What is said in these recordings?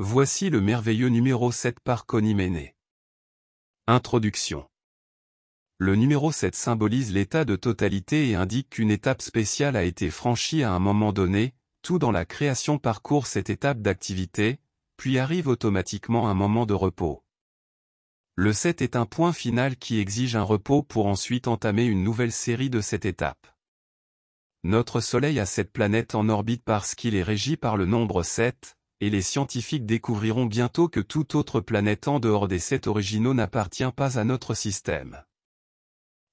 Voici le merveilleux numéro 7 par Connie Introduction. Le numéro 7 symbolise l'état de totalité et indique qu'une étape spéciale a été franchie à un moment donné, tout dans la création parcourt cette étape d'activité, puis arrive automatiquement un moment de repos. Le 7 est un point final qui exige un repos pour ensuite entamer une nouvelle série de cette étape. Notre Soleil a cette planète en orbite parce qu'il est régi par le nombre 7, et les scientifiques découvriront bientôt que toute autre planète en dehors des sept originaux n'appartient pas à notre système.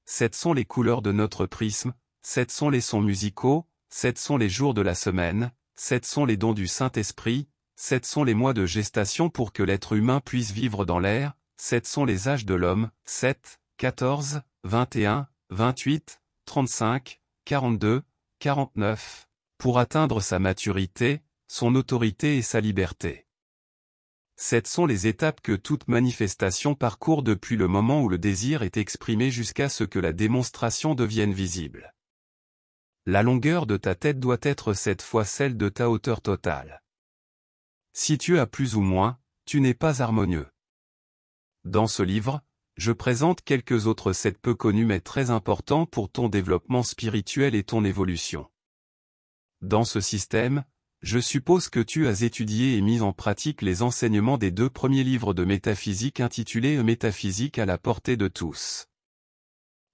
Sept sont les couleurs de notre prisme, sept sont les sons musicaux, sept sont les jours de la semaine, sept sont les dons du Saint-Esprit, sept sont les mois de gestation pour que l'être humain puisse vivre dans l'air, sept sont les âges de l'homme, 7, 14, 21, 28, 35, 42, 49, pour atteindre sa maturité, son autorité et sa liberté. Cette sont les étapes que toute manifestation parcourt depuis le moment où le désir est exprimé jusqu'à ce que la démonstration devienne visible. La longueur de ta tête doit être cette fois celle de ta hauteur totale. Si tu as plus ou moins, tu n'es pas harmonieux. Dans ce livre, je présente quelques autres sept peu connus mais très importants pour ton développement spirituel et ton évolution. Dans ce système, je suppose que tu as étudié et mis en pratique les enseignements des deux premiers livres de métaphysique intitulés Métaphysique à la portée de tous.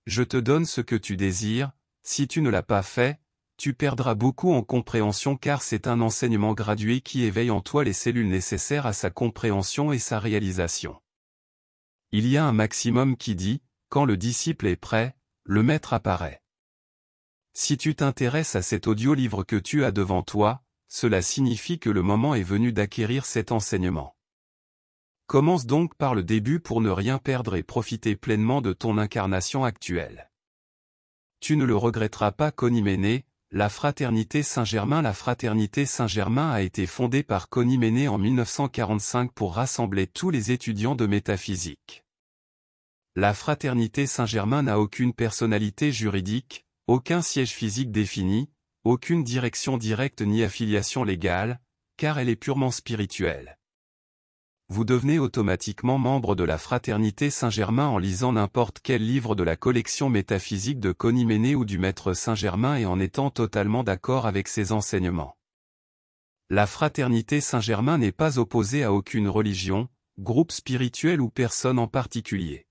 Je te donne ce que tu désires, si tu ne l'as pas fait, tu perdras beaucoup en compréhension car c'est un enseignement gradué qui éveille en toi les cellules nécessaires à sa compréhension et sa réalisation. Il y a un maximum qui dit, quand le disciple est prêt, le maître apparaît. Si tu t'intéresses à cet audio-livre que tu as devant toi, cela signifie que le moment est venu d'acquérir cet enseignement. Commence donc par le début pour ne rien perdre et profiter pleinement de ton incarnation actuelle. Tu ne le regretteras pas Coniméné, la Fraternité Saint-Germain La Fraternité Saint-Germain a été fondée par Conimene en 1945 pour rassembler tous les étudiants de métaphysique. La Fraternité Saint-Germain n'a aucune personnalité juridique, aucun siège physique défini, aucune direction directe ni affiliation légale, car elle est purement spirituelle. Vous devenez automatiquement membre de la Fraternité Saint-Germain en lisant n'importe quel livre de la collection métaphysique de Méné ou du Maître Saint-Germain et en étant totalement d'accord avec ses enseignements. La Fraternité Saint-Germain n'est pas opposée à aucune religion, groupe spirituel ou personne en particulier.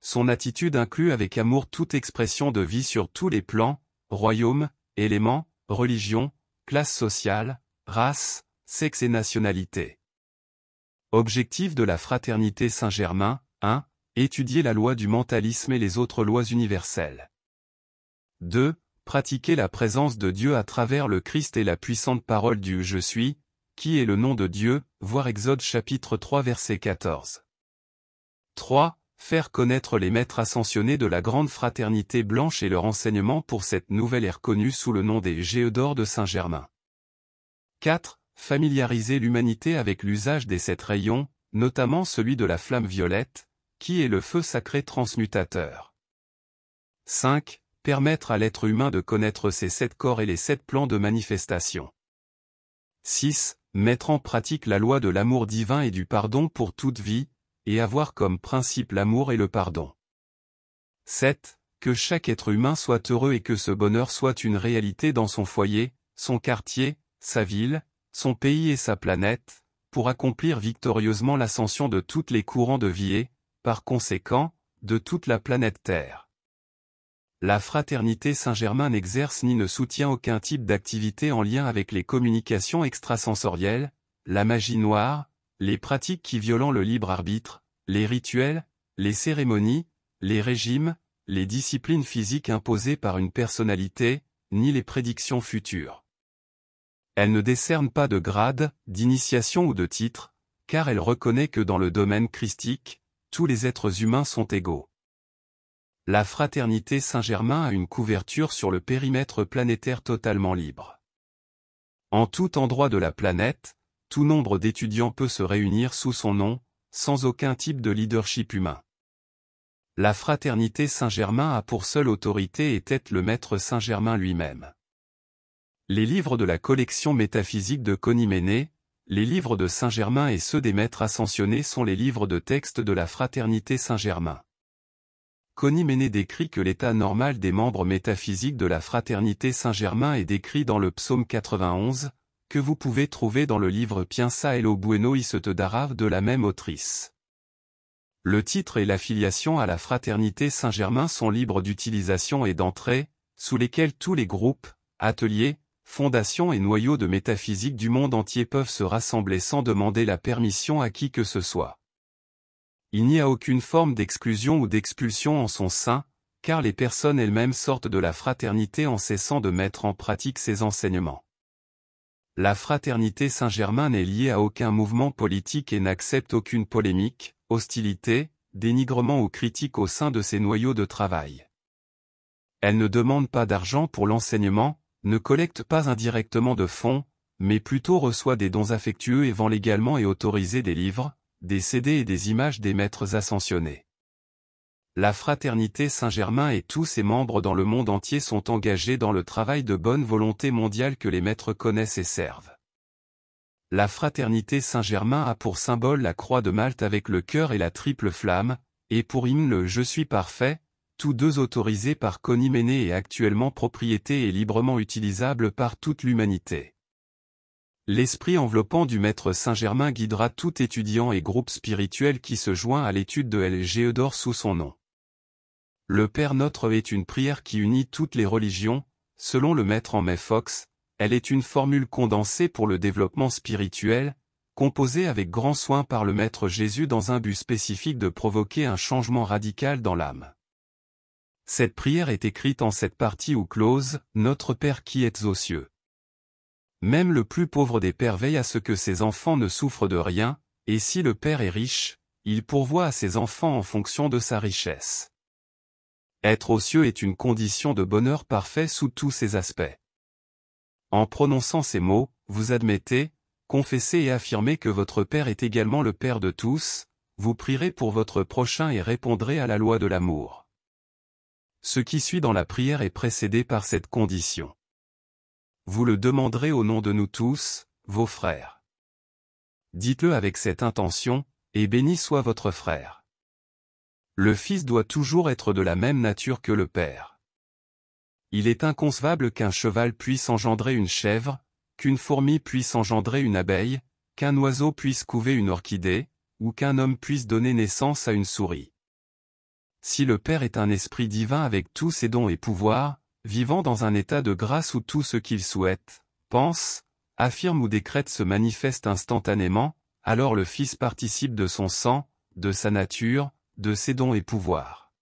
Son attitude inclut avec amour toute expression de vie sur tous les plans, royaume, éléments, religion, classe sociale, race, sexe et nationalité. Objectif de la Fraternité Saint-Germain, 1. Étudier la loi du mentalisme et les autres lois universelles. 2. Pratiquer la présence de Dieu à travers le Christ et la puissante parole du Je suis, qui est le nom de Dieu, voir Exode chapitre 3 verset 14. 3 faire connaître les maîtres ascensionnés de la Grande Fraternité Blanche et leur enseignement pour cette nouvelle ère connue sous le nom des Géodores de Saint-Germain. 4. Familiariser l'humanité avec l'usage des sept rayons, notamment celui de la flamme violette, qui est le feu sacré transmutateur. 5. Permettre à l'être humain de connaître ses sept corps et les sept plans de manifestation. 6. Mettre en pratique la loi de l'amour divin et du pardon pour toute vie, et avoir comme principe l'amour et le pardon. 7. Que chaque être humain soit heureux et que ce bonheur soit une réalité dans son foyer, son quartier, sa ville, son pays et sa planète, pour accomplir victorieusement l'ascension de toutes les courants de vie et, par conséquent, de toute la planète Terre. La Fraternité Saint-Germain n'exerce ni ne soutient aucun type d'activité en lien avec les communications extrasensorielles, la magie noire, les pratiques qui violent le libre arbitre, les rituels, les cérémonies, les régimes, les disciplines physiques imposées par une personnalité, ni les prédictions futures. Elle ne décerne pas de grade, d'initiation ou de titre, car elle reconnaît que dans le domaine christique, tous les êtres humains sont égaux. La fraternité Saint-Germain a une couverture sur le périmètre planétaire totalement libre. En tout endroit de la planète, tout nombre d'étudiants peut se réunir sous son nom, sans aucun type de leadership humain. La fraternité Saint-Germain a pour seule autorité et tête le maître Saint-Germain lui-même. Les livres de la collection métaphysique de Méné, les livres de Saint-Germain et ceux des maîtres ascensionnés sont les livres de texte de la fraternité Saint-Germain. Méné décrit que l'état normal des membres métaphysiques de la fraternité Saint-Germain est décrit dans le psaume 91, que vous pouvez trouver dans le livre Piensa lo bueno y se de la même autrice. Le titre et l'affiliation à la Fraternité Saint-Germain sont libres d'utilisation et d'entrée, sous lesquels tous les groupes, ateliers, fondations et noyaux de métaphysique du monde entier peuvent se rassembler sans demander la permission à qui que ce soit. Il n'y a aucune forme d'exclusion ou d'expulsion en son sein, car les personnes elles-mêmes sortent de la fraternité en cessant de mettre en pratique ses enseignements. La fraternité Saint-Germain n'est liée à aucun mouvement politique et n'accepte aucune polémique, hostilité, dénigrement ou critique au sein de ses noyaux de travail. Elle ne demande pas d'argent pour l'enseignement, ne collecte pas indirectement de fonds, mais plutôt reçoit des dons affectueux et vend légalement et autorisé des livres, des CD et des images des maîtres ascensionnés. La Fraternité Saint-Germain et tous ses membres dans le monde entier sont engagés dans le travail de bonne volonté mondiale que les maîtres connaissent et servent. La Fraternité Saint-Germain a pour symbole la croix de Malte avec le cœur et la triple flamme, et pour hymne le Je suis parfait, tous deux autorisés par Mené et actuellement propriété et librement utilisable par toute l'humanité. L'esprit enveloppant du Maître Saint-Germain guidera tout étudiant et groupe spirituel qui se joint à l'étude de L. d'Or sous son nom. Le Père Notre est une prière qui unit toutes les religions, selon le maître en mai Fox, elle est une formule condensée pour le développement spirituel, composée avec grand soin par le Maître Jésus dans un but spécifique de provoquer un changement radical dans l'âme. Cette prière est écrite en cette partie ou close, « Notre Père qui êtes aux cieux ». Même le plus pauvre des pères veille à ce que ses enfants ne souffrent de rien, et si le père est riche, il pourvoit à ses enfants en fonction de sa richesse. Être aux cieux est une condition de bonheur parfait sous tous ses aspects. En prononçant ces mots, vous admettez, confessez et affirmez que votre Père est également le Père de tous, vous prierez pour votre prochain et répondrez à la loi de l'amour. Ce qui suit dans la prière est précédé par cette condition. Vous le demanderez au nom de nous tous, vos frères. Dites-le avec cette intention, et béni soit votre frère. Le Fils doit toujours être de la même nature que le Père. Il est inconcevable qu'un cheval puisse engendrer une chèvre, qu'une fourmi puisse engendrer une abeille, qu'un oiseau puisse couver une orchidée, ou qu'un homme puisse donner naissance à une souris. Si le Père est un esprit divin avec tous ses dons et pouvoirs, vivant dans un état de grâce où tout ce qu'il souhaite, pense, affirme ou décrète se manifeste instantanément, alors le Fils participe de son sang, de sa nature, de ses dons et pouvoirs.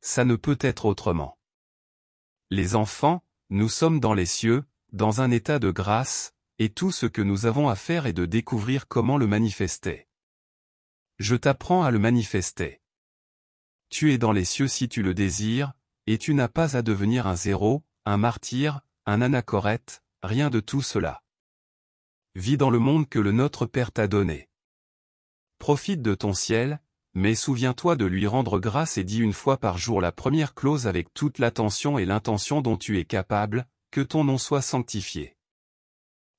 Ça ne peut être autrement. Les enfants, nous sommes dans les cieux, dans un état de grâce, et tout ce que nous avons à faire est de découvrir comment le manifester. Je t'apprends à le manifester. Tu es dans les cieux si tu le désires, et tu n'as pas à devenir un zéro, un martyr, un anachorète, rien de tout cela. Vis dans le monde que le Notre Père t'a donné. Profite de ton ciel, mais souviens-toi de lui rendre grâce et dis une fois par jour la première clause avec toute l'attention et l'intention dont tu es capable, que ton nom soit sanctifié.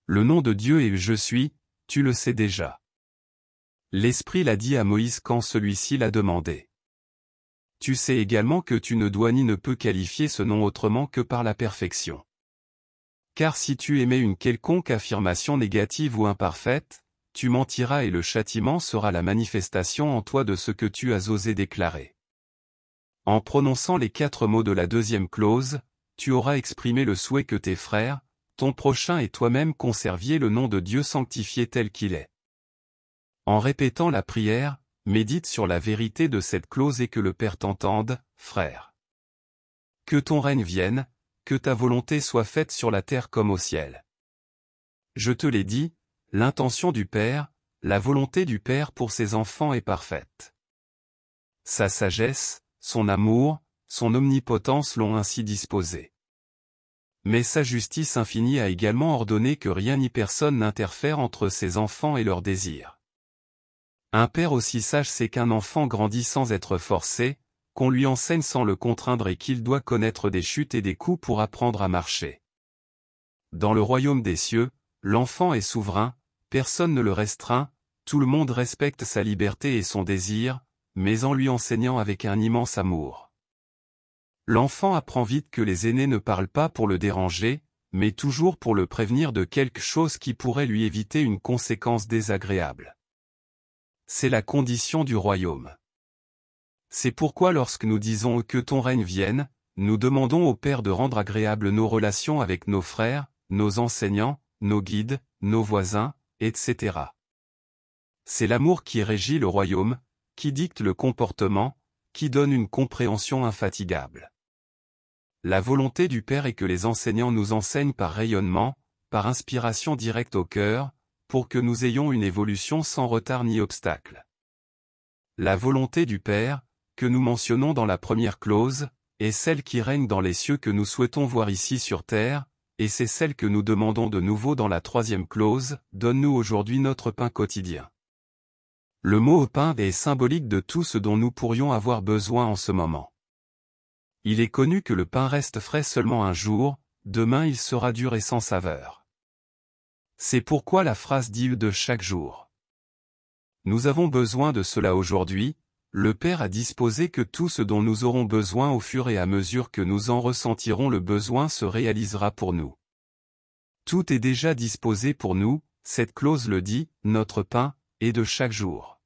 Le nom de Dieu est Je suis, tu le sais déjà. L'Esprit l'a dit à Moïse quand celui-ci l'a demandé. Tu sais également que tu ne dois ni ne peux qualifier ce nom autrement que par la perfection. Car si tu émets une quelconque affirmation négative ou imparfaite, tu mentiras et le châtiment sera la manifestation en toi de ce que tu as osé déclarer. En prononçant les quatre mots de la deuxième clause, tu auras exprimé le souhait que tes frères, ton prochain et toi-même conserviez le nom de Dieu sanctifié tel qu'il est. En répétant la prière, médite sur la vérité de cette clause et que le Père t'entende, frère. Que ton règne vienne, que ta volonté soit faite sur la terre comme au ciel. Je te l'ai dit, L'intention du Père, la volonté du Père pour ses enfants est parfaite. Sa sagesse, son amour, son omnipotence l'ont ainsi disposé. Mais sa justice infinie a également ordonné que rien ni personne n'interfère entre ses enfants et leurs désirs. Un père aussi sage sait qu'un enfant grandit sans être forcé, qu'on lui enseigne sans le contraindre et qu'il doit connaître des chutes et des coups pour apprendre à marcher. Dans le royaume des cieux, l'enfant est souverain, Personne ne le restreint, tout le monde respecte sa liberté et son désir, mais en lui enseignant avec un immense amour. L'enfant apprend vite que les aînés ne parlent pas pour le déranger, mais toujours pour le prévenir de quelque chose qui pourrait lui éviter une conséquence désagréable. C'est la condition du royaume. C'est pourquoi lorsque nous disons que ton règne vienne, nous demandons au Père de rendre agréables nos relations avec nos frères, nos enseignants, nos guides, nos voisins, etc. C'est l'amour qui régit le royaume, qui dicte le comportement, qui donne une compréhension infatigable. La volonté du Père est que les enseignants nous enseignent par rayonnement, par inspiration directe au cœur, pour que nous ayons une évolution sans retard ni obstacle. La volonté du Père, que nous mentionnons dans la première clause, est celle qui règne dans les cieux que nous souhaitons voir ici sur terre, et c'est celle que nous demandons de nouveau dans la troisième clause, Donne-nous aujourd'hui notre pain quotidien. Le mot pain est symbolique de tout ce dont nous pourrions avoir besoin en ce moment. Il est connu que le pain reste frais seulement un jour, demain il sera dur et sans saveur. C'est pourquoi la phrase dit de chaque jour. Nous avons besoin de cela aujourd'hui, le Père a disposé que tout ce dont nous aurons besoin au fur et à mesure que nous en ressentirons le besoin se réalisera pour nous. Tout est déjà disposé pour nous, cette clause le dit, notre pain, et de chaque jour.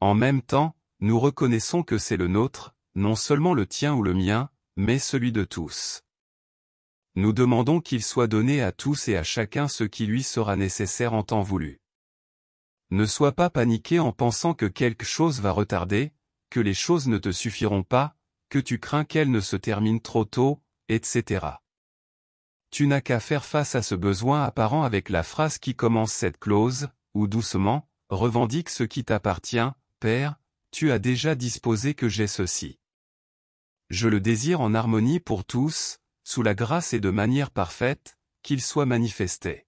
En même temps, nous reconnaissons que c'est le nôtre, non seulement le tien ou le mien, mais celui de tous. Nous demandons qu'il soit donné à tous et à chacun ce qui lui sera nécessaire en temps voulu. Ne sois pas paniqué en pensant que quelque chose va retarder, que les choses ne te suffiront pas, que tu crains qu'elles ne se terminent trop tôt, etc. Tu n'as qu'à faire face à ce besoin apparent avec la phrase qui commence cette clause, ou doucement, revendique ce qui t'appartient, Père, tu as déjà disposé que j'ai ceci. Je le désire en harmonie pour tous, sous la grâce et de manière parfaite, qu'il soit manifesté.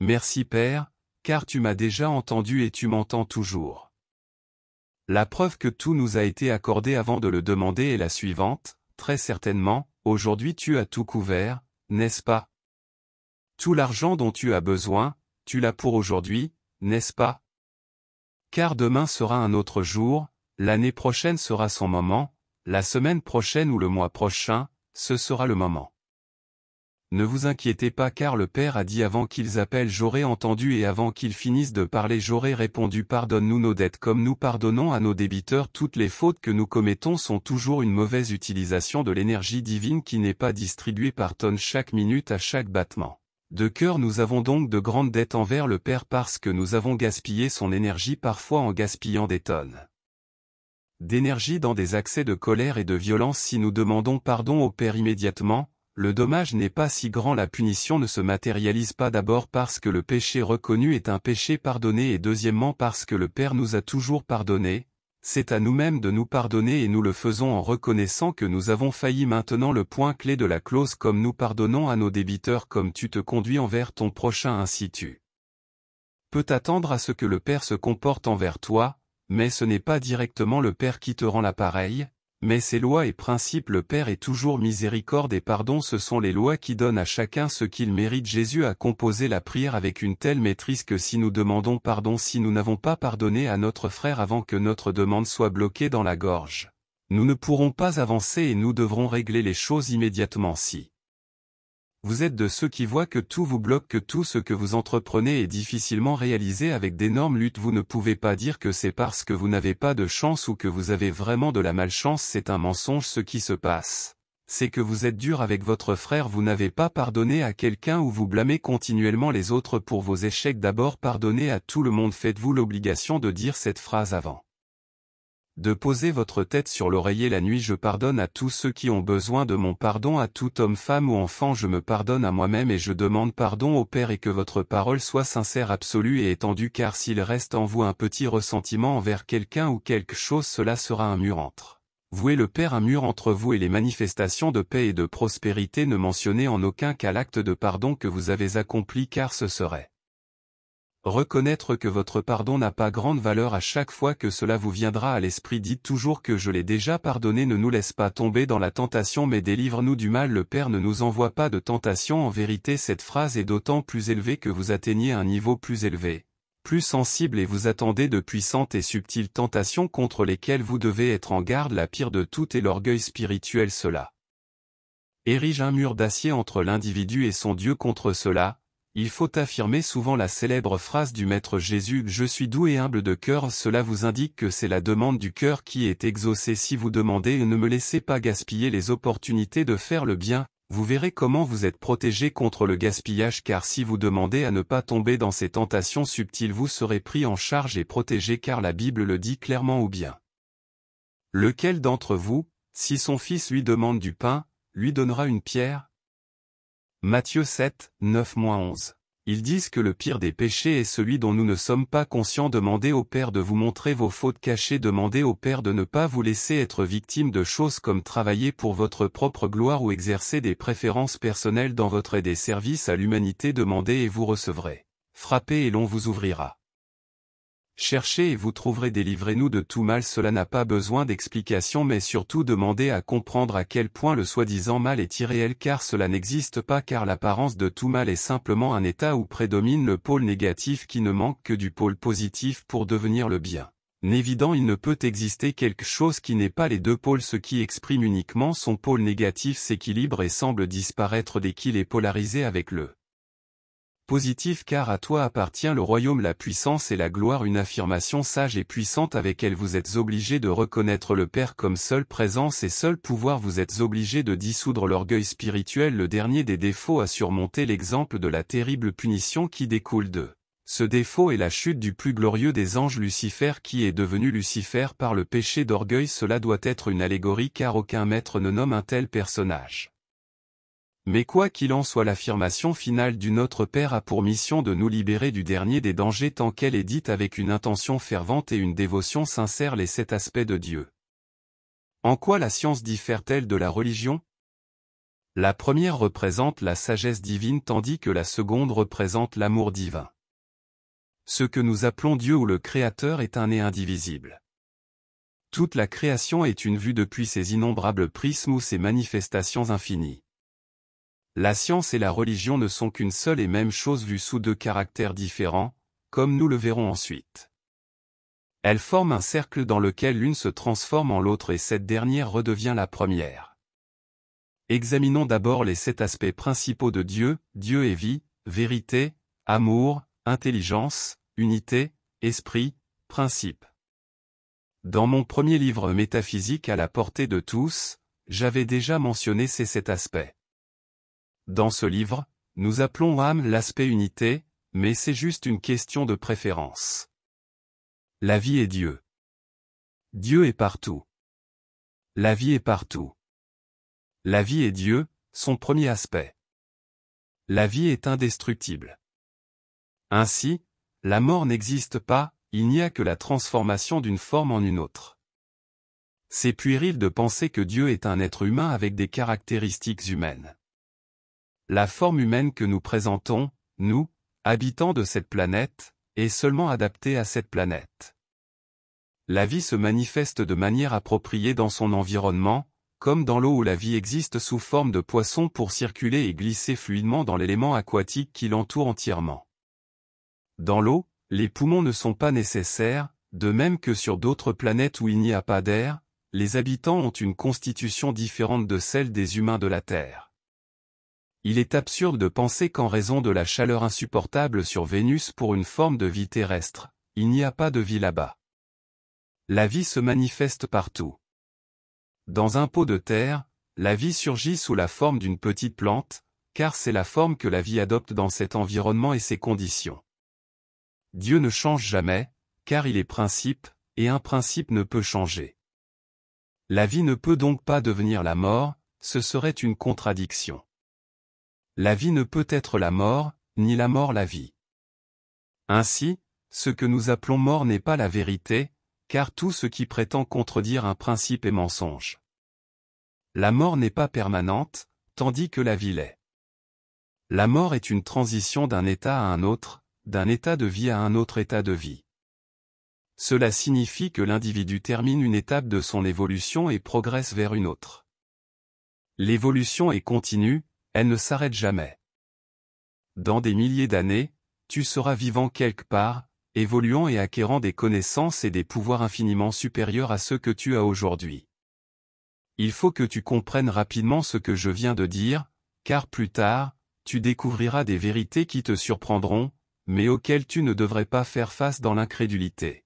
Merci Père, car tu m'as déjà entendu et tu m'entends toujours. La preuve que tout nous a été accordé avant de le demander est la suivante, très certainement, aujourd'hui tu as tout couvert, n'est-ce pas Tout l'argent dont tu as besoin, tu l'as pour aujourd'hui, n'est-ce pas Car demain sera un autre jour, l'année prochaine sera son moment, la semaine prochaine ou le mois prochain, ce sera le moment. Ne vous inquiétez pas car le Père a dit avant qu'ils appellent j'aurai entendu et avant qu'ils finissent de parler j'aurai répondu pardonne-nous nos dettes comme nous pardonnons à nos débiteurs toutes les fautes que nous commettons sont toujours une mauvaise utilisation de l'énergie divine qui n'est pas distribuée par tonnes chaque minute à chaque battement. De cœur nous avons donc de grandes dettes envers le Père parce que nous avons gaspillé son énergie parfois en gaspillant des tonnes d'énergie dans des accès de colère et de violence si nous demandons pardon au Père immédiatement, le dommage n'est pas si grand la punition ne se matérialise pas d'abord parce que le péché reconnu est un péché pardonné et deuxièmement parce que le Père nous a toujours pardonné, c'est à nous-mêmes de nous pardonner et nous le faisons en reconnaissant que nous avons failli maintenant le point clé de la clause comme nous pardonnons à nos débiteurs comme tu te conduis envers ton prochain ainsi tu peux attendre à ce que le Père se comporte envers toi, mais ce n'est pas directement le Père qui te rend l'appareil, mais ces lois et principes le Père est toujours miséricorde et pardon ce sont les lois qui donnent à chacun ce qu'il mérite Jésus a composé la prière avec une telle maîtrise que si nous demandons pardon si nous n'avons pas pardonné à notre frère avant que notre demande soit bloquée dans la gorge, nous ne pourrons pas avancer et nous devrons régler les choses immédiatement si vous êtes de ceux qui voient que tout vous bloque, que tout ce que vous entreprenez est difficilement réalisé avec d'énormes luttes. Vous ne pouvez pas dire que c'est parce que vous n'avez pas de chance ou que vous avez vraiment de la malchance. C'est un mensonge ce qui se passe. C'est que vous êtes dur avec votre frère, vous n'avez pas pardonné à quelqu'un ou vous blâmez continuellement les autres pour vos échecs. D'abord pardonnez à tout le monde, faites-vous l'obligation de dire cette phrase avant de poser votre tête sur l'oreiller la nuit je pardonne à tous ceux qui ont besoin de mon pardon à tout homme femme ou enfant je me pardonne à moi-même et je demande pardon au Père et que votre parole soit sincère absolue et étendue car s'il reste en vous un petit ressentiment envers quelqu'un ou quelque chose cela sera un mur entre. Vouez le Père un mur entre vous et les manifestations de paix et de prospérité ne mentionnez en aucun cas l'acte de pardon que vous avez accompli car ce serait Reconnaître que votre pardon n'a pas grande valeur à chaque fois que cela vous viendra à l'esprit dites toujours que je l'ai déjà pardonné ne nous laisse pas tomber dans la tentation mais délivre-nous du mal le Père ne nous envoie pas de tentation en vérité cette phrase est d'autant plus élevée que vous atteignez un niveau plus élevé, plus sensible et vous attendez de puissantes et subtiles tentations contre lesquelles vous devez être en garde la pire de toutes est l'orgueil spirituel cela érige un mur d'acier entre l'individu et son Dieu contre cela, il faut affirmer souvent la célèbre phrase du Maître Jésus « Je suis doux et humble de cœur » cela vous indique que c'est la demande du cœur qui est exaucée si vous demandez et ne me laissez pas gaspiller les opportunités de faire le bien, vous verrez comment vous êtes protégé contre le gaspillage car si vous demandez à ne pas tomber dans ces tentations subtiles vous serez pris en charge et protégé car la Bible le dit clairement ou bien. Lequel d'entre vous, si son fils lui demande du pain, lui donnera une pierre Matthieu 7, 9-11. Ils disent que le pire des péchés est celui dont nous ne sommes pas conscients. Demandez au Père de vous montrer vos fautes cachées. Demandez au Père de ne pas vous laisser être victime de choses comme travailler pour votre propre gloire ou exercer des préférences personnelles dans votre aide et service à l'humanité. Demandez et vous recevrez. Frappez et l'on vous ouvrira. Cherchez et vous trouverez délivrez-nous de tout mal cela n'a pas besoin d'explication mais surtout demandez à comprendre à quel point le soi-disant mal est irréel car cela n'existe pas car l'apparence de tout mal est simplement un état où prédomine le pôle négatif qui ne manque que du pôle positif pour devenir le bien. N'évident il ne peut exister quelque chose qui n'est pas les deux pôles ce qui exprime uniquement son pôle négatif s'équilibre et semble disparaître dès qu'il est polarisé avec le Positif car à toi appartient le royaume la puissance et la gloire une affirmation sage et puissante avec elle vous êtes obligé de reconnaître le Père comme seule présence et seul pouvoir vous êtes obligé de dissoudre l'orgueil spirituel le dernier des défauts à surmonter l'exemple de la terrible punition qui découle d'eux. ce défaut est la chute du plus glorieux des anges Lucifer qui est devenu Lucifer par le péché d'orgueil cela doit être une allégorie car aucun maître ne nomme un tel personnage. Mais quoi qu'il en soit l'affirmation finale du Notre Père a pour mission de nous libérer du dernier des dangers tant qu'elle est dite avec une intention fervente et une dévotion sincère les sept aspects de Dieu. En quoi la science diffère-t-elle de la religion La première représente la sagesse divine tandis que la seconde représente l'amour divin. Ce que nous appelons Dieu ou le Créateur est un et indivisible. Toute la création est une vue depuis ses innombrables prismes ou ses manifestations infinies. La science et la religion ne sont qu'une seule et même chose vue sous deux caractères différents, comme nous le verrons ensuite. Elles forment un cercle dans lequel l'une se transforme en l'autre et cette dernière redevient la première. Examinons d'abord les sept aspects principaux de Dieu, Dieu et vie, vérité, amour, intelligence, unité, esprit, principe. Dans mon premier livre Métaphysique à la portée de tous, j'avais déjà mentionné ces sept aspects. Dans ce livre, nous appelons âme l'aspect unité, mais c'est juste une question de préférence. La vie est Dieu. Dieu est partout. La vie est partout. La vie est Dieu, son premier aspect. La vie est indestructible. Ainsi, la mort n'existe pas, il n'y a que la transformation d'une forme en une autre. C'est puéril de penser que Dieu est un être humain avec des caractéristiques humaines. La forme humaine que nous présentons, nous, habitants de cette planète, est seulement adaptée à cette planète. La vie se manifeste de manière appropriée dans son environnement, comme dans l'eau où la vie existe sous forme de poisson pour circuler et glisser fluidement dans l'élément aquatique qui l'entoure entièrement. Dans l'eau, les poumons ne sont pas nécessaires, de même que sur d'autres planètes où il n'y a pas d'air, les habitants ont une constitution différente de celle des humains de la Terre. Il est absurde de penser qu'en raison de la chaleur insupportable sur Vénus pour une forme de vie terrestre, il n'y a pas de vie là-bas. La vie se manifeste partout. Dans un pot de terre, la vie surgit sous la forme d'une petite plante, car c'est la forme que la vie adopte dans cet environnement et ses conditions. Dieu ne change jamais, car il est principe, et un principe ne peut changer. La vie ne peut donc pas devenir la mort, ce serait une contradiction. La vie ne peut être la mort, ni la mort la vie. Ainsi, ce que nous appelons mort n'est pas la vérité, car tout ce qui prétend contredire un principe est mensonge. La mort n'est pas permanente, tandis que la vie l'est. La mort est une transition d'un état à un autre, d'un état de vie à un autre état de vie. Cela signifie que l'individu termine une étape de son évolution et progresse vers une autre. L'évolution est continue, elle ne s'arrête jamais. Dans des milliers d'années, tu seras vivant quelque part, évoluant et acquérant des connaissances et des pouvoirs infiniment supérieurs à ceux que tu as aujourd'hui. Il faut que tu comprennes rapidement ce que je viens de dire, car plus tard, tu découvriras des vérités qui te surprendront, mais auxquelles tu ne devrais pas faire face dans l'incrédulité.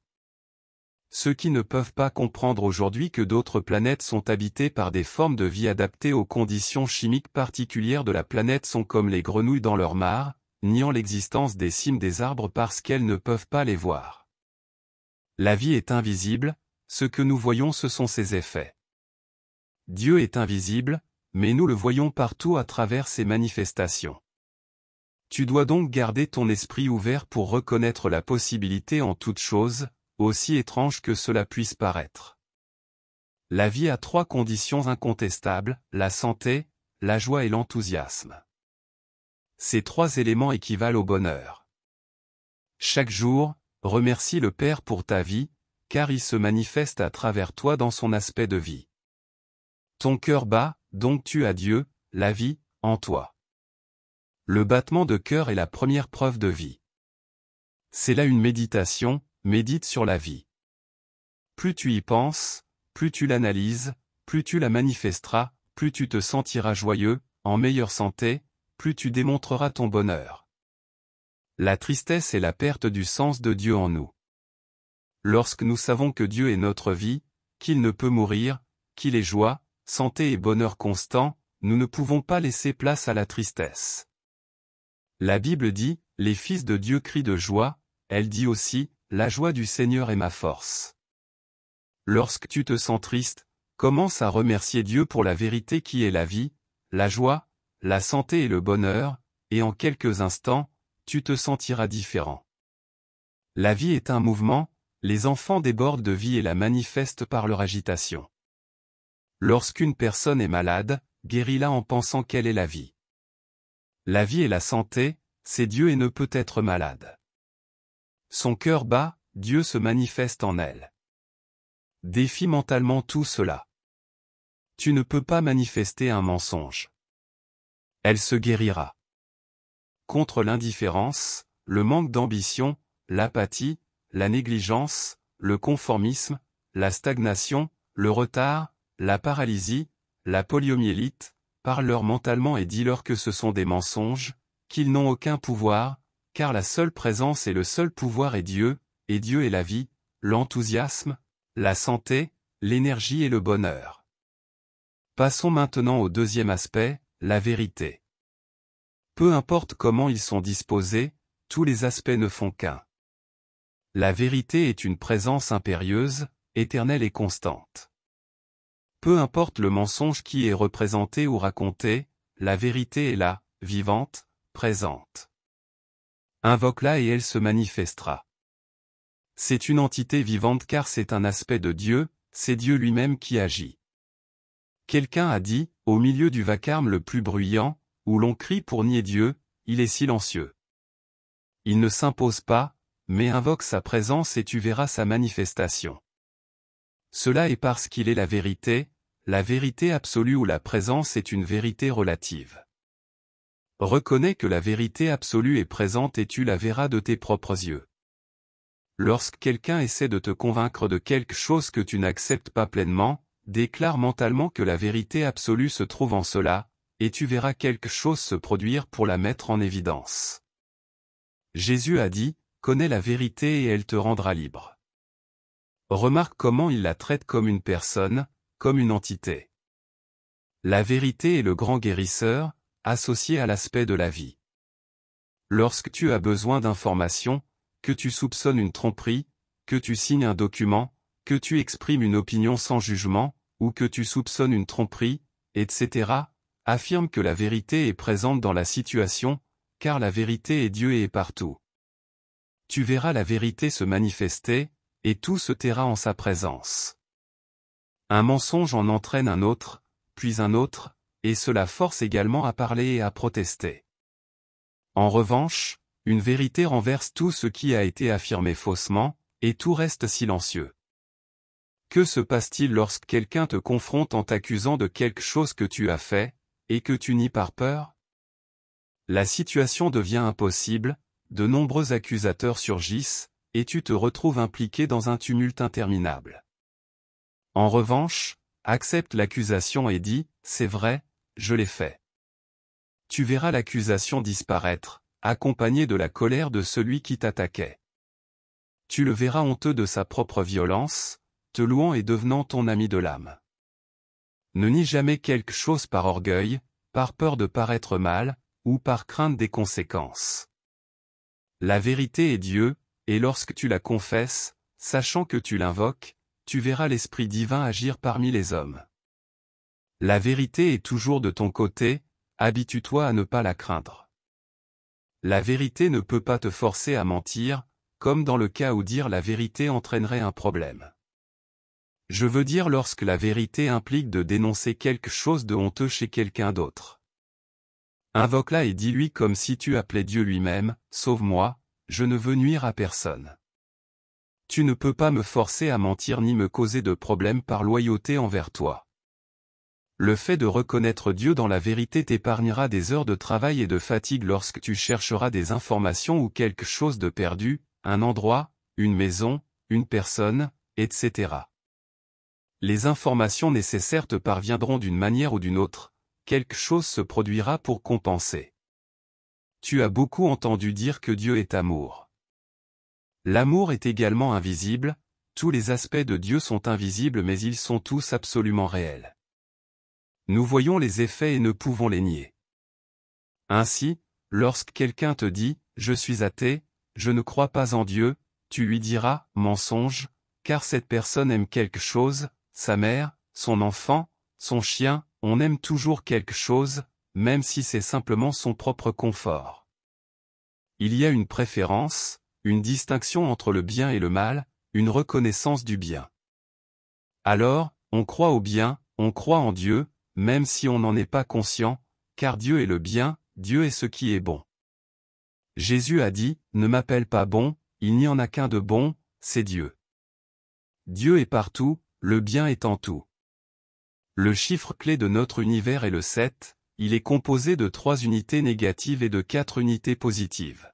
Ceux qui ne peuvent pas comprendre aujourd'hui que d'autres planètes sont habitées par des formes de vie adaptées aux conditions chimiques particulières de la planète sont comme les grenouilles dans leur mare, niant l'existence des cimes des arbres parce qu'elles ne peuvent pas les voir. La vie est invisible, ce que nous voyons ce sont ses effets. Dieu est invisible, mais nous le voyons partout à travers ses manifestations. Tu dois donc garder ton esprit ouvert pour reconnaître la possibilité en toute chose, aussi étrange que cela puisse paraître. La vie a trois conditions incontestables, la santé, la joie et l'enthousiasme. Ces trois éléments équivalent au bonheur. Chaque jour, remercie le Père pour ta vie, car il se manifeste à travers toi dans son aspect de vie. Ton cœur bat, donc tu as Dieu, la vie, en toi. Le battement de cœur est la première preuve de vie. C'est là une méditation, Médite sur la vie. Plus tu y penses, plus tu l'analyses, plus tu la manifesteras, plus tu te sentiras joyeux, en meilleure santé, plus tu démontreras ton bonheur. La tristesse est la perte du sens de Dieu en nous. Lorsque nous savons que Dieu est notre vie, qu'il ne peut mourir, qu'il est joie, santé et bonheur constant, nous ne pouvons pas laisser place à la tristesse. La Bible dit, les fils de Dieu crient de joie, elle dit aussi, la joie du Seigneur est ma force. Lorsque tu te sens triste, commence à remercier Dieu pour la vérité qui est la vie, la joie, la santé et le bonheur, et en quelques instants, tu te sentiras différent. La vie est un mouvement, les enfants débordent de vie et la manifestent par leur agitation. Lorsqu'une personne est malade, guéris-la en pensant quelle est la vie. La vie est la santé, c'est Dieu et ne peut être malade. Son cœur bat, Dieu se manifeste en elle. Défie mentalement tout cela. Tu ne peux pas manifester un mensonge. Elle se guérira. Contre l'indifférence, le manque d'ambition, l'apathie, la négligence, le conformisme, la stagnation, le retard, la paralysie, la poliomyélite, parle-leur mentalement et dis-leur que ce sont des mensonges, qu'ils n'ont aucun pouvoir, car la seule présence et le seul pouvoir est Dieu, et Dieu est la vie, l'enthousiasme, la santé, l'énergie et le bonheur. Passons maintenant au deuxième aspect, la vérité. Peu importe comment ils sont disposés, tous les aspects ne font qu'un. La vérité est une présence impérieuse, éternelle et constante. Peu importe le mensonge qui est représenté ou raconté, la vérité est là, vivante, présente. Invoque-la et elle se manifestera. C'est une entité vivante car c'est un aspect de Dieu, c'est Dieu lui-même qui agit. Quelqu'un a dit, au milieu du vacarme le plus bruyant, où l'on crie pour nier Dieu, il est silencieux. Il ne s'impose pas, mais invoque sa présence et tu verras sa manifestation. Cela est parce qu'il est la vérité, la vérité absolue ou la présence est une vérité relative. Reconnais que la vérité absolue est présente et tu la verras de tes propres yeux. Lorsque quelqu'un essaie de te convaincre de quelque chose que tu n'acceptes pas pleinement, déclare mentalement que la vérité absolue se trouve en cela, et tu verras quelque chose se produire pour la mettre en évidence. Jésus a dit, connais la vérité et elle te rendra libre. Remarque comment il la traite comme une personne, comme une entité. La vérité est le grand guérisseur, associé à l'aspect de la vie. Lorsque tu as besoin d'informations, que tu soupçonnes une tromperie, que tu signes un document, que tu exprimes une opinion sans jugement, ou que tu soupçonnes une tromperie, etc., affirme que la vérité est présente dans la situation, car la vérité est Dieu et est partout. Tu verras la vérité se manifester, et tout se taira en sa présence. Un mensonge en entraîne un autre, puis un autre, et cela force également à parler et à protester. En revanche, une vérité renverse tout ce qui a été affirmé faussement, et tout reste silencieux. Que se passe-t-il lorsque quelqu'un te confronte en t'accusant de quelque chose que tu as fait, et que tu nies par peur La situation devient impossible, de nombreux accusateurs surgissent, et tu te retrouves impliqué dans un tumulte interminable. En revanche, accepte l'accusation et dis, c'est vrai, je l'ai fait. Tu verras l'accusation disparaître, accompagnée de la colère de celui qui t'attaquait. Tu le verras honteux de sa propre violence, te louant et devenant ton ami de l'âme. Ne nie jamais quelque chose par orgueil, par peur de paraître mal, ou par crainte des conséquences. La vérité est Dieu, et lorsque tu la confesses, sachant que tu l'invoques, tu verras l'Esprit divin agir parmi les hommes. La vérité est toujours de ton côté, habitue-toi à ne pas la craindre. La vérité ne peut pas te forcer à mentir, comme dans le cas où dire la vérité entraînerait un problème. Je veux dire lorsque la vérité implique de dénoncer quelque chose de honteux chez quelqu'un d'autre. Invoque-la et dis-lui comme si tu appelais Dieu lui-même, Sauve-moi, je ne veux nuire à personne. Tu ne peux pas me forcer à mentir ni me causer de problème par loyauté envers toi. Le fait de reconnaître Dieu dans la vérité t'épargnera des heures de travail et de fatigue lorsque tu chercheras des informations ou quelque chose de perdu, un endroit, une maison, une personne, etc. Les informations nécessaires te parviendront d'une manière ou d'une autre, quelque chose se produira pour compenser. Tu as beaucoup entendu dire que Dieu est amour. L'amour est également invisible, tous les aspects de Dieu sont invisibles mais ils sont tous absolument réels. Nous voyons les effets et ne pouvons les nier. Ainsi, lorsque quelqu'un te dit, je suis athée, je ne crois pas en Dieu, tu lui diras, mensonge, car cette personne aime quelque chose, sa mère, son enfant, son chien, on aime toujours quelque chose, même si c'est simplement son propre confort. Il y a une préférence, une distinction entre le bien et le mal, une reconnaissance du bien. Alors, on croit au bien, on croit en Dieu, même si on n'en est pas conscient, car Dieu est le bien, Dieu est ce qui est bon. Jésus a dit, Ne m'appelle pas bon, il n'y en a qu'un de bon, c'est Dieu. Dieu est partout, le bien est en tout. Le chiffre clé de notre univers est le 7, il est composé de trois unités négatives et de quatre unités positives.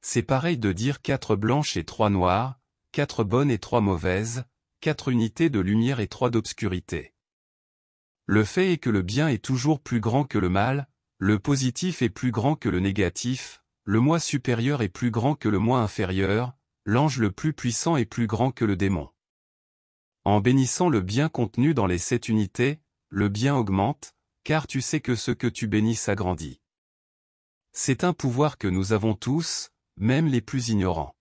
C'est pareil de dire quatre blanches et trois noires, quatre bonnes et trois mauvaises, quatre unités de lumière et trois d'obscurité. Le fait est que le bien est toujours plus grand que le mal, le positif est plus grand que le négatif, le moi supérieur est plus grand que le moi inférieur, l'ange le plus puissant est plus grand que le démon. En bénissant le bien contenu dans les sept unités, le bien augmente, car tu sais que ce que tu bénis s'agrandit. C'est un pouvoir que nous avons tous, même les plus ignorants.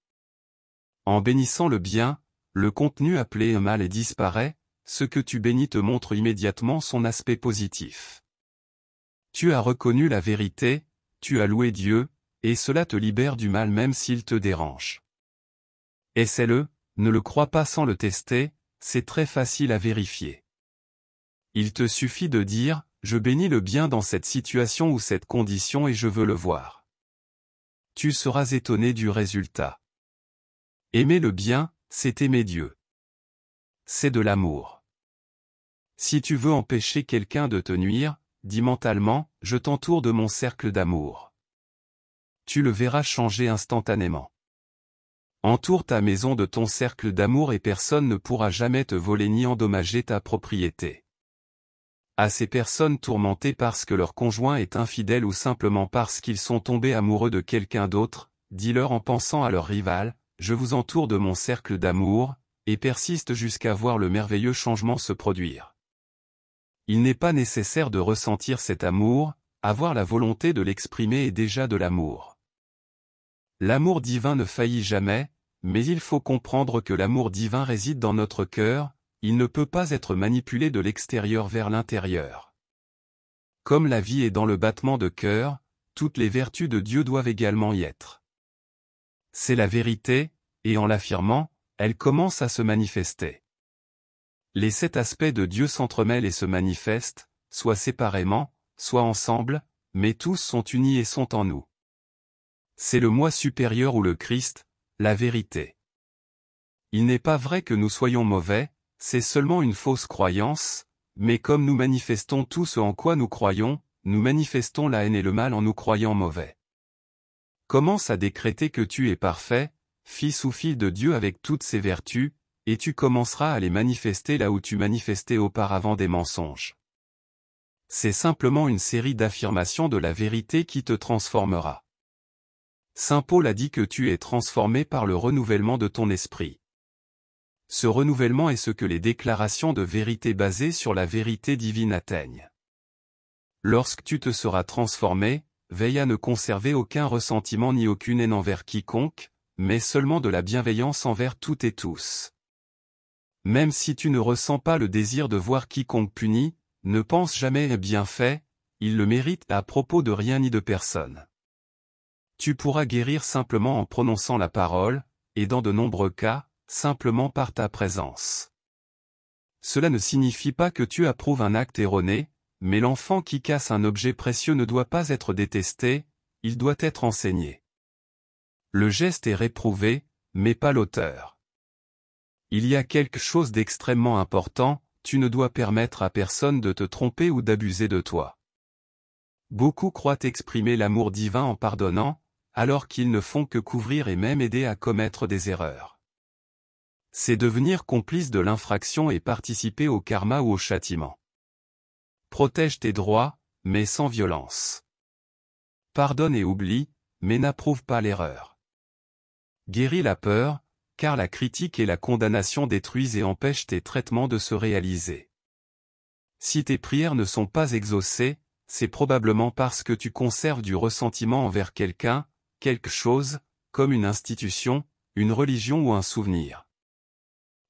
En bénissant le bien, le contenu appelé mal est disparaît, ce que tu bénis te montre immédiatement son aspect positif. Tu as reconnu la vérité, tu as loué Dieu, et cela te libère du mal même s'il te dérange. Essaie-le, ne le crois pas sans le tester, c'est très facile à vérifier. Il te suffit de dire, je bénis le bien dans cette situation ou cette condition et je veux le voir. Tu seras étonné du résultat. Aimer le bien, c'est aimer Dieu. C'est de l'amour. Si tu veux empêcher quelqu'un de te nuire, dis mentalement, je t'entoure de mon cercle d'amour. Tu le verras changer instantanément. Entoure ta maison de ton cercle d'amour et personne ne pourra jamais te voler ni endommager ta propriété. À ces personnes tourmentées parce que leur conjoint est infidèle ou simplement parce qu'ils sont tombés amoureux de quelqu'un d'autre, dis-leur en pensant à leur rival, je vous entoure de mon cercle d'amour, et persiste jusqu'à voir le merveilleux changement se produire. Il n'est pas nécessaire de ressentir cet amour, avoir la volonté de l'exprimer est déjà de l'amour. L'amour divin ne faillit jamais, mais il faut comprendre que l'amour divin réside dans notre cœur, il ne peut pas être manipulé de l'extérieur vers l'intérieur. Comme la vie est dans le battement de cœur, toutes les vertus de Dieu doivent également y être. C'est la vérité, et en l'affirmant, elle commence à se manifester. Les sept aspects de Dieu s'entremêlent et se manifestent, soit séparément, soit ensemble, mais tous sont unis et sont en nous. C'est le moi supérieur ou le Christ, la vérité. Il n'est pas vrai que nous soyons mauvais, c'est seulement une fausse croyance, mais comme nous manifestons tout ce en quoi nous croyons, nous manifestons la haine et le mal en nous croyant mauvais. Commence à décréter que tu es parfait, fils ou fille de Dieu avec toutes ses vertus, et tu commenceras à les manifester là où tu manifestais auparavant des mensonges. C'est simplement une série d'affirmations de la vérité qui te transformera. Saint Paul a dit que tu es transformé par le renouvellement de ton esprit. Ce renouvellement est ce que les déclarations de vérité basées sur la vérité divine atteignent. Lorsque tu te seras transformé, veille à ne conserver aucun ressentiment ni aucune haine envers quiconque, mais seulement de la bienveillance envers toutes et tous. Même si tu ne ressens pas le désir de voir quiconque puni, ne pense jamais bien fait, il le mérite à propos de rien ni de personne. Tu pourras guérir simplement en prononçant la parole, et dans de nombreux cas, simplement par ta présence. Cela ne signifie pas que tu approuves un acte erroné, mais l'enfant qui casse un objet précieux ne doit pas être détesté, il doit être enseigné. Le geste est réprouvé, mais pas l'auteur. Il y a quelque chose d'extrêmement important, tu ne dois permettre à personne de te tromper ou d'abuser de toi. Beaucoup croient exprimer l'amour divin en pardonnant, alors qu'ils ne font que couvrir et même aider à commettre des erreurs. C'est devenir complice de l'infraction et participer au karma ou au châtiment. Protège tes droits, mais sans violence. Pardonne et oublie, mais n'approuve pas l'erreur. Guéris la peur, car la critique et la condamnation détruisent et empêchent tes traitements de se réaliser. Si tes prières ne sont pas exaucées, c'est probablement parce que tu conserves du ressentiment envers quelqu'un, quelque chose, comme une institution, une religion ou un souvenir.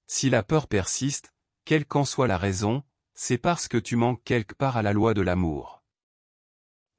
Si la peur persiste, quelle qu'en soit la raison, c'est parce que tu manques quelque part à la loi de l'amour.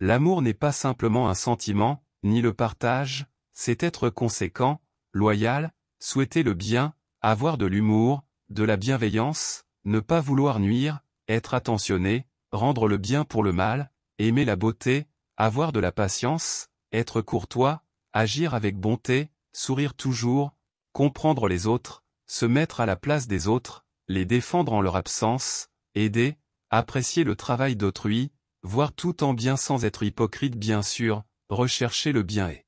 L'amour n'est pas simplement un sentiment, ni le partage, c'est être conséquent, loyal, Souhaiter le bien, avoir de l'humour, de la bienveillance, ne pas vouloir nuire, être attentionné, rendre le bien pour le mal, aimer la beauté, avoir de la patience, être courtois, agir avec bonté, sourire toujours, comprendre les autres, se mettre à la place des autres, les défendre en leur absence, aider, apprécier le travail d'autrui, voir tout en bien sans être hypocrite bien sûr, rechercher le bien et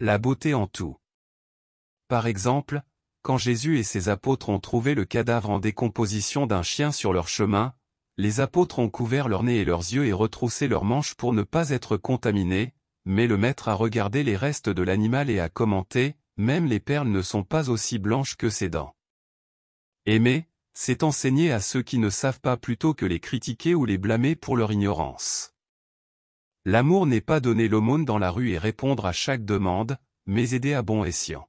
la beauté en tout. Par exemple, quand Jésus et ses apôtres ont trouvé le cadavre en décomposition d'un chien sur leur chemin, les apôtres ont couvert leur nez et leurs yeux et retroussé leurs manches pour ne pas être contaminés, mais le maître a regardé les restes de l'animal et a commenté, même les perles ne sont pas aussi blanches que ses dents. Aimer, c'est enseigner à ceux qui ne savent pas plutôt que les critiquer ou les blâmer pour leur ignorance. L'amour n'est pas donner l'aumône dans la rue et répondre à chaque demande, mais aider à bon escient.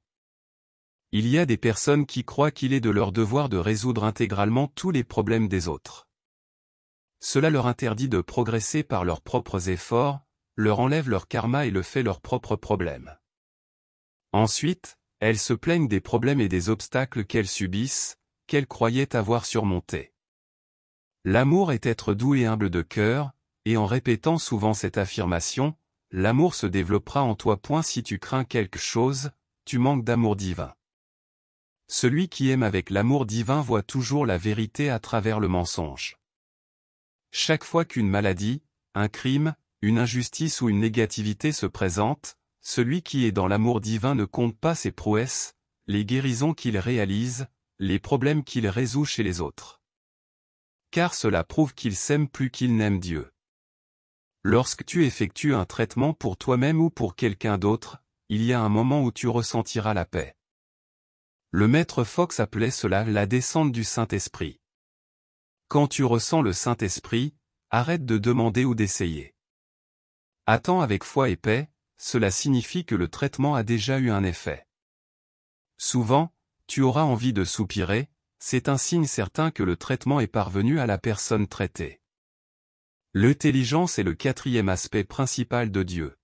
Il y a des personnes qui croient qu'il est de leur devoir de résoudre intégralement tous les problèmes des autres. Cela leur interdit de progresser par leurs propres efforts, leur enlève leur karma et le fait leurs propres problèmes. Ensuite, elles se plaignent des problèmes et des obstacles qu'elles subissent, qu'elles croyaient avoir surmontés. L'amour est être doux et humble de cœur, et en répétant souvent cette affirmation, l'amour se développera en toi. Point si tu crains quelque chose, tu manques d'amour divin. Celui qui aime avec l'amour divin voit toujours la vérité à travers le mensonge. Chaque fois qu'une maladie, un crime, une injustice ou une négativité se présente, celui qui est dans l'amour divin ne compte pas ses prouesses, les guérisons qu'il réalise, les problèmes qu'il résout chez les autres. Car cela prouve qu'il s'aime plus qu'il n'aime Dieu. Lorsque tu effectues un traitement pour toi-même ou pour quelqu'un d'autre, il y a un moment où tu ressentiras la paix. Le maître Fox appelait cela la descente du Saint-Esprit. Quand tu ressens le Saint-Esprit, arrête de demander ou d'essayer. Attends avec foi et paix, cela signifie que le traitement a déjà eu un effet. Souvent, tu auras envie de soupirer, c'est un signe certain que le traitement est parvenu à la personne traitée. L'intelligence est le quatrième aspect principal de Dieu.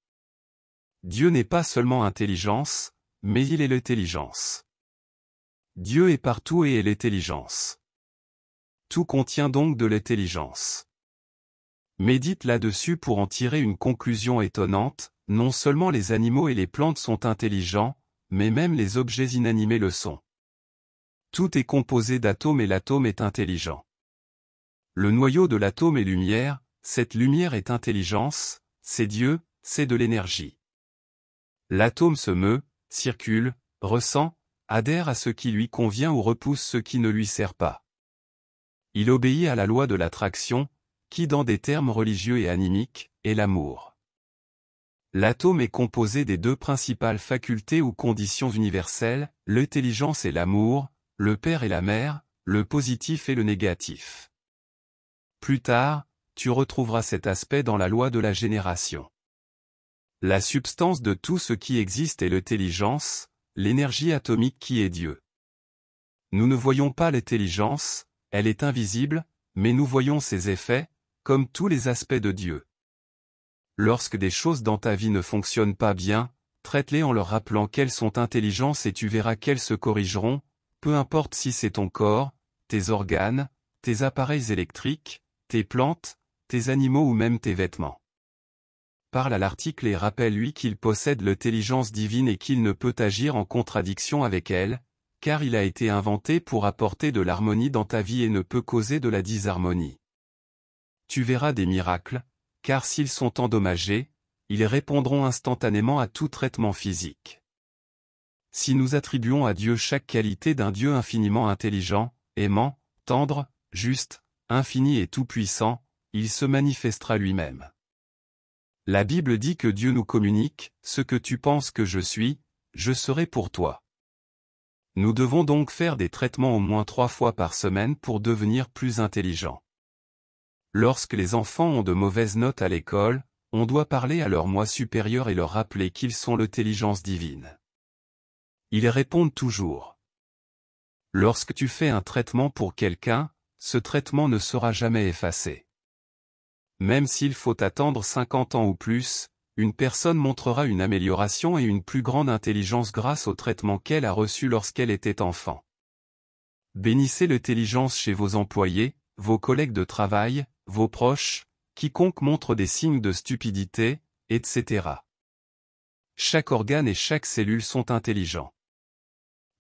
Dieu n'est pas seulement intelligence, mais il est l'intelligence. Dieu est partout et est l'intelligence. Tout contient donc de l'intelligence. Médite là-dessus pour en tirer une conclusion étonnante, non seulement les animaux et les plantes sont intelligents, mais même les objets inanimés le sont. Tout est composé d'atomes et l'atome est intelligent. Le noyau de l'atome est lumière, cette lumière est intelligence, c'est Dieu, c'est de l'énergie. L'atome se meut, circule, ressent, adhère à ce qui lui convient ou repousse ce qui ne lui sert pas. Il obéit à la loi de l'attraction, qui dans des termes religieux et animiques, est l'amour. L'atome est composé des deux principales facultés ou conditions universelles, l'intelligence et l'amour, le père et la mère, le positif et le négatif. Plus tard, tu retrouveras cet aspect dans la loi de la génération. La substance de tout ce qui existe est l'intelligence, l'énergie atomique qui est Dieu. Nous ne voyons pas l'intelligence, elle est invisible, mais nous voyons ses effets, comme tous les aspects de Dieu. Lorsque des choses dans ta vie ne fonctionnent pas bien, traite-les en leur rappelant qu'elles sont intelligences et tu verras qu'elles se corrigeront, peu importe si c'est ton corps, tes organes, tes appareils électriques, tes plantes, tes animaux ou même tes vêtements parle à l'article et rappelle-lui qu'il possède l'intelligence divine et qu'il ne peut agir en contradiction avec elle, car il a été inventé pour apporter de l'harmonie dans ta vie et ne peut causer de la disharmonie. Tu verras des miracles, car s'ils sont endommagés, ils répondront instantanément à tout traitement physique. Si nous attribuons à Dieu chaque qualité d'un Dieu infiniment intelligent, aimant, tendre, juste, infini et tout-puissant, il se manifestera lui-même. La Bible dit que Dieu nous communique, ce que tu penses que je suis, je serai pour toi. Nous devons donc faire des traitements au moins trois fois par semaine pour devenir plus intelligents. Lorsque les enfants ont de mauvaises notes à l'école, on doit parler à leur moi supérieur et leur rappeler qu'ils sont l'intelligence divine. Ils répondent toujours. Lorsque tu fais un traitement pour quelqu'un, ce traitement ne sera jamais effacé. Même s'il faut attendre 50 ans ou plus, une personne montrera une amélioration et une plus grande intelligence grâce au traitement qu'elle a reçu lorsqu'elle était enfant. Bénissez l'intelligence chez vos employés, vos collègues de travail, vos proches, quiconque montre des signes de stupidité, etc. Chaque organe et chaque cellule sont intelligents.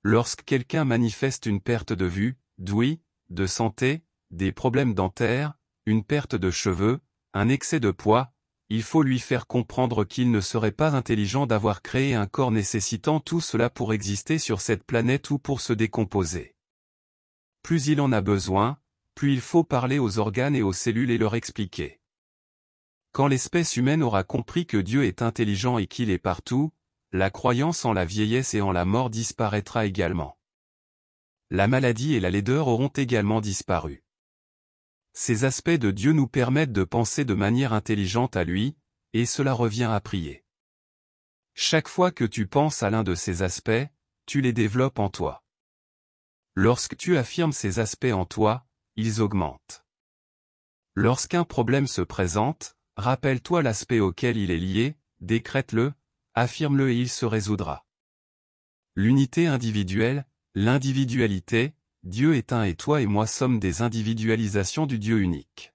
Lorsque quelqu'un manifeste une perte de vue, d'ouïe, de santé, des problèmes dentaires, une perte de cheveux, un excès de poids, il faut lui faire comprendre qu'il ne serait pas intelligent d'avoir créé un corps nécessitant tout cela pour exister sur cette planète ou pour se décomposer. Plus il en a besoin, plus il faut parler aux organes et aux cellules et leur expliquer. Quand l'espèce humaine aura compris que Dieu est intelligent et qu'il est partout, la croyance en la vieillesse et en la mort disparaîtra également. La maladie et la laideur auront également disparu. Ces aspects de Dieu nous permettent de penser de manière intelligente à lui, et cela revient à prier. Chaque fois que tu penses à l'un de ces aspects, tu les développes en toi. Lorsque tu affirmes ces aspects en toi, ils augmentent. Lorsqu'un problème se présente, rappelle-toi l'aspect auquel il est lié, décrète-le, affirme-le et il se résoudra. L'unité individuelle, l'individualité, Dieu est un et toi et moi sommes des individualisations du Dieu unique.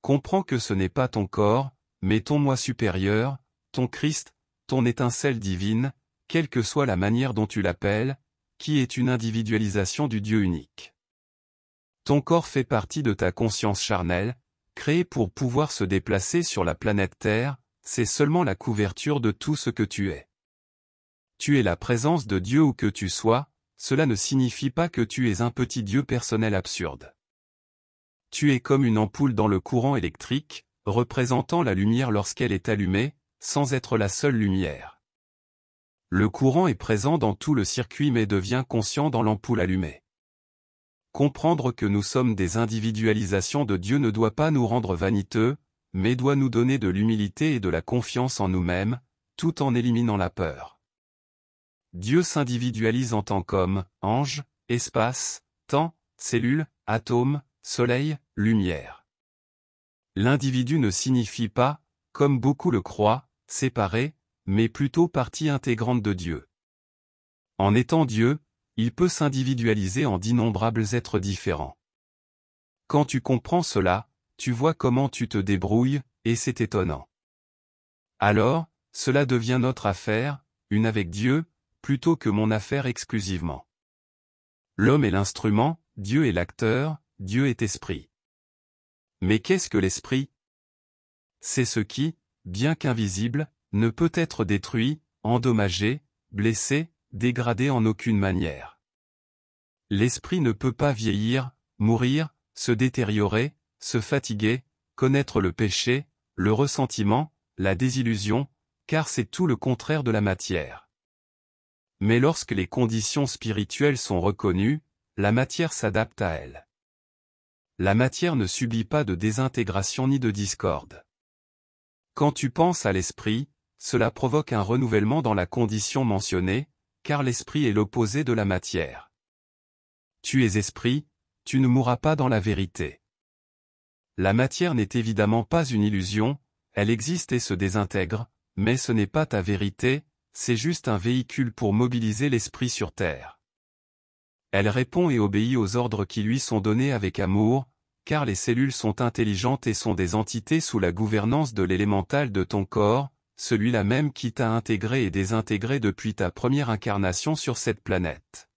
Comprends que ce n'est pas ton corps, mais ton moi supérieur, ton Christ, ton étincelle divine, quelle que soit la manière dont tu l'appelles, qui est une individualisation du Dieu unique. Ton corps fait partie de ta conscience charnelle, créée pour pouvoir se déplacer sur la planète Terre, c'est seulement la couverture de tout ce que tu es. Tu es la présence de Dieu où que tu sois, cela ne signifie pas que tu es un petit dieu personnel absurde. Tu es comme une ampoule dans le courant électrique, représentant la lumière lorsqu'elle est allumée, sans être la seule lumière. Le courant est présent dans tout le circuit mais devient conscient dans l'ampoule allumée. Comprendre que nous sommes des individualisations de Dieu ne doit pas nous rendre vaniteux, mais doit nous donner de l'humilité et de la confiance en nous-mêmes, tout en éliminant la peur. Dieu s'individualise en tant qu'homme, ange, espace, temps, cellule, atome, soleil, lumière. L'individu ne signifie pas, comme beaucoup le croient, séparé, mais plutôt partie intégrante de Dieu. En étant Dieu, il peut s'individualiser en d'innombrables êtres différents. Quand tu comprends cela, tu vois comment tu te débrouilles, et c'est étonnant. Alors, cela devient notre affaire, une avec Dieu, plutôt que mon affaire exclusivement. L'homme est l'instrument, Dieu est l'acteur, Dieu est esprit. Mais qu'est-ce que l'esprit C'est ce qui, bien qu'invisible, ne peut être détruit, endommagé, blessé, dégradé en aucune manière. L'esprit ne peut pas vieillir, mourir, se détériorer, se fatiguer, connaître le péché, le ressentiment, la désillusion, car c'est tout le contraire de la matière mais lorsque les conditions spirituelles sont reconnues, la matière s'adapte à elle. La matière ne subit pas de désintégration ni de discorde. Quand tu penses à l'esprit, cela provoque un renouvellement dans la condition mentionnée, car l'esprit est l'opposé de la matière. Tu es esprit, tu ne mourras pas dans la vérité. La matière n'est évidemment pas une illusion, elle existe et se désintègre, mais ce n'est pas ta vérité, c'est juste un véhicule pour mobiliser l'esprit sur terre. Elle répond et obéit aux ordres qui lui sont donnés avec amour, car les cellules sont intelligentes et sont des entités sous la gouvernance de l'élémental de ton corps, celui-là même qui t'a intégré et désintégré depuis ta première incarnation sur cette planète.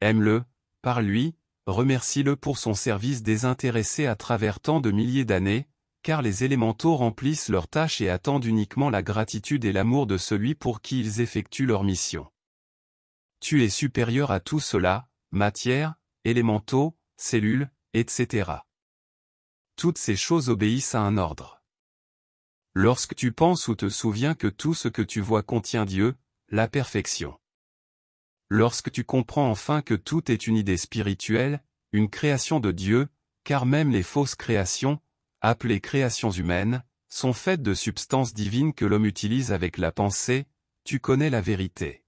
Aime-le, par lui, remercie-le pour son service désintéressé à travers tant de milliers d'années, car les élémentaux remplissent leurs tâches et attendent uniquement la gratitude et l'amour de celui pour qui ils effectuent leur mission. Tu es supérieur à tout cela, matière, élémentaux, cellules, etc. Toutes ces choses obéissent à un ordre. Lorsque tu penses ou te souviens que tout ce que tu vois contient Dieu, la perfection. Lorsque tu comprends enfin que tout est une idée spirituelle, une création de Dieu, car même les fausses créations, appelées créations humaines, sont faites de substances divines que l'homme utilise avec la pensée, tu connais la vérité.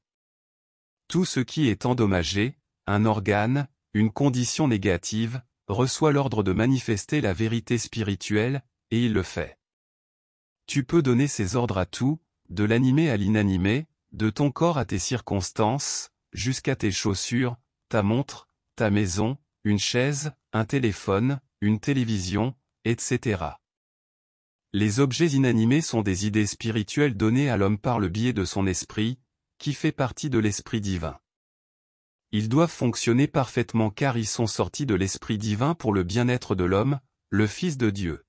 Tout ce qui est endommagé, un organe, une condition négative, reçoit l'ordre de manifester la vérité spirituelle, et il le fait. Tu peux donner ces ordres à tout, de l'animé à l'inanimé, de ton corps à tes circonstances, jusqu'à tes chaussures, ta montre, ta maison, une chaise, un téléphone, une télévision, etc. Les objets inanimés sont des idées spirituelles données à l'homme par le biais de son esprit, qui fait partie de l'esprit divin. Ils doivent fonctionner parfaitement car ils sont sortis de l'esprit divin pour le bien-être de l'homme, le Fils de Dieu.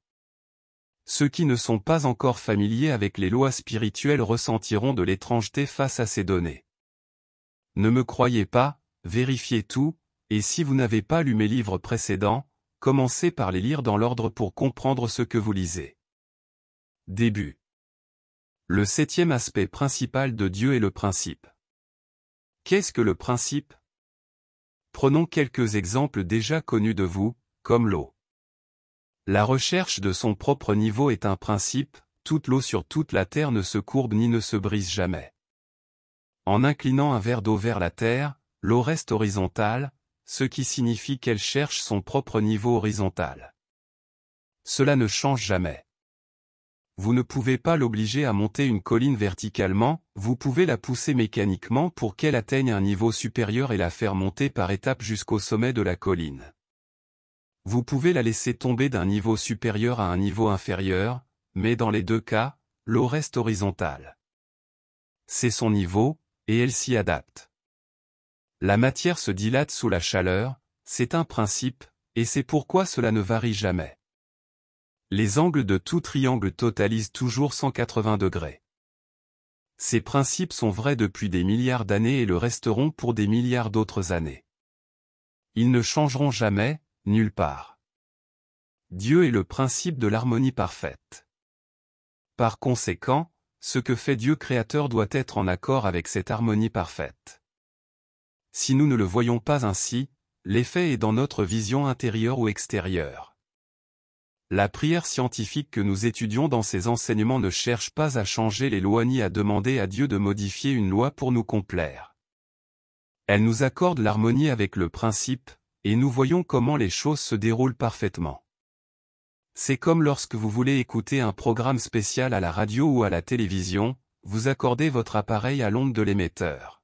Ceux qui ne sont pas encore familiers avec les lois spirituelles ressentiront de l'étrangeté face à ces données. Ne me croyez pas, vérifiez tout, et si vous n'avez pas lu mes livres précédents, Commencez par les lire dans l'ordre pour comprendre ce que vous lisez. Début. Le septième aspect principal de Dieu est le principe. Qu'est-ce que le principe Prenons quelques exemples déjà connus de vous, comme l'eau. La recherche de son propre niveau est un principe, toute l'eau sur toute la terre ne se courbe ni ne se brise jamais. En inclinant un verre d'eau vers la terre, l'eau reste horizontale, ce qui signifie qu'elle cherche son propre niveau horizontal. Cela ne change jamais. Vous ne pouvez pas l'obliger à monter une colline verticalement, vous pouvez la pousser mécaniquement pour qu'elle atteigne un niveau supérieur et la faire monter par étapes jusqu'au sommet de la colline. Vous pouvez la laisser tomber d'un niveau supérieur à un niveau inférieur, mais dans les deux cas, l'eau reste horizontale. C'est son niveau, et elle s'y adapte. La matière se dilate sous la chaleur, c'est un principe, et c'est pourquoi cela ne varie jamais. Les angles de tout triangle totalisent toujours 180 degrés. Ces principes sont vrais depuis des milliards d'années et le resteront pour des milliards d'autres années. Ils ne changeront jamais, nulle part. Dieu est le principe de l'harmonie parfaite. Par conséquent, ce que fait Dieu créateur doit être en accord avec cette harmonie parfaite si nous ne le voyons pas ainsi, l'effet est dans notre vision intérieure ou extérieure. La prière scientifique que nous étudions dans ces enseignements ne cherche pas à changer les lois ni à demander à Dieu de modifier une loi pour nous complaire. Elle nous accorde l'harmonie avec le principe, et nous voyons comment les choses se déroulent parfaitement. C'est comme lorsque vous voulez écouter un programme spécial à la radio ou à la télévision, vous accordez votre appareil à l'onde de l'émetteur.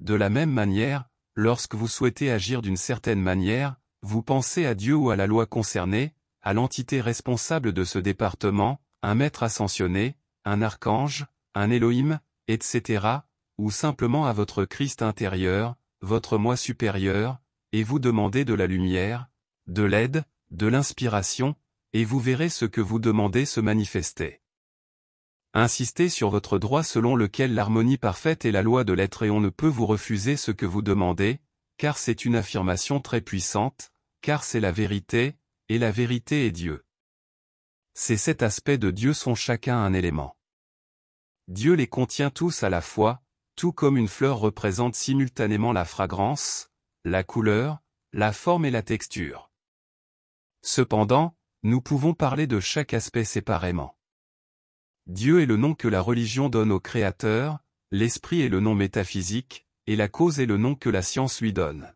De la même manière, lorsque vous souhaitez agir d'une certaine manière, vous pensez à Dieu ou à la loi concernée, à l'entité responsable de ce département, un maître ascensionné, un archange, un Elohim, etc., ou simplement à votre Christ intérieur, votre moi supérieur, et vous demandez de la lumière, de l'aide, de l'inspiration, et vous verrez ce que vous demandez se manifester. Insistez sur votre droit selon lequel l'harmonie parfaite est la loi de l'être et on ne peut vous refuser ce que vous demandez, car c'est une affirmation très puissante, car c'est la vérité, et la vérité est Dieu. Ces sept aspects de Dieu sont chacun un élément. Dieu les contient tous à la fois, tout comme une fleur représente simultanément la fragrance, la couleur, la forme et la texture. Cependant, nous pouvons parler de chaque aspect séparément. Dieu est le nom que la religion donne au Créateur, l'esprit est le nom métaphysique, et la cause est le nom que la science lui donne.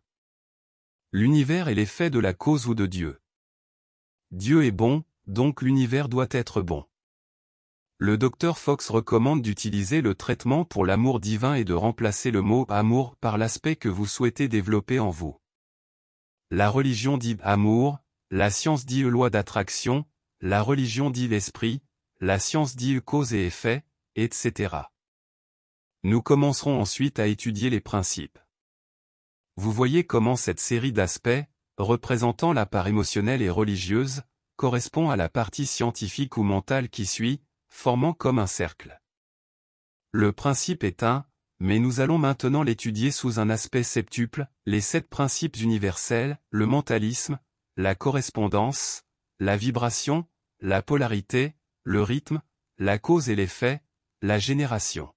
L'univers est l'effet de la cause ou de Dieu. Dieu est bon, donc l'univers doit être bon. Le docteur Fox recommande d'utiliser le traitement pour l'amour divin et de remplacer le mot amour par l'aspect que vous souhaitez développer en vous. La religion dit amour, la science dit loi d'attraction, la religion dit l'esprit, la science dit cause et effet, etc. Nous commencerons ensuite à étudier les principes. Vous voyez comment cette série d'aspects, représentant la part émotionnelle et religieuse, correspond à la partie scientifique ou mentale qui suit, formant comme un cercle. Le principe est un, mais nous allons maintenant l'étudier sous un aspect septuple, les sept principes universels, le mentalisme, la correspondance, la vibration, la polarité, le rythme, la cause et l'effet, la génération.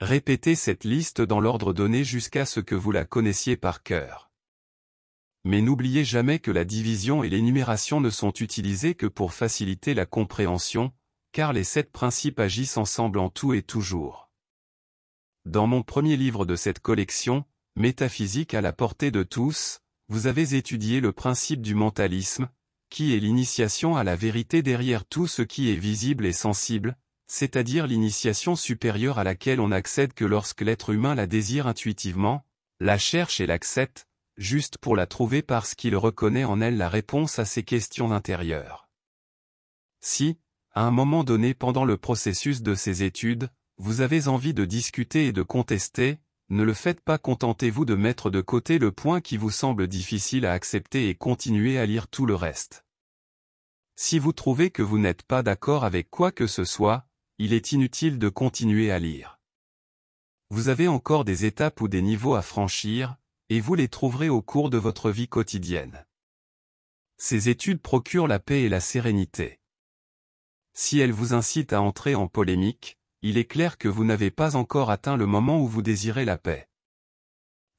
Répétez cette liste dans l'ordre donné jusqu'à ce que vous la connaissiez par cœur. Mais n'oubliez jamais que la division et l'énumération ne sont utilisées que pour faciliter la compréhension, car les sept principes agissent ensemble en tout et toujours. Dans mon premier livre de cette collection, Métaphysique à la portée de tous, vous avez étudié le principe du mentalisme, qui est l'initiation à la vérité derrière tout ce qui est visible et sensible, c'est-à-dire l'initiation supérieure à laquelle on accède que lorsque l'être humain la désire intuitivement, la cherche et l'accepte, juste pour la trouver parce qu'il reconnaît en elle la réponse à ses questions intérieures. Si, à un moment donné pendant le processus de ces études, vous avez envie de discuter et de contester, ne le faites pas contentez-vous de mettre de côté le point qui vous semble difficile à accepter et continuez à lire tout le reste. Si vous trouvez que vous n'êtes pas d'accord avec quoi que ce soit, il est inutile de continuer à lire. Vous avez encore des étapes ou des niveaux à franchir, et vous les trouverez au cours de votre vie quotidienne. Ces études procurent la paix et la sérénité. Si elles vous incitent à entrer en polémique, il est clair que vous n'avez pas encore atteint le moment où vous désirez la paix.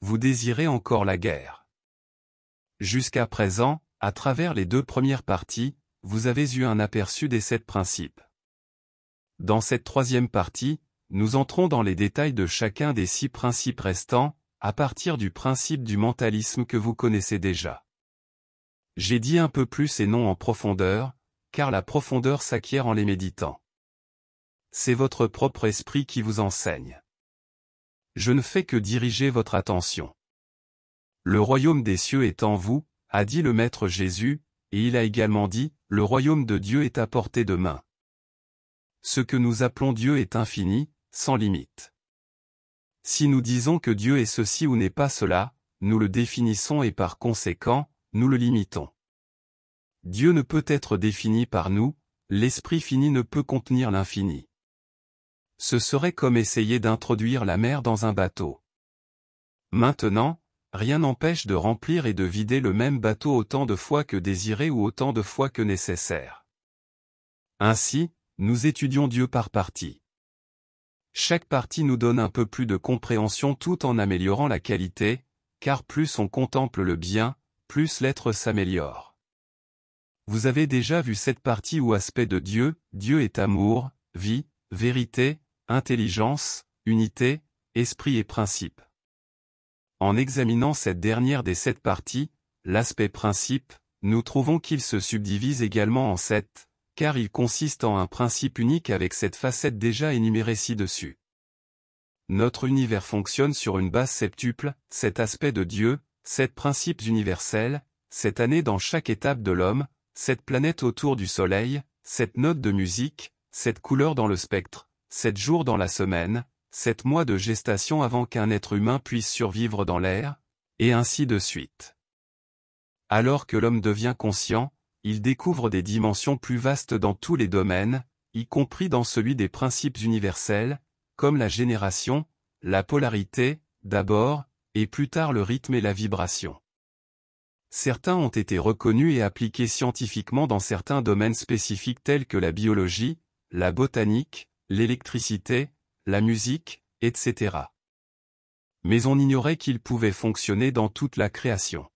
Vous désirez encore la guerre. Jusqu'à présent, à travers les deux premières parties, vous avez eu un aperçu des sept principes. Dans cette troisième partie, nous entrons dans les détails de chacun des six principes restants, à partir du principe du mentalisme que vous connaissez déjà. J'ai dit un peu plus et non en profondeur, car la profondeur s'acquiert en les méditant c'est votre propre esprit qui vous enseigne. Je ne fais que diriger votre attention. Le royaume des cieux est en vous, a dit le Maître Jésus, et il a également dit, le royaume de Dieu est à portée de main. Ce que nous appelons Dieu est infini, sans limite. Si nous disons que Dieu est ceci ou n'est pas cela, nous le définissons et par conséquent, nous le limitons. Dieu ne peut être défini par nous, l'esprit fini ne peut contenir l'infini. Ce serait comme essayer d'introduire la mer dans un bateau. Maintenant, rien n'empêche de remplir et de vider le même bateau autant de fois que désiré ou autant de fois que nécessaire. Ainsi, nous étudions Dieu par partie. Chaque partie nous donne un peu plus de compréhension tout en améliorant la qualité, car plus on contemple le bien, plus l'être s'améliore. Vous avez déjà vu cette partie ou aspect de Dieu, Dieu est amour, vie, vérité, intelligence, unité, esprit et principe. En examinant cette dernière des sept parties, l'aspect principe, nous trouvons qu'il se subdivise également en sept, car il consiste en un principe unique avec cette facette déjà énumérée ci-dessus. Notre univers fonctionne sur une base septuple, cet aspect de Dieu, sept principes universels, cette année dans chaque étape de l'homme, cette planète autour du Soleil, cette note de musique, cette couleur dans le spectre, sept jours dans la semaine, sept mois de gestation avant qu'un être humain puisse survivre dans l'air, et ainsi de suite. Alors que l'homme devient conscient, il découvre des dimensions plus vastes dans tous les domaines, y compris dans celui des principes universels, comme la génération, la polarité, d'abord, et plus tard le rythme et la vibration. Certains ont été reconnus et appliqués scientifiquement dans certains domaines spécifiques tels que la biologie, la botanique, l'électricité, la musique, etc. Mais on ignorait qu'il pouvait fonctionner dans toute la création.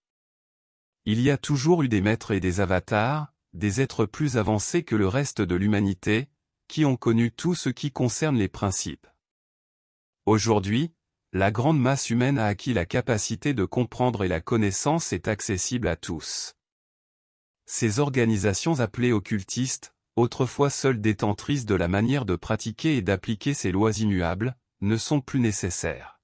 Il y a toujours eu des maîtres et des avatars, des êtres plus avancés que le reste de l'humanité, qui ont connu tout ce qui concerne les principes. Aujourd'hui, la grande masse humaine a acquis la capacité de comprendre et la connaissance est accessible à tous. Ces organisations appelées occultistes, autrefois seules détentrices de la manière de pratiquer et d'appliquer ces lois immuables, ne sont plus nécessaires.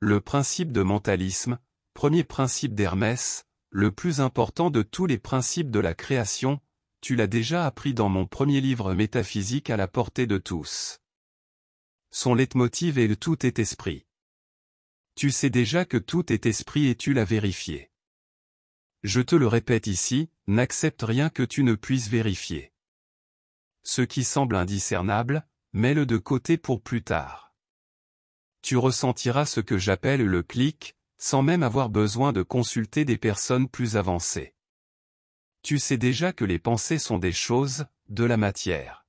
Le principe de mentalisme, premier principe d'Hermès, le plus important de tous les principes de la création, tu l'as déjà appris dans mon premier livre Métaphysique à la portée de tous. Son leitmotiv est le tout est esprit. Tu sais déjà que tout est esprit et tu l'as vérifié. Je te le répète ici, n'accepte rien que tu ne puisses vérifier ce qui semble indiscernable, mets-le de côté pour plus tard. Tu ressentiras ce que j'appelle le clic, sans même avoir besoin de consulter des personnes plus avancées. Tu sais déjà que les pensées sont des choses, de la matière.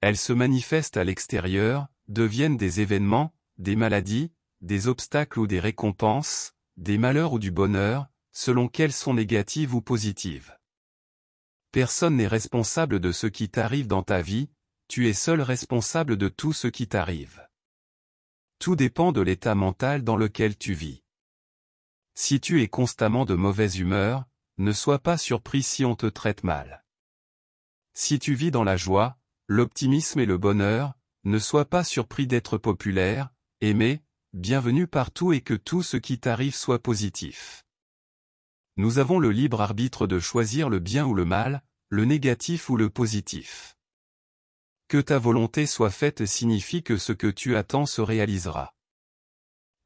Elles se manifestent à l'extérieur, deviennent des événements, des maladies, des obstacles ou des récompenses, des malheurs ou du bonheur, selon qu'elles sont négatives ou positives. Personne n'est responsable de ce qui t'arrive dans ta vie, tu es seul responsable de tout ce qui t'arrive. Tout dépend de l'état mental dans lequel tu vis. Si tu es constamment de mauvaise humeur, ne sois pas surpris si on te traite mal. Si tu vis dans la joie, l'optimisme et le bonheur, ne sois pas surpris d'être populaire, aimé, bienvenu partout et que tout ce qui t'arrive soit positif. Nous avons le libre arbitre de choisir le bien ou le mal, le négatif ou le positif. Que ta volonté soit faite signifie que ce que tu attends se réalisera.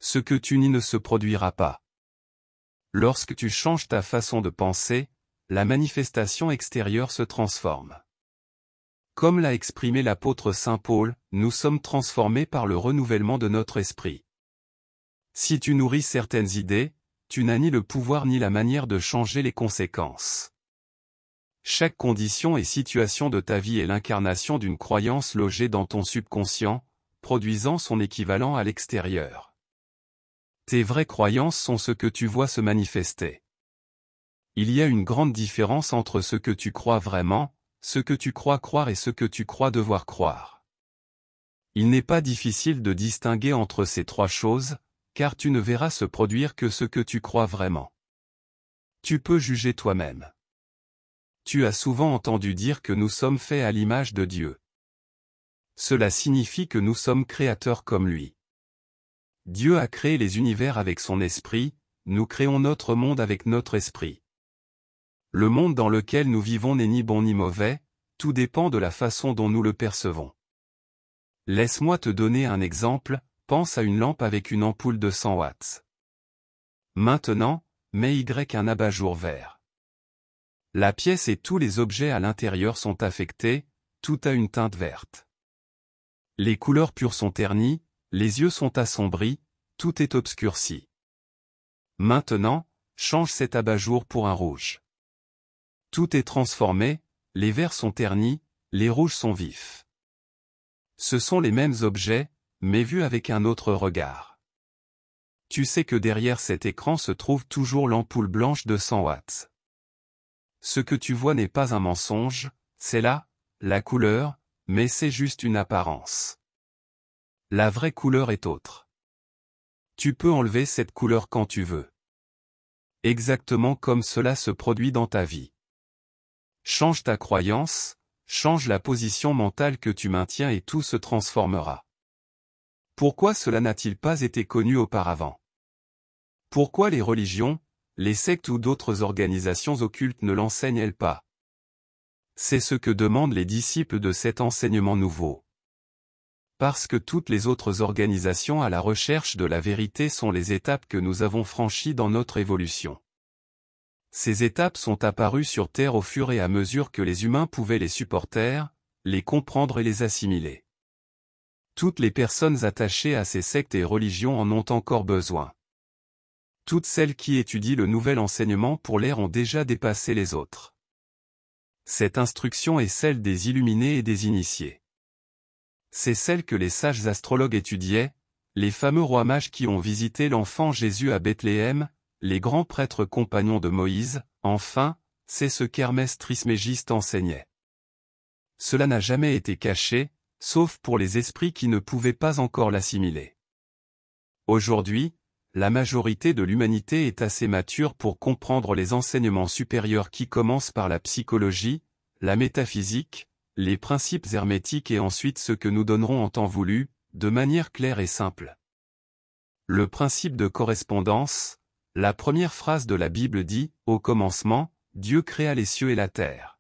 Ce que tu nie ne se produira pas. Lorsque tu changes ta façon de penser, la manifestation extérieure se transforme. Comme l'a exprimé l'apôtre Saint Paul, nous sommes transformés par le renouvellement de notre esprit. Si tu nourris certaines idées, tu n'as ni le pouvoir ni la manière de changer les conséquences. Chaque condition et situation de ta vie est l'incarnation d'une croyance logée dans ton subconscient, produisant son équivalent à l'extérieur. Tes vraies croyances sont ce que tu vois se manifester. Il y a une grande différence entre ce que tu crois vraiment, ce que tu crois croire et ce que tu crois devoir croire. Il n'est pas difficile de distinguer entre ces trois choses, car tu ne verras se produire que ce que tu crois vraiment. Tu peux juger toi-même. Tu as souvent entendu dire que nous sommes faits à l'image de Dieu. Cela signifie que nous sommes créateurs comme lui. Dieu a créé les univers avec son esprit, nous créons notre monde avec notre esprit. Le monde dans lequel nous vivons n'est ni bon ni mauvais, tout dépend de la façon dont nous le percevons. Laisse-moi te donner un exemple, pense à une lampe avec une ampoule de 100 watts. Maintenant, mets Y un abat-jour vert. La pièce et tous les objets à l'intérieur sont affectés, tout a une teinte verte. Les couleurs pures sont ternies, les yeux sont assombris, tout est obscurci. Maintenant, change cet abat-jour pour un rouge. Tout est transformé, les verts sont ternis, les rouges sont vifs. Ce sont les mêmes objets, mais vus avec un autre regard. Tu sais que derrière cet écran se trouve toujours l'ampoule blanche de 100 watts. Ce que tu vois n'est pas un mensonge, c'est là, la couleur, mais c'est juste une apparence. La vraie couleur est autre. Tu peux enlever cette couleur quand tu veux. Exactement comme cela se produit dans ta vie. Change ta croyance, change la position mentale que tu maintiens et tout se transformera. Pourquoi cela n'a-t-il pas été connu auparavant Pourquoi les religions, les sectes ou d'autres organisations occultes ne l'enseignent-elles pas C'est ce que demandent les disciples de cet enseignement nouveau. Parce que toutes les autres organisations à la recherche de la vérité sont les étapes que nous avons franchies dans notre évolution. Ces étapes sont apparues sur Terre au fur et à mesure que les humains pouvaient les supporter, les comprendre et les assimiler. Toutes les personnes attachées à ces sectes et religions en ont encore besoin toutes celles qui étudient le nouvel enseignement pour l'air ont déjà dépassé les autres. Cette instruction est celle des illuminés et des initiés. C'est celle que les sages astrologues étudiaient, les fameux rois mages qui ont visité l'enfant Jésus à Bethléem, les grands prêtres compagnons de Moïse, enfin, c'est ce qu'Hermès Trismégiste enseignait. Cela n'a jamais été caché, sauf pour les esprits qui ne pouvaient pas encore l'assimiler. Aujourd'hui, la majorité de l'humanité est assez mature pour comprendre les enseignements supérieurs qui commencent par la psychologie, la métaphysique, les principes hermétiques et ensuite ce que nous donnerons en temps voulu, de manière claire et simple. Le principe de correspondance, la première phrase de la Bible dit, Au commencement, Dieu créa les cieux et la terre.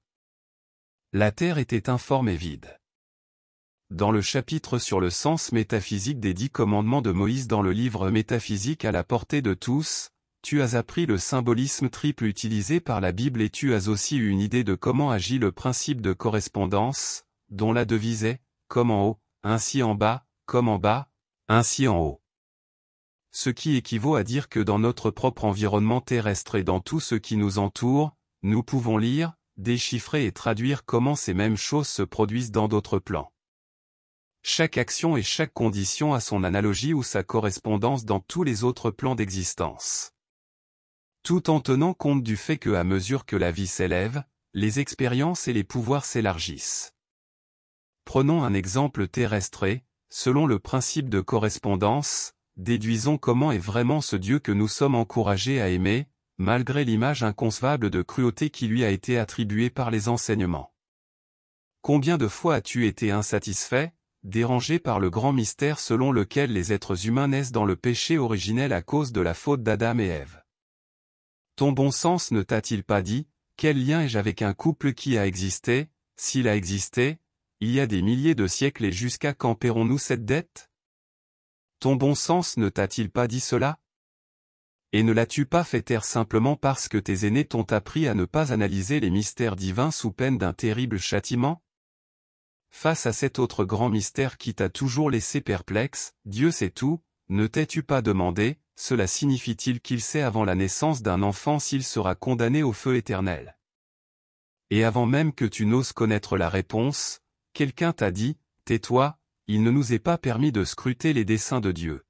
La terre était informe et vide dans le chapitre sur le sens métaphysique des dix commandements de Moïse dans le livre Métaphysique à la portée de tous, tu as appris le symbolisme triple utilisé par la Bible et tu as aussi eu une idée de comment agit le principe de correspondance, dont la devise est, comme en haut, ainsi en bas, comme en bas, ainsi en haut. Ce qui équivaut à dire que dans notre propre environnement terrestre et dans tout ce qui nous entoure, nous pouvons lire, déchiffrer et traduire comment ces mêmes choses se produisent dans d'autres plans. Chaque action et chaque condition a son analogie ou sa correspondance dans tous les autres plans d'existence. Tout en tenant compte du fait que à mesure que la vie s'élève, les expériences et les pouvoirs s'élargissent. Prenons un exemple terrestre et, selon le principe de correspondance, déduisons comment est vraiment ce Dieu que nous sommes encouragés à aimer, malgré l'image inconcevable de cruauté qui lui a été attribuée par les enseignements. Combien de fois as-tu été insatisfait, dérangé par le grand mystère selon lequel les êtres humains naissent dans le péché originel à cause de la faute d'Adam et Ève. Ton bon sens ne t'a-t-il pas dit, quel lien ai-je avec un couple qui a existé, s'il a existé, il y a des milliers de siècles et jusqu'à quand paierons-nous cette dette Ton bon sens ne t'a-t-il pas dit cela Et ne l'as-tu pas fait taire simplement parce que tes aînés t'ont appris à ne pas analyser les mystères divins sous peine d'un terrible châtiment Face à cet autre grand mystère qui t'a toujours laissé perplexe, Dieu sait tout, ne t'es-tu pas demandé, cela signifie-t-il qu'il sait avant la naissance d'un enfant s'il sera condamné au feu éternel Et avant même que tu n'oses connaître la réponse, quelqu'un t'a dit, tais-toi, il ne nous est pas permis de scruter les desseins de Dieu.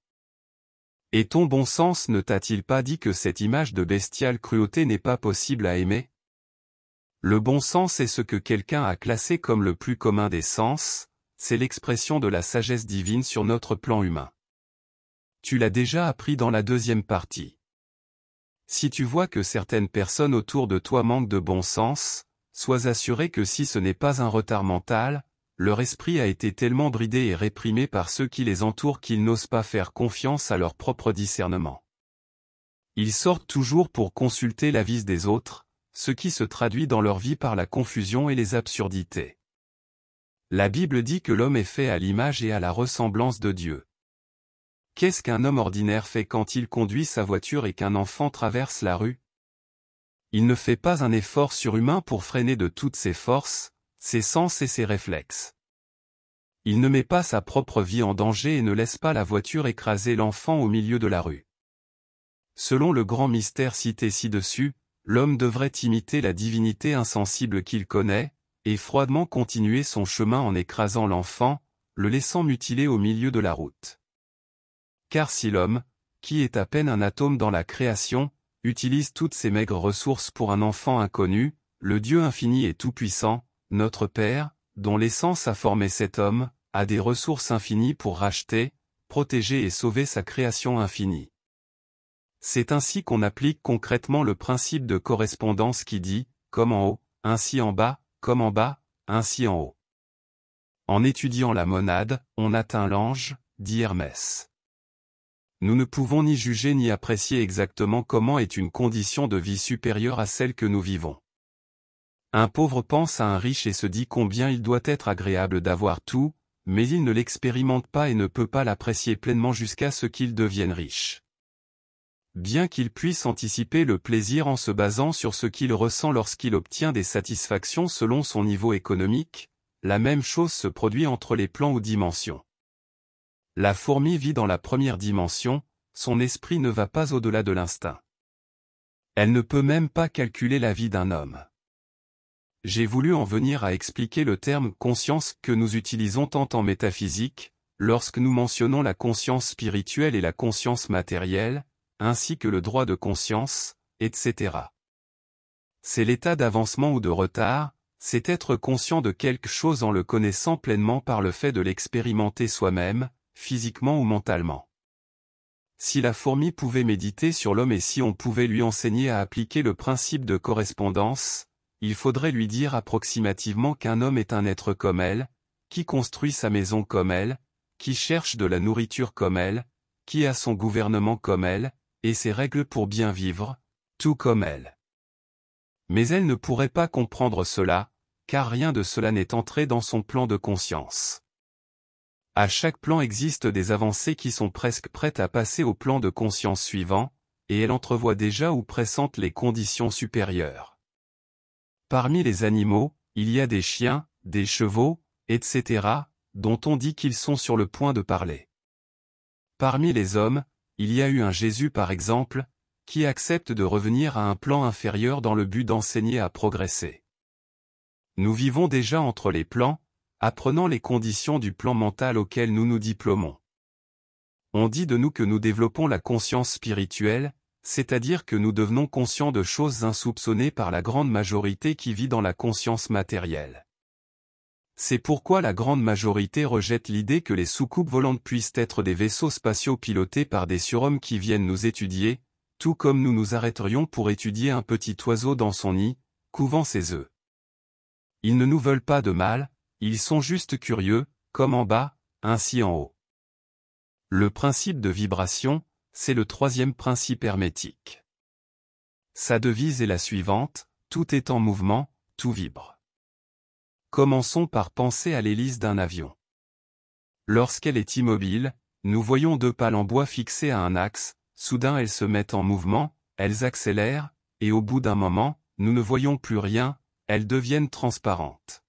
Et ton bon sens ne t'a-t-il pas dit que cette image de bestiale cruauté n'est pas possible à aimer le bon sens est ce que quelqu'un a classé comme le plus commun des sens, c'est l'expression de la sagesse divine sur notre plan humain. Tu l'as déjà appris dans la deuxième partie. Si tu vois que certaines personnes autour de toi manquent de bon sens, sois assuré que si ce n'est pas un retard mental, leur esprit a été tellement bridé et réprimé par ceux qui les entourent qu'ils n'osent pas faire confiance à leur propre discernement. Ils sortent toujours pour consulter l'avis des autres, ce qui se traduit dans leur vie par la confusion et les absurdités. La Bible dit que l'homme est fait à l'image et à la ressemblance de Dieu. Qu'est-ce qu'un homme ordinaire fait quand il conduit sa voiture et qu'un enfant traverse la rue Il ne fait pas un effort surhumain pour freiner de toutes ses forces, ses sens et ses réflexes. Il ne met pas sa propre vie en danger et ne laisse pas la voiture écraser l'enfant au milieu de la rue. Selon le grand mystère cité ci-dessus, l'homme devrait imiter la divinité insensible qu'il connaît, et froidement continuer son chemin en écrasant l'enfant, le laissant mutiler au milieu de la route. Car si l'homme, qui est à peine un atome dans la création, utilise toutes ses maigres ressources pour un enfant inconnu, le Dieu infini et tout-puissant, notre Père, dont l'essence a formé cet homme, a des ressources infinies pour racheter, protéger et sauver sa création infinie. C'est ainsi qu'on applique concrètement le principe de correspondance qui dit, comme en haut, ainsi en bas, comme en bas, ainsi en haut. En étudiant la monade, on atteint l'ange, dit Hermès. Nous ne pouvons ni juger ni apprécier exactement comment est une condition de vie supérieure à celle que nous vivons. Un pauvre pense à un riche et se dit combien il doit être agréable d'avoir tout, mais il ne l'expérimente pas et ne peut pas l'apprécier pleinement jusqu'à ce qu'il devienne riche bien qu'il puisse anticiper le plaisir en se basant sur ce qu'il ressent lorsqu'il obtient des satisfactions selon son niveau économique, la même chose se produit entre les plans ou dimensions. La fourmi vit dans la première dimension, son esprit ne va pas au-delà de l'instinct. Elle ne peut même pas calculer la vie d'un homme. J'ai voulu en venir à expliquer le terme conscience que nous utilisons tant en métaphysique, lorsque nous mentionnons la conscience spirituelle et la conscience matérielle, ainsi que le droit de conscience, etc. C'est l'état d'avancement ou de retard, c'est être conscient de quelque chose en le connaissant pleinement par le fait de l'expérimenter soi-même, physiquement ou mentalement. Si la fourmi pouvait méditer sur l'homme et si on pouvait lui enseigner à appliquer le principe de correspondance, il faudrait lui dire approximativement qu'un homme est un être comme elle, qui construit sa maison comme elle, qui cherche de la nourriture comme elle, qui a son gouvernement comme elle, et ses règles pour bien vivre, tout comme elle. Mais elle ne pourrait pas comprendre cela, car rien de cela n'est entré dans son plan de conscience. À chaque plan existent des avancées qui sont presque prêtes à passer au plan de conscience suivant, et elle entrevoit déjà ou pressente les conditions supérieures. Parmi les animaux, il y a des chiens, des chevaux, etc., dont on dit qu'ils sont sur le point de parler. Parmi les hommes, il y a eu un Jésus par exemple, qui accepte de revenir à un plan inférieur dans le but d'enseigner à progresser. Nous vivons déjà entre les plans, apprenant les conditions du plan mental auquel nous nous diplômons. On dit de nous que nous développons la conscience spirituelle, c'est-à-dire que nous devenons conscients de choses insoupçonnées par la grande majorité qui vit dans la conscience matérielle. C'est pourquoi la grande majorité rejette l'idée que les soucoupes volantes puissent être des vaisseaux spatiaux pilotés par des surhommes qui viennent nous étudier, tout comme nous nous arrêterions pour étudier un petit oiseau dans son nid, couvant ses œufs. Ils ne nous veulent pas de mal, ils sont juste curieux, comme en bas, ainsi en haut. Le principe de vibration, c'est le troisième principe hermétique. Sa devise est la suivante, tout est en mouvement, tout vibre. Commençons par penser à l'hélice d'un avion. Lorsqu'elle est immobile, nous voyons deux pales en bois fixées à un axe, soudain elles se mettent en mouvement, elles accélèrent, et au bout d'un moment, nous ne voyons plus rien, elles deviennent transparentes.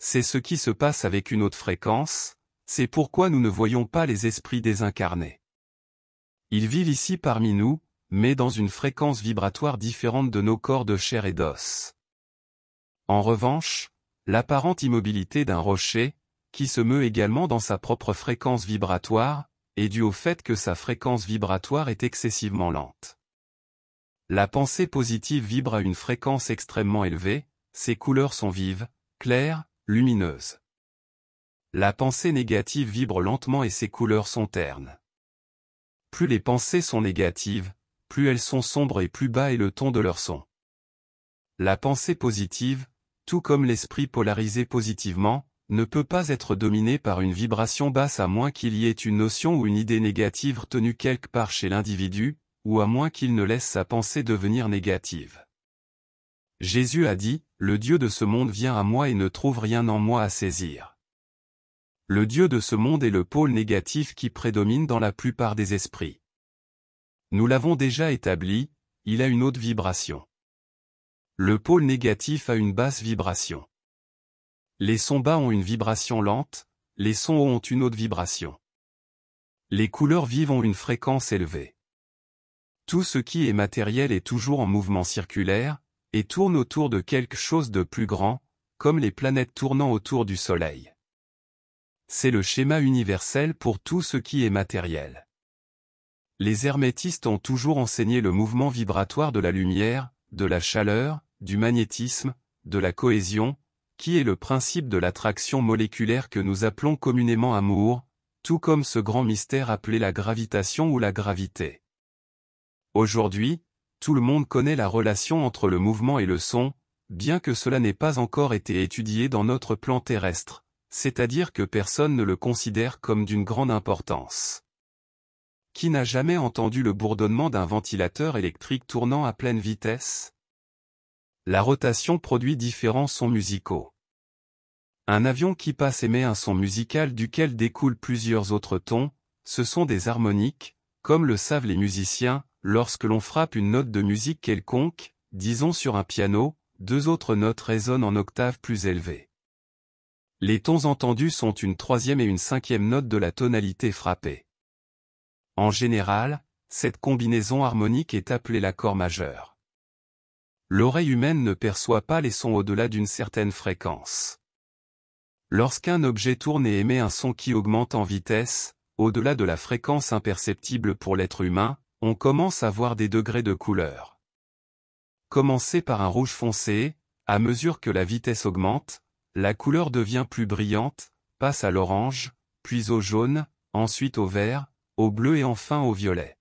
C'est ce qui se passe avec une autre fréquence, c'est pourquoi nous ne voyons pas les esprits désincarnés. Ils vivent ici parmi nous, mais dans une fréquence vibratoire différente de nos corps de chair et d'os. En revanche, l'apparente immobilité d'un rocher, qui se meut également dans sa propre fréquence vibratoire, est due au fait que sa fréquence vibratoire est excessivement lente. La pensée positive vibre à une fréquence extrêmement élevée, ses couleurs sont vives, claires, lumineuses. La pensée négative vibre lentement et ses couleurs sont ternes. Plus les pensées sont négatives, plus elles sont sombres et plus bas est le ton de leur son. La pensée positive, tout comme l'esprit polarisé positivement, ne peut pas être dominé par une vibration basse à moins qu'il y ait une notion ou une idée négative retenue quelque part chez l'individu, ou à moins qu'il ne laisse sa pensée devenir négative. Jésus a dit, Le Dieu de ce monde vient à moi et ne trouve rien en moi à saisir. Le Dieu de ce monde est le pôle négatif qui prédomine dans la plupart des esprits. Nous l'avons déjà établi, il a une haute vibration. Le pôle négatif a une basse vibration. Les sons bas ont une vibration lente, les sons hauts ont une haute vibration. Les couleurs vives ont une fréquence élevée. Tout ce qui est matériel est toujours en mouvement circulaire, et tourne autour de quelque chose de plus grand, comme les planètes tournant autour du Soleil. C'est le schéma universel pour tout ce qui est matériel. Les hermétistes ont toujours enseigné le mouvement vibratoire de la lumière, de la chaleur, du magnétisme, de la cohésion, qui est le principe de l'attraction moléculaire que nous appelons communément amour, tout comme ce grand mystère appelé la gravitation ou la gravité. Aujourd'hui, tout le monde connaît la relation entre le mouvement et le son, bien que cela n'ait pas encore été étudié dans notre plan terrestre, c'est-à-dire que personne ne le considère comme d'une grande importance. Qui n'a jamais entendu le bourdonnement d'un ventilateur électrique tournant à pleine vitesse la rotation produit différents sons musicaux. Un avion qui passe émet un son musical duquel découlent plusieurs autres tons, ce sont des harmoniques, comme le savent les musiciens, lorsque l'on frappe une note de musique quelconque, disons sur un piano, deux autres notes résonnent en octave plus élevée. Les tons entendus sont une troisième et une cinquième note de la tonalité frappée. En général, cette combinaison harmonique est appelée l'accord majeur l'oreille humaine ne perçoit pas les sons au-delà d'une certaine fréquence. Lorsqu'un objet tourne et émet un son qui augmente en vitesse, au-delà de la fréquence imperceptible pour l'être humain, on commence à voir des degrés de couleur. Commencez par un rouge foncé, à mesure que la vitesse augmente, la couleur devient plus brillante, passe à l'orange, puis au jaune, ensuite au vert, au bleu et enfin au violet.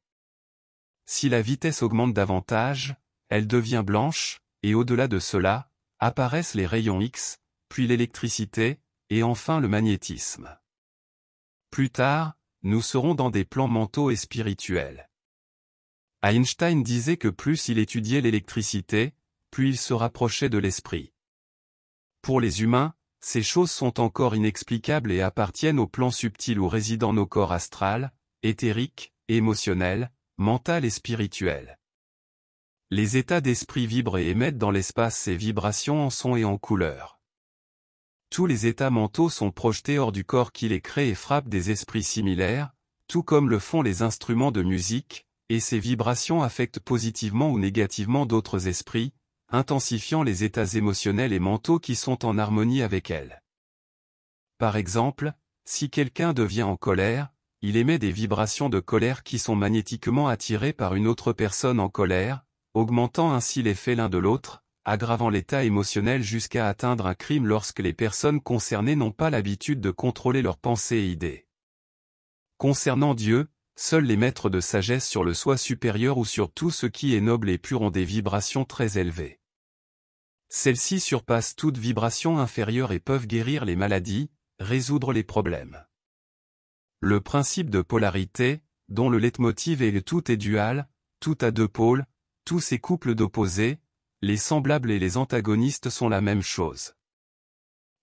Si la vitesse augmente davantage, elle devient blanche, et au-delà de cela, apparaissent les rayons X, puis l'électricité, et enfin le magnétisme. Plus tard, nous serons dans des plans mentaux et spirituels. Einstein disait que plus il étudiait l'électricité, plus il se rapprochait de l'esprit. Pour les humains, ces choses sont encore inexplicables et appartiennent au plan subtil où résident nos corps astral, éthérique, émotionnel, mental et spirituel. Les états d'esprit vibrent et émettent dans l'espace ces vibrations en son et en couleur. Tous les états mentaux sont projetés hors du corps qui les crée et frappent des esprits similaires, tout comme le font les instruments de musique, et ces vibrations affectent positivement ou négativement d'autres esprits, intensifiant les états émotionnels et mentaux qui sont en harmonie avec elles. Par exemple, si quelqu'un devient en colère, il émet des vibrations de colère qui sont magnétiquement attirées par une autre personne en colère, augmentant ainsi l'effet l'un de l'autre, aggravant l'état émotionnel jusqu'à atteindre un crime lorsque les personnes concernées n'ont pas l'habitude de contrôler leurs pensées et idées. Concernant Dieu, seuls les maîtres de sagesse sur le soi supérieur ou sur tout ce qui est noble et pur ont des vibrations très élevées. Celles-ci surpassent toute vibration inférieure et peuvent guérir les maladies, résoudre les problèmes. Le principe de polarité, dont le leitmotiv est le tout est dual, tout a deux pôles, tous ces couples d'opposés, les semblables et les antagonistes sont la même chose.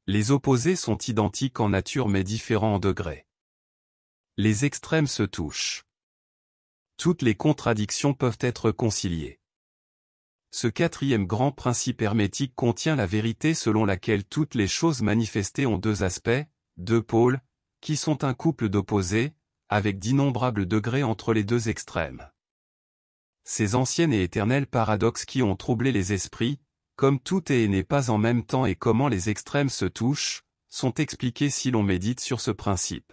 Les opposés sont identiques en nature mais différents en degré. Les extrêmes se touchent. Toutes les contradictions peuvent être conciliées. Ce quatrième grand principe hermétique contient la vérité selon laquelle toutes les choses manifestées ont deux aspects, deux pôles, qui sont un couple d'opposés, avec d'innombrables degrés entre les deux extrêmes ces anciennes et éternelles paradoxes qui ont troublé les esprits, comme tout est et n'est pas en même temps et comment les extrêmes se touchent, sont expliqués si l'on médite sur ce principe.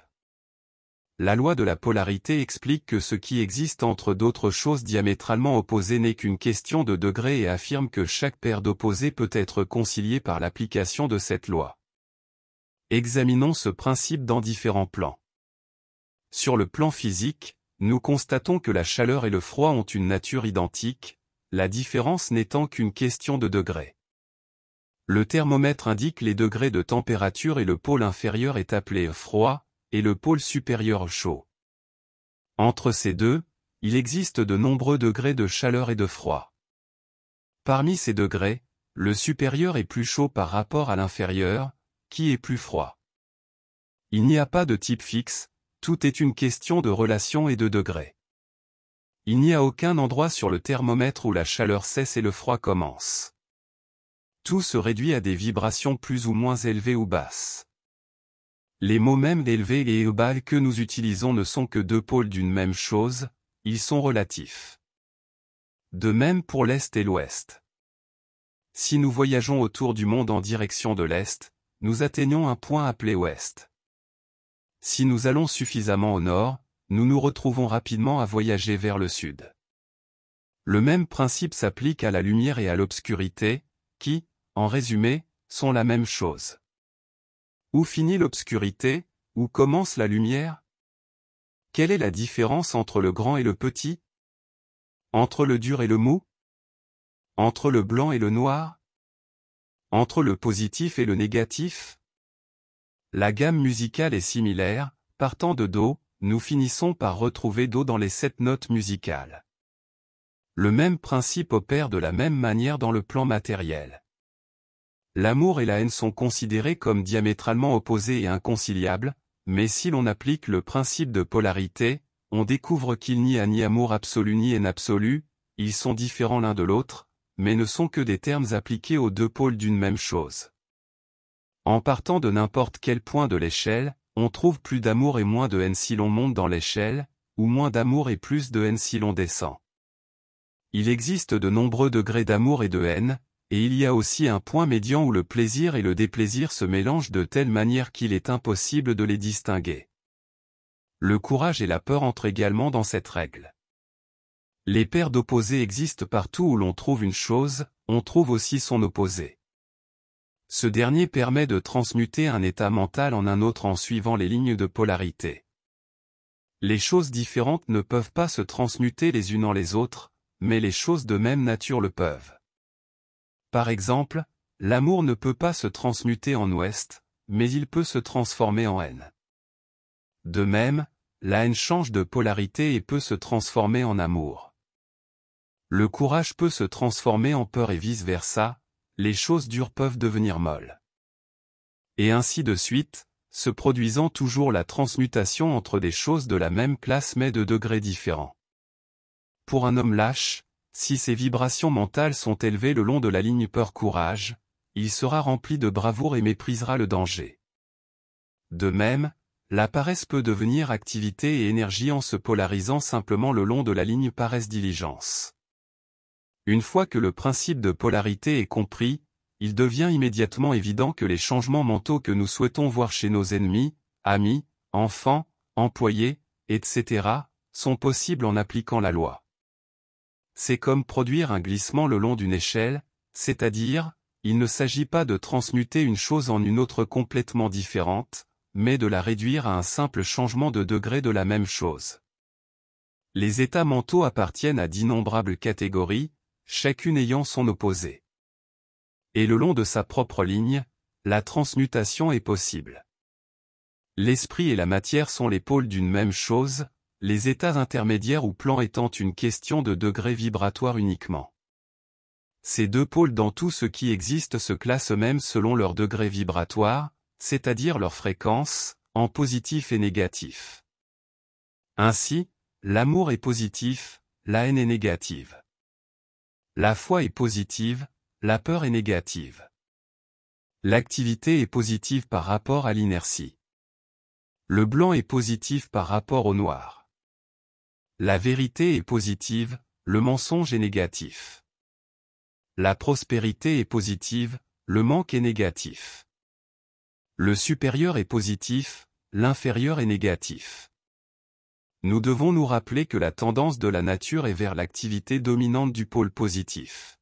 La loi de la polarité explique que ce qui existe entre d'autres choses diamétralement opposées n'est qu'une question de degré et affirme que chaque paire d'opposés peut être conciliée par l'application de cette loi. Examinons ce principe dans différents plans. Sur le plan physique, nous constatons que la chaleur et le froid ont une nature identique, la différence n'étant qu'une question de degrés. Le thermomètre indique les degrés de température et le pôle inférieur est appelé froid, et le pôle supérieur chaud. Entre ces deux, il existe de nombreux degrés de chaleur et de froid. Parmi ces degrés, le supérieur est plus chaud par rapport à l'inférieur, qui est plus froid. Il n'y a pas de type fixe, tout est une question de relation et de degrés. Il n'y a aucun endroit sur le thermomètre où la chaleur cesse et le froid commence. Tout se réduit à des vibrations plus ou moins élevées ou basses. Les mots même d'élevé et bas que nous utilisons ne sont que deux pôles d'une même chose, ils sont relatifs. De même pour l'Est et l'Ouest. Si nous voyageons autour du monde en direction de l'Est, nous atteignons un point appelé Ouest. Si nous allons suffisamment au nord, nous nous retrouvons rapidement à voyager vers le sud. Le même principe s'applique à la lumière et à l'obscurité, qui, en résumé, sont la même chose. Où finit l'obscurité, où commence la lumière Quelle est la différence entre le grand et le petit Entre le dur et le mou Entre le blanc et le noir Entre le positif et le négatif la gamme musicale est similaire, partant de Do, nous finissons par retrouver Do dans les sept notes musicales. Le même principe opère de la même manière dans le plan matériel. L'amour et la haine sont considérés comme diamétralement opposés et inconciliables, mais si l'on applique le principe de polarité, on découvre qu'il n'y a ni amour absolu ni haine absolue, ils sont différents l'un de l'autre, mais ne sont que des termes appliqués aux deux pôles d'une même chose. En partant de n'importe quel point de l'échelle, on trouve plus d'amour et moins de haine si l'on monte dans l'échelle, ou moins d'amour et plus de haine si l'on descend. Il existe de nombreux degrés d'amour et de haine, et il y a aussi un point médian où le plaisir et le déplaisir se mélangent de telle manière qu'il est impossible de les distinguer. Le courage et la peur entrent également dans cette règle. Les paires d'opposés existent partout où l'on trouve une chose, on trouve aussi son opposé. Ce dernier permet de transmuter un état mental en un autre en suivant les lignes de polarité. Les choses différentes ne peuvent pas se transmuter les unes en les autres, mais les choses de même nature le peuvent. Par exemple, l'amour ne peut pas se transmuter en ouest, mais il peut se transformer en haine. De même, la haine change de polarité et peut se transformer en amour. Le courage peut se transformer en peur et vice-versa, les choses dures peuvent devenir molles. Et ainsi de suite, se produisant toujours la transmutation entre des choses de la même classe mais de degrés différents. Pour un homme lâche, si ses vibrations mentales sont élevées le long de la ligne peur-courage, il sera rempli de bravoure et méprisera le danger. De même, la paresse peut devenir activité et énergie en se polarisant simplement le long de la ligne paresse-diligence. Une fois que le principe de polarité est compris, il devient immédiatement évident que les changements mentaux que nous souhaitons voir chez nos ennemis, amis, enfants, employés, etc., sont possibles en appliquant la loi. C'est comme produire un glissement le long d'une échelle, c'est-à-dire, il ne s'agit pas de transmuter une chose en une autre complètement différente, mais de la réduire à un simple changement de degré de la même chose. Les états mentaux appartiennent à d'innombrables catégories, chacune ayant son opposé. Et le long de sa propre ligne, la transmutation est possible. L'esprit et la matière sont les pôles d'une même chose, les états intermédiaires ou plans étant une question de degré vibratoire uniquement. Ces deux pôles dans tout ce qui existe se classent même selon leur degré vibratoire, c'est-à-dire leur fréquence, en positif et négatif. Ainsi, l'amour est positif, la haine est négative. La foi est positive, la peur est négative. L'activité est positive par rapport à l'inertie. Le blanc est positif par rapport au noir. La vérité est positive, le mensonge est négatif. La prospérité est positive, le manque est négatif. Le supérieur est positif, l'inférieur est négatif nous devons nous rappeler que la tendance de la nature est vers l'activité dominante du pôle positif.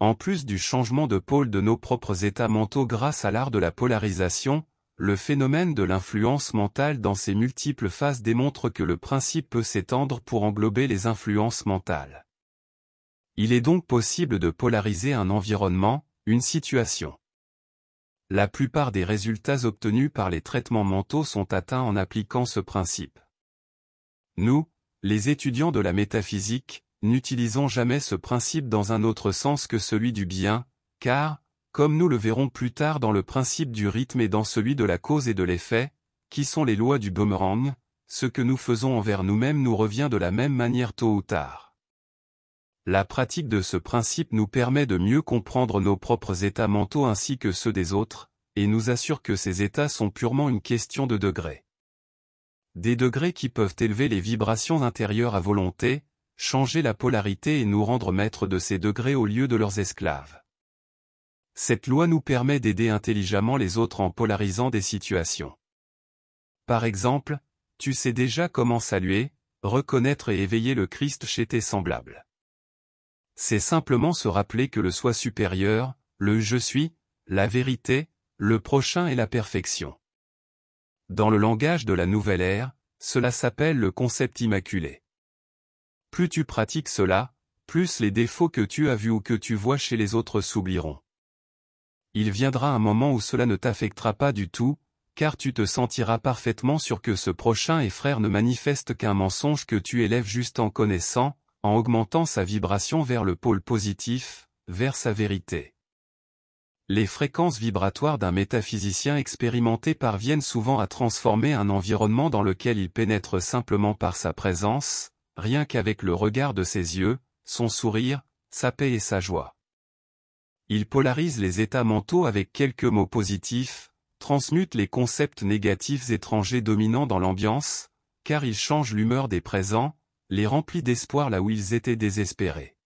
En plus du changement de pôle de nos propres états mentaux grâce à l'art de la polarisation, le phénomène de l'influence mentale dans ses multiples phases démontre que le principe peut s'étendre pour englober les influences mentales. Il est donc possible de polariser un environnement, une situation. La plupart des résultats obtenus par les traitements mentaux sont atteints en appliquant ce principe. Nous, les étudiants de la métaphysique, n'utilisons jamais ce principe dans un autre sens que celui du bien, car, comme nous le verrons plus tard dans le principe du rythme et dans celui de la cause et de l'effet, qui sont les lois du boomerang, ce que nous faisons envers nous-mêmes nous revient de la même manière tôt ou tard. La pratique de ce principe nous permet de mieux comprendre nos propres états mentaux ainsi que ceux des autres, et nous assure que ces états sont purement une question de degré des degrés qui peuvent élever les vibrations intérieures à volonté, changer la polarité et nous rendre maîtres de ces degrés au lieu de leurs esclaves. Cette loi nous permet d'aider intelligemment les autres en polarisant des situations. Par exemple, tu sais déjà comment saluer, reconnaître et éveiller le Christ chez tes semblables. C'est simplement se rappeler que le soi supérieur, le je suis, la vérité, le prochain et la perfection. Dans le langage de la nouvelle ère, cela s'appelle le concept immaculé. Plus tu pratiques cela, plus les défauts que tu as vus ou que tu vois chez les autres s'oublieront. Il viendra un moment où cela ne t'affectera pas du tout, car tu te sentiras parfaitement sûr que ce prochain et frère ne manifeste qu'un mensonge que tu élèves juste en connaissant, en augmentant sa vibration vers le pôle positif, vers sa vérité les fréquences vibratoires d'un métaphysicien expérimenté parviennent souvent à transformer un environnement dans lequel il pénètre simplement par sa présence, rien qu'avec le regard de ses yeux, son sourire, sa paix et sa joie. Il polarise les états mentaux avec quelques mots positifs, transmute les concepts négatifs étrangers dominants dans l'ambiance, car il change l'humeur des présents, les remplit d'espoir là où ils étaient désespérés.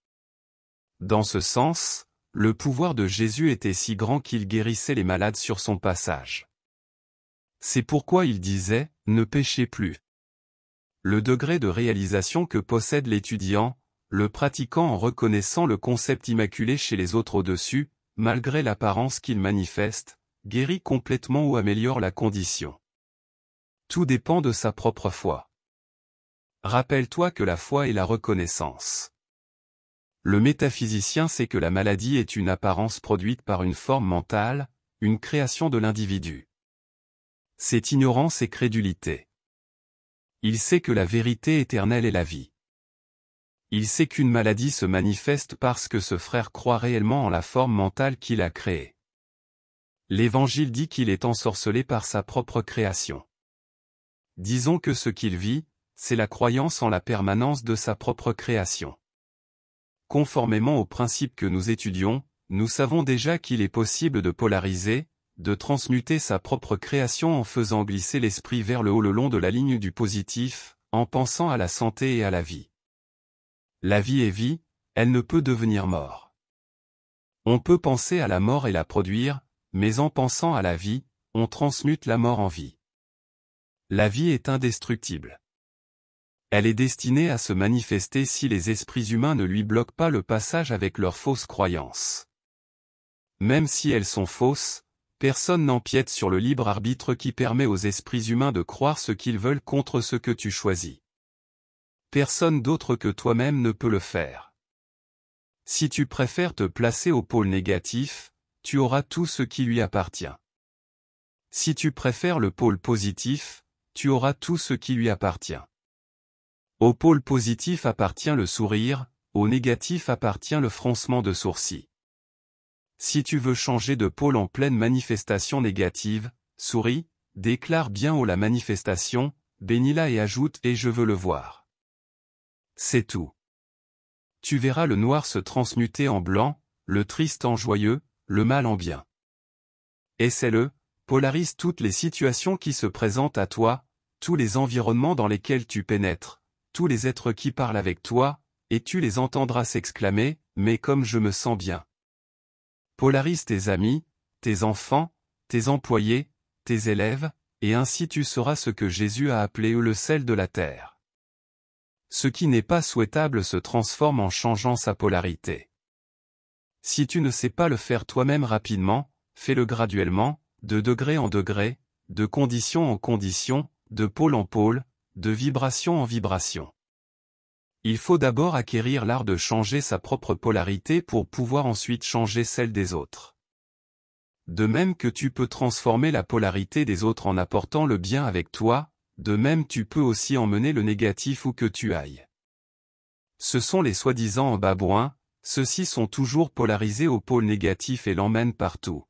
Dans ce sens, le pouvoir de Jésus était si grand qu'il guérissait les malades sur son passage. C'est pourquoi il disait, ne péchez plus. Le degré de réalisation que possède l'étudiant, le pratiquant en reconnaissant le concept immaculé chez les autres au-dessus, malgré l'apparence qu'il manifeste, guérit complètement ou améliore la condition. Tout dépend de sa propre foi. Rappelle-toi que la foi est la reconnaissance. Le métaphysicien sait que la maladie est une apparence produite par une forme mentale, une création de l'individu. C'est ignorance et crédulité. Il sait que la vérité éternelle est la vie. Il sait qu'une maladie se manifeste parce que ce frère croit réellement en la forme mentale qu'il a créée. L'Évangile dit qu'il est ensorcelé par sa propre création. Disons que ce qu'il vit, c'est la croyance en la permanence de sa propre création. Conformément aux principes que nous étudions, nous savons déjà qu'il est possible de polariser, de transmuter sa propre création en faisant glisser l'esprit vers le haut le long de la ligne du positif, en pensant à la santé et à la vie. La vie est vie, elle ne peut devenir mort. On peut penser à la mort et la produire, mais en pensant à la vie, on transmute la mort en vie. La vie est indestructible. Elle est destinée à se manifester si les esprits humains ne lui bloquent pas le passage avec leurs fausses croyances. Même si elles sont fausses, personne n'empiète sur le libre arbitre qui permet aux esprits humains de croire ce qu'ils veulent contre ce que tu choisis. Personne d'autre que toi-même ne peut le faire. Si tu préfères te placer au pôle négatif, tu auras tout ce qui lui appartient. Si tu préfères le pôle positif, tu auras tout ce qui lui appartient. Au pôle positif appartient le sourire, au négatif appartient le froncement de sourcils. Si tu veux changer de pôle en pleine manifestation négative, souris, déclare bien haut la manifestation, bénis-la et ajoute « et je veux le voir ». C'est tout. Tu verras le noir se transmuter en blanc, le triste en joyeux, le mal en bien. Essaie-le, polarise toutes les situations qui se présentent à toi, tous les environnements dans lesquels tu pénètres, tous les êtres qui parlent avec toi, et tu les entendras s'exclamer, mais comme je me sens bien. Polarise tes amis, tes enfants, tes employés, tes élèves, et ainsi tu seras ce que Jésus a appelé le sel de la terre. Ce qui n'est pas souhaitable se transforme en changeant sa polarité. Si tu ne sais pas le faire toi-même rapidement, fais-le graduellement, de degré en degré, de condition en condition, de pôle en pôle, de vibration en vibration. Il faut d'abord acquérir l'art de changer sa propre polarité pour pouvoir ensuite changer celle des autres. De même que tu peux transformer la polarité des autres en apportant le bien avec toi, de même tu peux aussi emmener le négatif où que tu ailles. Ce sont les soi-disant en babouins, ceux-ci sont toujours polarisés au pôle négatif et l'emmènent partout.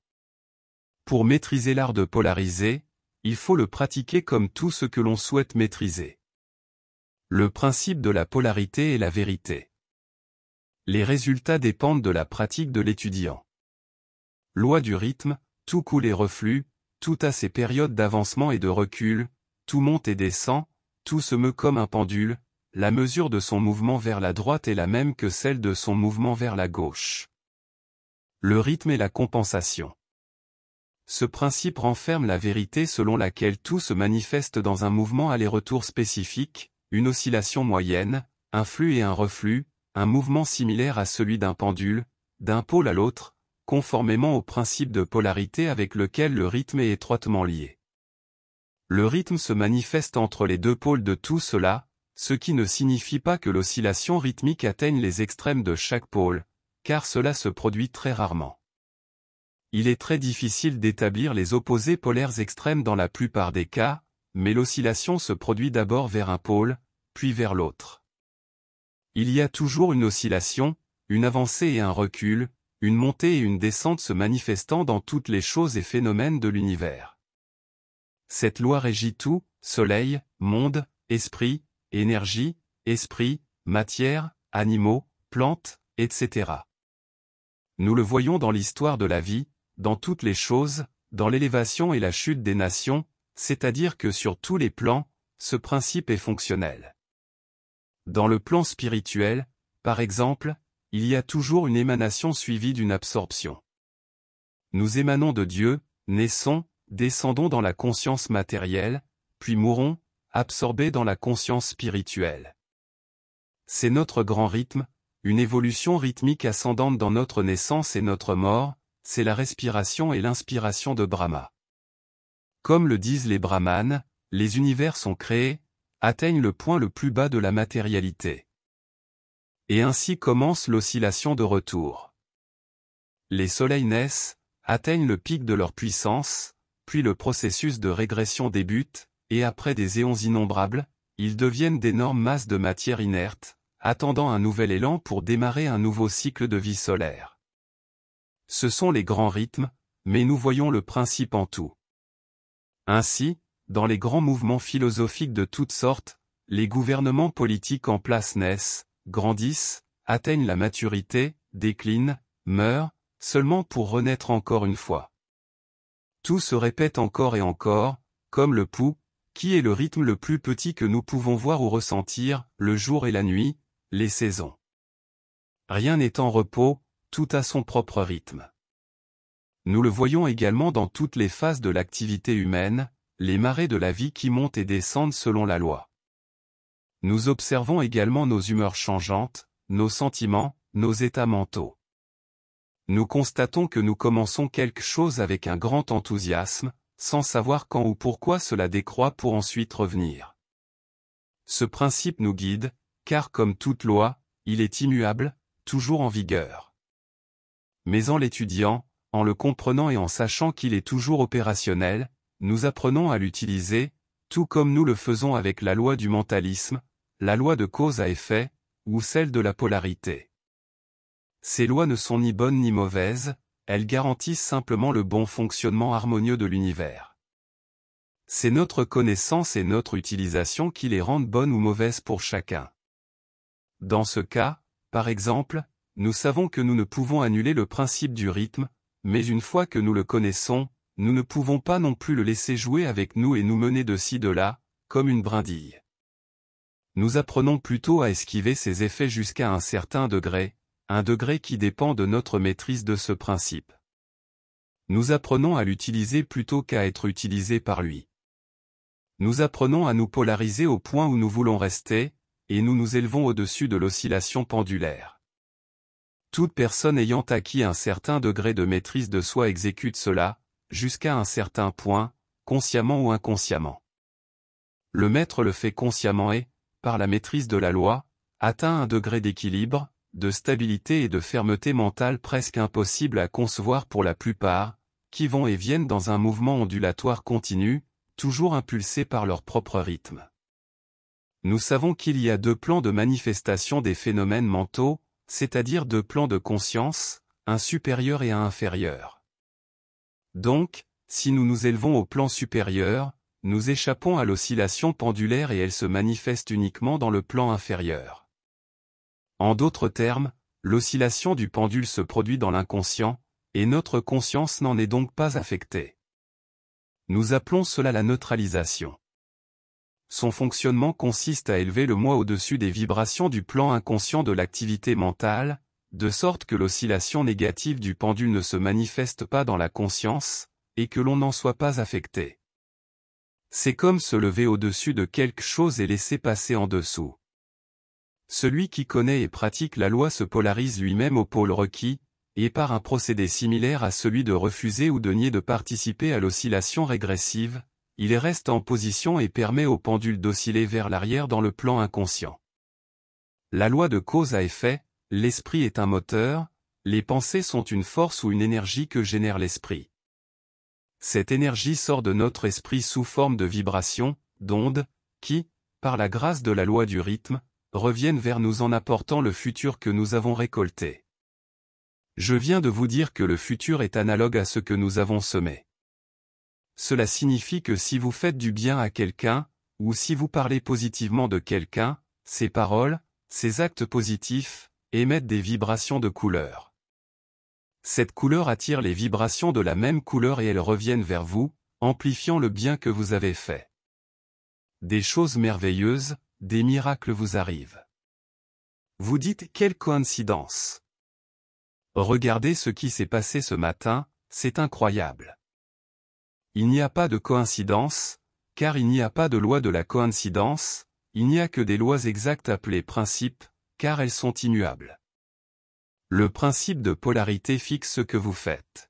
Pour maîtriser l'art de polariser, il faut le pratiquer comme tout ce que l'on souhaite maîtriser. Le principe de la polarité est la vérité. Les résultats dépendent de la pratique de l'étudiant. Loi du rythme, tout coule et reflue, tout a ses périodes d'avancement et de recul, tout monte et descend, tout se meut comme un pendule, la mesure de son mouvement vers la droite est la même que celle de son mouvement vers la gauche. Le rythme est la compensation. Ce principe renferme la vérité selon laquelle tout se manifeste dans un mouvement aller-retour spécifique, une oscillation moyenne, un flux et un reflux, un mouvement similaire à celui d'un pendule, d'un pôle à l'autre, conformément au principe de polarité avec lequel le rythme est étroitement lié. Le rythme se manifeste entre les deux pôles de tout cela, ce qui ne signifie pas que l'oscillation rythmique atteigne les extrêmes de chaque pôle, car cela se produit très rarement. Il est très difficile d'établir les opposés polaires extrêmes dans la plupart des cas, mais l'oscillation se produit d'abord vers un pôle, puis vers l'autre. Il y a toujours une oscillation, une avancée et un recul, une montée et une descente se manifestant dans toutes les choses et phénomènes de l'univers. Cette loi régit tout, soleil, monde, esprit, énergie, esprit, matière, animaux, plantes, etc. Nous le voyons dans l'histoire de la vie, dans toutes les choses, dans l'élévation et la chute des nations, c'est-à-dire que sur tous les plans, ce principe est fonctionnel. Dans le plan spirituel, par exemple, il y a toujours une émanation suivie d'une absorption. Nous émanons de Dieu, naissons, descendons dans la conscience matérielle, puis mourons, absorbés dans la conscience spirituelle. C'est notre grand rythme, une évolution rythmique ascendante dans notre naissance et notre mort, c'est la respiration et l'inspiration de Brahma. Comme le disent les brahmanes, les univers sont créés, atteignent le point le plus bas de la matérialité. Et ainsi commence l'oscillation de retour. Les soleils naissent, atteignent le pic de leur puissance, puis le processus de régression débute, et après des éons innombrables, ils deviennent d'énormes masses de matière inerte, attendant un nouvel élan pour démarrer un nouveau cycle de vie solaire ce sont les grands rythmes, mais nous voyons le principe en tout. Ainsi, dans les grands mouvements philosophiques de toutes sortes, les gouvernements politiques en place naissent, grandissent, atteignent la maturité, déclinent, meurent, seulement pour renaître encore une fois. Tout se répète encore et encore, comme le pouls, qui est le rythme le plus petit que nous pouvons voir ou ressentir, le jour et la nuit, les saisons. Rien n'est en repos, tout à son propre rythme. Nous le voyons également dans toutes les phases de l'activité humaine, les marées de la vie qui montent et descendent selon la loi. Nous observons également nos humeurs changeantes, nos sentiments, nos états mentaux. Nous constatons que nous commençons quelque chose avec un grand enthousiasme, sans savoir quand ou pourquoi cela décroît pour ensuite revenir. Ce principe nous guide, car comme toute loi, il est immuable, toujours en vigueur. Mais en l'étudiant, en le comprenant et en sachant qu'il est toujours opérationnel, nous apprenons à l'utiliser, tout comme nous le faisons avec la loi du mentalisme, la loi de cause à effet, ou celle de la polarité. Ces lois ne sont ni bonnes ni mauvaises, elles garantissent simplement le bon fonctionnement harmonieux de l'univers. C'est notre connaissance et notre utilisation qui les rendent bonnes ou mauvaises pour chacun. Dans ce cas, par exemple, nous savons que nous ne pouvons annuler le principe du rythme, mais une fois que nous le connaissons, nous ne pouvons pas non plus le laisser jouer avec nous et nous mener de ci de là, comme une brindille. Nous apprenons plutôt à esquiver ses effets jusqu'à un certain degré, un degré qui dépend de notre maîtrise de ce principe. Nous apprenons à l'utiliser plutôt qu'à être utilisé par lui. Nous apprenons à nous polariser au point où nous voulons rester, et nous nous élevons au-dessus de l'oscillation pendulaire. Toute personne ayant acquis un certain degré de maîtrise de soi exécute cela, jusqu'à un certain point, consciemment ou inconsciemment. Le maître le fait consciemment et, par la maîtrise de la loi, atteint un degré d'équilibre, de stabilité et de fermeté mentale presque impossible à concevoir pour la plupart, qui vont et viennent dans un mouvement ondulatoire continu, toujours impulsé par leur propre rythme. Nous savons qu'il y a deux plans de manifestation des phénomènes mentaux, c'est-à-dire deux plans de conscience, un supérieur et un inférieur. Donc, si nous nous élevons au plan supérieur, nous échappons à l'oscillation pendulaire et elle se manifeste uniquement dans le plan inférieur. En d'autres termes, l'oscillation du pendule se produit dans l'inconscient, et notre conscience n'en est donc pas affectée. Nous appelons cela la neutralisation. Son fonctionnement consiste à élever le moi au-dessus des vibrations du plan inconscient de l'activité mentale, de sorte que l'oscillation négative du pendule ne se manifeste pas dans la conscience, et que l'on n'en soit pas affecté. C'est comme se lever au-dessus de quelque chose et laisser passer en dessous. Celui qui connaît et pratique la loi se polarise lui-même au pôle requis, et par un procédé similaire à celui de refuser ou de nier de participer à l'oscillation régressive, il reste en position et permet au pendule d'osciller vers l'arrière dans le plan inconscient. La loi de cause à effet, l'esprit est un moteur, les pensées sont une force ou une énergie que génère l'esprit. Cette énergie sort de notre esprit sous forme de vibrations, d'ondes, qui, par la grâce de la loi du rythme, reviennent vers nous en apportant le futur que nous avons récolté. Je viens de vous dire que le futur est analogue à ce que nous avons semé. Cela signifie que si vous faites du bien à quelqu'un, ou si vous parlez positivement de quelqu'un, ces paroles, ces actes positifs, émettent des vibrations de couleur. Cette couleur attire les vibrations de la même couleur et elles reviennent vers vous, amplifiant le bien que vous avez fait. Des choses merveilleuses, des miracles vous arrivent. Vous dites quelle coïncidence. Regardez ce qui s'est passé ce matin, c'est incroyable. Il n'y a pas de coïncidence, car il n'y a pas de loi de la coïncidence, il n'y a que des lois exactes appelées principes, car elles sont immuables. Le principe de polarité fixe ce que vous faites.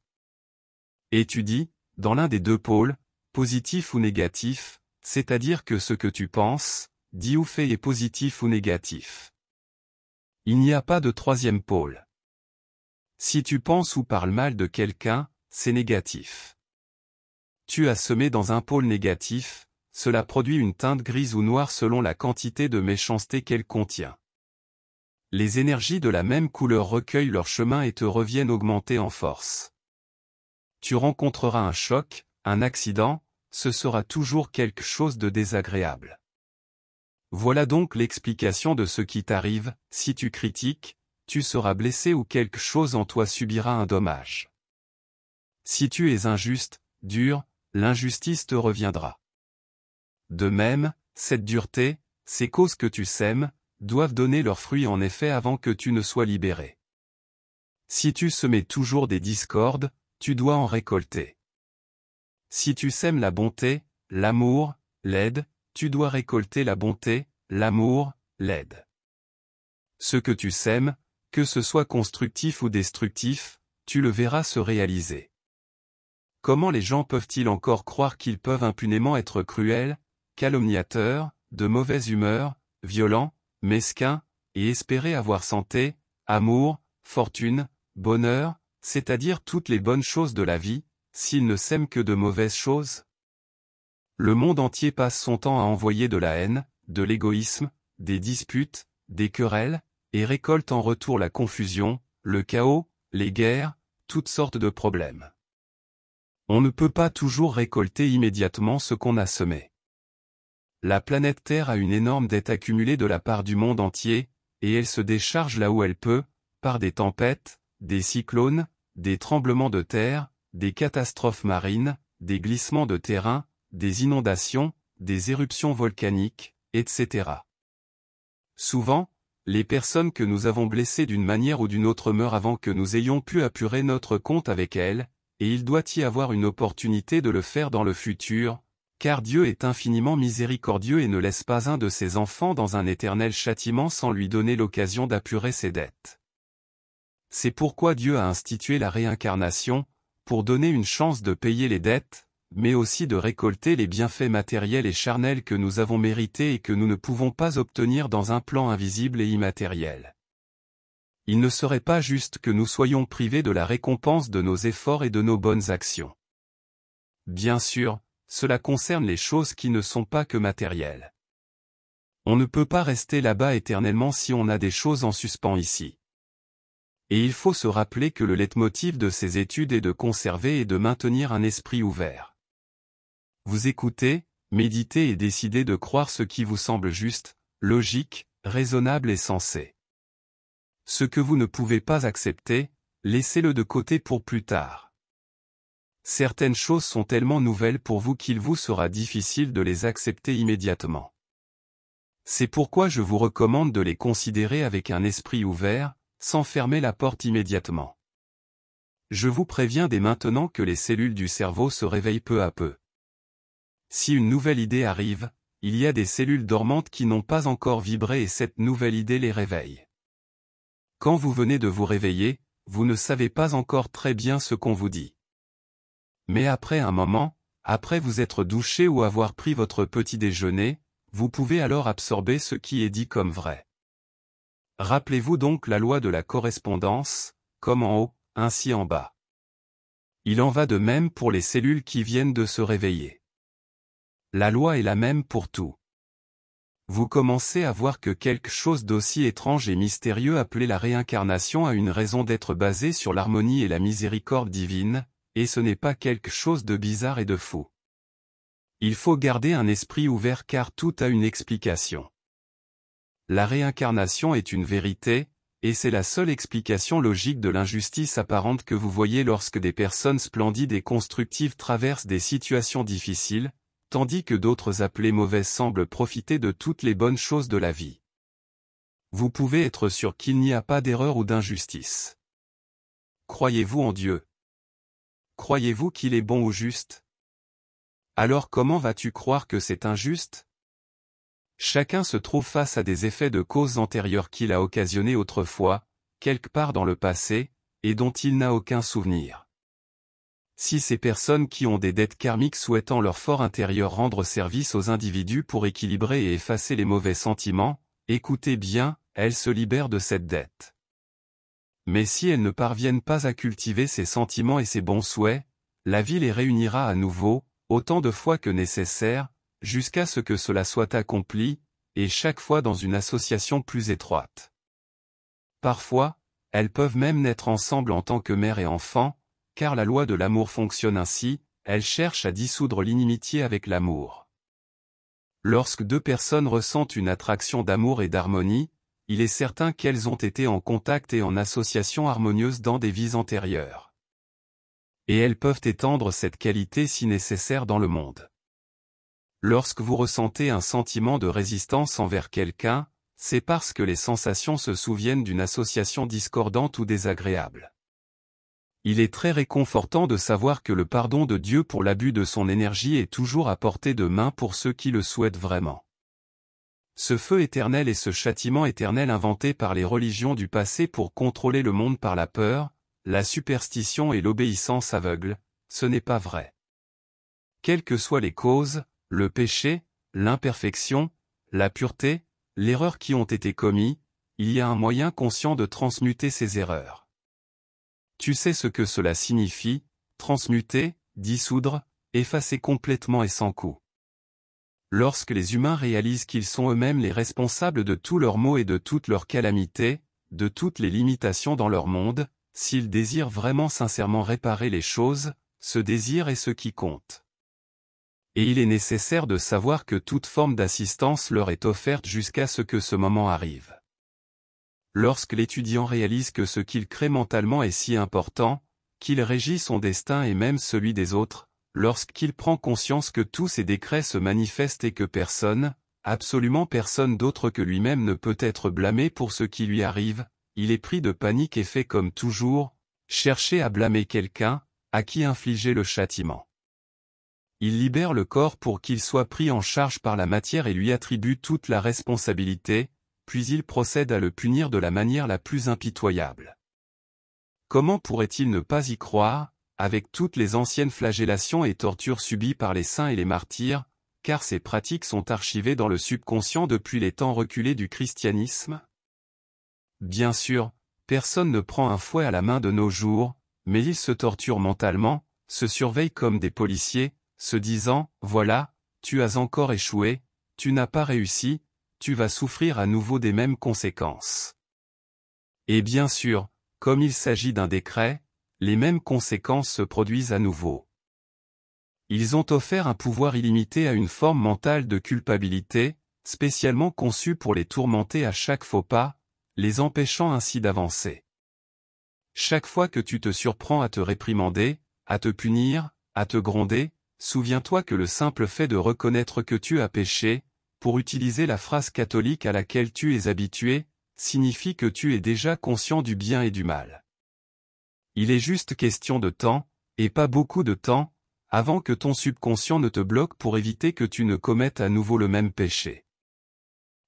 Étudie, dans l'un des deux pôles, positif ou négatif, c'est-à-dire que ce que tu penses, dis ou fais est positif ou négatif. Il n'y a pas de troisième pôle. Si tu penses ou parles mal de quelqu'un, c'est négatif. Tu as semé dans un pôle négatif, cela produit une teinte grise ou noire selon la quantité de méchanceté qu'elle contient. Les énergies de la même couleur recueillent leur chemin et te reviennent augmenter en force. Tu rencontreras un choc, un accident, ce sera toujours quelque chose de désagréable. Voilà donc l'explication de ce qui t'arrive, si tu critiques, tu seras blessé ou quelque chose en toi subira un dommage. Si tu es injuste, dur, l'injustice te reviendra. De même, cette dureté, ces causes que tu sèmes, doivent donner leurs fruits en effet avant que tu ne sois libéré. Si tu semais toujours des discordes, tu dois en récolter. Si tu sèmes la bonté, l'amour, l'aide, tu dois récolter la bonté, l'amour, l'aide. Ce que tu sèmes, que ce soit constructif ou destructif, tu le verras se réaliser. Comment les gens peuvent-ils encore croire qu'ils peuvent impunément être cruels, calomniateurs, de mauvaise humeur, violents, mesquins, et espérer avoir santé, amour, fortune, bonheur, c'est-à-dire toutes les bonnes choses de la vie, s'ils ne sèment que de mauvaises choses Le monde entier passe son temps à envoyer de la haine, de l'égoïsme, des disputes, des querelles, et récolte en retour la confusion, le chaos, les guerres, toutes sortes de problèmes on ne peut pas toujours récolter immédiatement ce qu'on a semé. La planète Terre a une énorme dette accumulée de la part du monde entier, et elle se décharge là où elle peut, par des tempêtes, des cyclones, des tremblements de terre, des catastrophes marines, des glissements de terrain, des inondations, des éruptions volcaniques, etc. Souvent, les personnes que nous avons blessées d'une manière ou d'une autre meurent avant que nous ayons pu apurer notre compte avec elles, et il doit y avoir une opportunité de le faire dans le futur, car Dieu est infiniment miséricordieux et ne laisse pas un de ses enfants dans un éternel châtiment sans lui donner l'occasion d'apurer ses dettes. C'est pourquoi Dieu a institué la réincarnation, pour donner une chance de payer les dettes, mais aussi de récolter les bienfaits matériels et charnels que nous avons mérités et que nous ne pouvons pas obtenir dans un plan invisible et immatériel il ne serait pas juste que nous soyons privés de la récompense de nos efforts et de nos bonnes actions. Bien sûr, cela concerne les choses qui ne sont pas que matérielles. On ne peut pas rester là-bas éternellement si on a des choses en suspens ici. Et il faut se rappeler que le leitmotiv de ces études est de conserver et de maintenir un esprit ouvert. Vous écoutez, méditez et décidez de croire ce qui vous semble juste, logique, raisonnable et sensé ce que vous ne pouvez pas accepter, laissez-le de côté pour plus tard. Certaines choses sont tellement nouvelles pour vous qu'il vous sera difficile de les accepter immédiatement. C'est pourquoi je vous recommande de les considérer avec un esprit ouvert, sans fermer la porte immédiatement. Je vous préviens dès maintenant que les cellules du cerveau se réveillent peu à peu. Si une nouvelle idée arrive, il y a des cellules dormantes qui n'ont pas encore vibré et cette nouvelle idée les réveille. Quand vous venez de vous réveiller, vous ne savez pas encore très bien ce qu'on vous dit. Mais après un moment, après vous être douché ou avoir pris votre petit déjeuner, vous pouvez alors absorber ce qui est dit comme vrai. Rappelez-vous donc la loi de la correspondance, comme en haut, ainsi en bas. Il en va de même pour les cellules qui viennent de se réveiller. La loi est la même pour tout vous commencez à voir que quelque chose d'aussi étrange et mystérieux appelé la réincarnation a une raison d'être basée sur l'harmonie et la miséricorde divine, et ce n'est pas quelque chose de bizarre et de faux. Il faut garder un esprit ouvert car tout a une explication. La réincarnation est une vérité, et c'est la seule explication logique de l'injustice apparente que vous voyez lorsque des personnes splendides et constructives traversent des situations difficiles, tandis que d'autres appelés mauvais semblent profiter de toutes les bonnes choses de la vie. Vous pouvez être sûr qu'il n'y a pas d'erreur ou d'injustice. Croyez-vous en Dieu Croyez-vous qu'il est bon ou juste Alors comment vas-tu croire que c'est injuste Chacun se trouve face à des effets de causes antérieures qu'il a occasionnés autrefois, quelque part dans le passé, et dont il n'a aucun souvenir. Si ces personnes qui ont des dettes karmiques souhaitant leur fort intérieur rendre service aux individus pour équilibrer et effacer les mauvais sentiments, écoutez bien, elles se libèrent de cette dette. Mais si elles ne parviennent pas à cultiver ces sentiments et ces bons souhaits, la vie les réunira à nouveau, autant de fois que nécessaire, jusqu'à ce que cela soit accompli, et chaque fois dans une association plus étroite. Parfois, elles peuvent même naître ensemble en tant que mère et enfant, car la loi de l'amour fonctionne ainsi, elle cherche à dissoudre l'inimitié avec l'amour. Lorsque deux personnes ressentent une attraction d'amour et d'harmonie, il est certain qu'elles ont été en contact et en association harmonieuse dans des vies antérieures. Et elles peuvent étendre cette qualité si nécessaire dans le monde. Lorsque vous ressentez un sentiment de résistance envers quelqu'un, c'est parce que les sensations se souviennent d'une association discordante ou désagréable. Il est très réconfortant de savoir que le pardon de Dieu pour l'abus de son énergie est toujours à portée de main pour ceux qui le souhaitent vraiment. Ce feu éternel et ce châtiment éternel inventé par les religions du passé pour contrôler le monde par la peur, la superstition et l'obéissance aveugle, ce n'est pas vrai. Quelles que soient les causes, le péché, l'imperfection, la pureté, l'erreur qui ont été commis, il y a un moyen conscient de transmuter ces erreurs. Tu sais ce que cela signifie, transmuter, dissoudre, effacer complètement et sans coup. Lorsque les humains réalisent qu'ils sont eux-mêmes les responsables de tous leurs maux et de toutes leurs calamités, de toutes les limitations dans leur monde, s'ils désirent vraiment sincèrement réparer les choses, ce désir est ce qui compte. Et il est nécessaire de savoir que toute forme d'assistance leur est offerte jusqu'à ce que ce moment arrive lorsque l'étudiant réalise que ce qu'il crée mentalement est si important, qu'il régit son destin et même celui des autres, lorsqu'il prend conscience que tous ses décrets se manifestent et que personne, absolument personne d'autre que lui-même ne peut être blâmé pour ce qui lui arrive, il est pris de panique et fait comme toujours, chercher à blâmer quelqu'un, à qui infliger le châtiment. Il libère le corps pour qu'il soit pris en charge par la matière et lui attribue toute la responsabilité, puis il procède à le punir de la manière la plus impitoyable. Comment pourrait-il ne pas y croire, avec toutes les anciennes flagellations et tortures subies par les saints et les martyrs, car ces pratiques sont archivées dans le subconscient depuis les temps reculés du christianisme Bien sûr, personne ne prend un fouet à la main de nos jours, mais ils se torturent mentalement, se surveillent comme des policiers, se disant, voilà, tu as encore échoué, tu n'as pas réussi, tu vas souffrir à nouveau des mêmes conséquences. Et bien sûr, comme il s'agit d'un décret, les mêmes conséquences se produisent à nouveau. Ils ont offert un pouvoir illimité à une forme mentale de culpabilité, spécialement conçue pour les tourmenter à chaque faux pas, les empêchant ainsi d'avancer. Chaque fois que tu te surprends à te réprimander, à te punir, à te gronder, souviens-toi que le simple fait de reconnaître que tu as péché, pour utiliser la phrase catholique à laquelle tu es habitué, signifie que tu es déjà conscient du bien et du mal. Il est juste question de temps, et pas beaucoup de temps, avant que ton subconscient ne te bloque pour éviter que tu ne commettes à nouveau le même péché.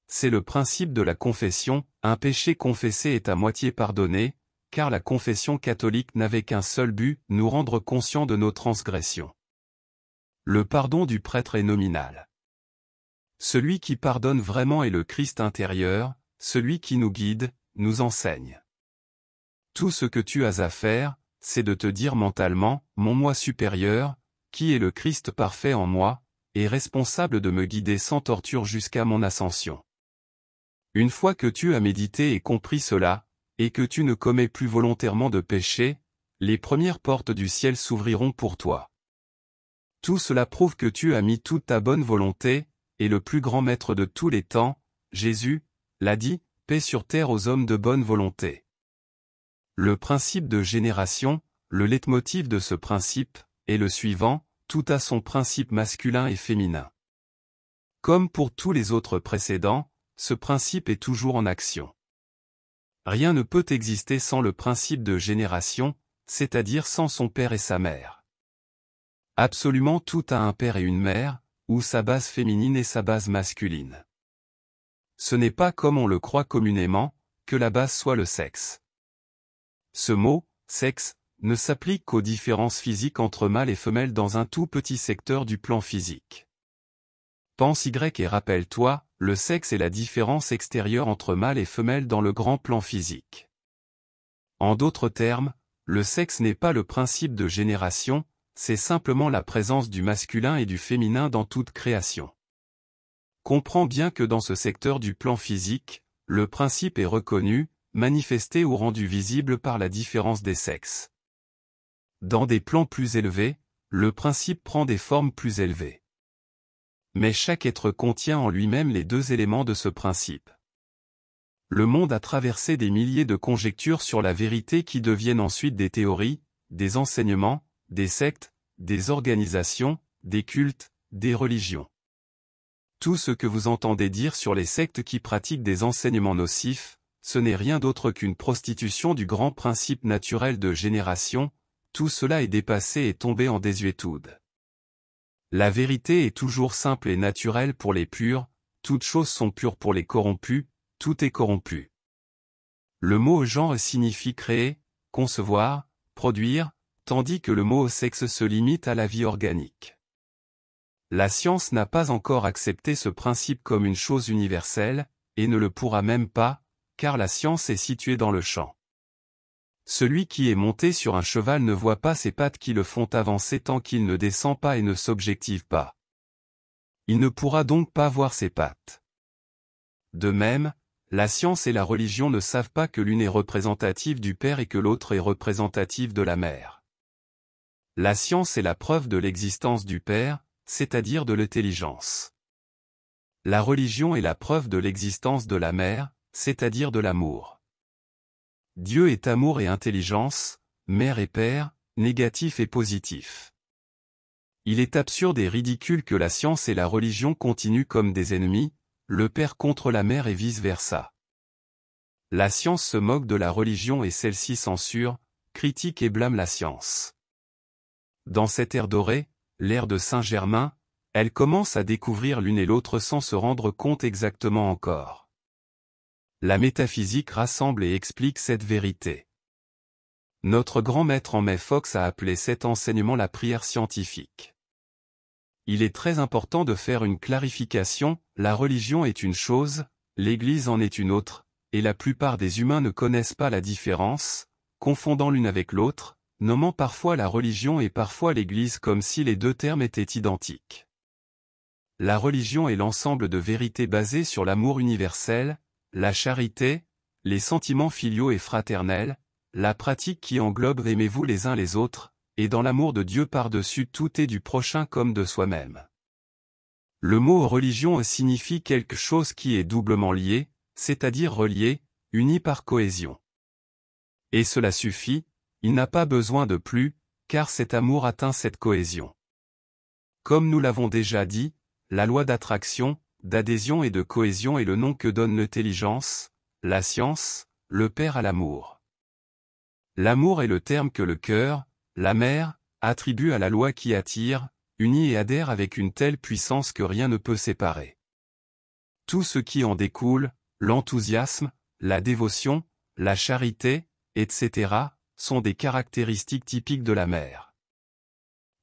C'est le principe de la confession, un péché confessé est à moitié pardonné, car la confession catholique n'avait qu'un seul but, nous rendre conscients de nos transgressions. Le pardon du prêtre est nominal. Celui qui pardonne vraiment est le Christ intérieur, celui qui nous guide, nous enseigne. Tout ce que tu as à faire, c'est de te dire mentalement, mon moi supérieur, qui est le Christ parfait en moi, est responsable de me guider sans torture jusqu'à mon ascension. Une fois que tu as médité et compris cela, et que tu ne commets plus volontairement de péché, les premières portes du ciel s'ouvriront pour toi. Tout cela prouve que tu as mis toute ta bonne volonté, et le plus grand maître de tous les temps, Jésus, l'a dit, paix sur terre aux hommes de bonne volonté. Le principe de génération, le leitmotiv de ce principe, est le suivant, tout a son principe masculin et féminin. Comme pour tous les autres précédents, ce principe est toujours en action. Rien ne peut exister sans le principe de génération, c'est-à-dire sans son père et sa mère. Absolument tout a un père et une mère, ou sa base féminine et sa base masculine. Ce n'est pas comme on le croit communément, que la base soit le sexe. Ce mot, sexe, ne s'applique qu'aux différences physiques entre mâles et femelles dans un tout petit secteur du plan physique. Pense Y et rappelle-toi, le sexe est la différence extérieure entre mâle et femelle dans le grand plan physique. En d'autres termes, le sexe n'est pas le principe de génération, c'est simplement la présence du masculin et du féminin dans toute création. Comprends bien que dans ce secteur du plan physique, le principe est reconnu, manifesté ou rendu visible par la différence des sexes. Dans des plans plus élevés, le principe prend des formes plus élevées. Mais chaque être contient en lui-même les deux éléments de ce principe. Le monde a traversé des milliers de conjectures sur la vérité qui deviennent ensuite des théories, des enseignements, des sectes, des organisations, des cultes, des religions. Tout ce que vous entendez dire sur les sectes qui pratiquent des enseignements nocifs, ce n'est rien d'autre qu'une prostitution du grand principe naturel de génération, tout cela est dépassé et tombé en désuétude. La vérité est toujours simple et naturelle pour les purs, toutes choses sont pures pour les corrompus, tout est corrompu. Le mot genre signifie créer, concevoir, produire, tandis que le mot sexe se limite à la vie organique. La science n'a pas encore accepté ce principe comme une chose universelle, et ne le pourra même pas, car la science est située dans le champ. Celui qui est monté sur un cheval ne voit pas ses pattes qui le font avancer tant qu'il ne descend pas et ne s'objective pas. Il ne pourra donc pas voir ses pattes. De même, la science et la religion ne savent pas que l'une est représentative du Père et que l'autre est représentative de la Mère. La science est la preuve de l'existence du Père, c'est-à-dire de l'intelligence. La religion est la preuve de l'existence de la mère, c'est-à-dire de l'amour. Dieu est amour et intelligence, mère et père, négatif et positif. Il est absurde et ridicule que la science et la religion continuent comme des ennemis, le père contre la mère et vice-versa. La science se moque de la religion et celle-ci censure, critique et blâme la science. Dans cette ère dorée, l'ère de Saint-Germain, elle commence à découvrir l'une et l'autre sans se rendre compte exactement encore. La métaphysique rassemble et explique cette vérité. Notre grand maître en mai Fox a appelé cet enseignement la prière scientifique. Il est très important de faire une clarification, la religion est une chose, l'Église en est une autre, et la plupart des humains ne connaissent pas la différence, confondant l'une avec l'autre, nommant parfois la religion et parfois l'Église comme si les deux termes étaient identiques. La religion est l'ensemble de vérités basées sur l'amour universel, la charité, les sentiments filiaux et fraternels, la pratique qui englobe aimez-vous les uns les autres, et dans l'amour de Dieu par-dessus tout et du prochain comme de soi-même. Le mot religion signifie quelque chose qui est doublement lié, c'est-à-dire relié, uni par cohésion. Et cela suffit, il n'a pas besoin de plus, car cet amour atteint cette cohésion. Comme nous l'avons déjà dit, la loi d'attraction, d'adhésion et de cohésion est le nom que donne l'intelligence, la science, le père à l'amour. L'amour est le terme que le cœur, la mère, attribue à la loi qui attire, unit et adhère avec une telle puissance que rien ne peut séparer. Tout ce qui en découle, l'enthousiasme, la dévotion, la charité, etc., sont des caractéristiques typiques de la mère.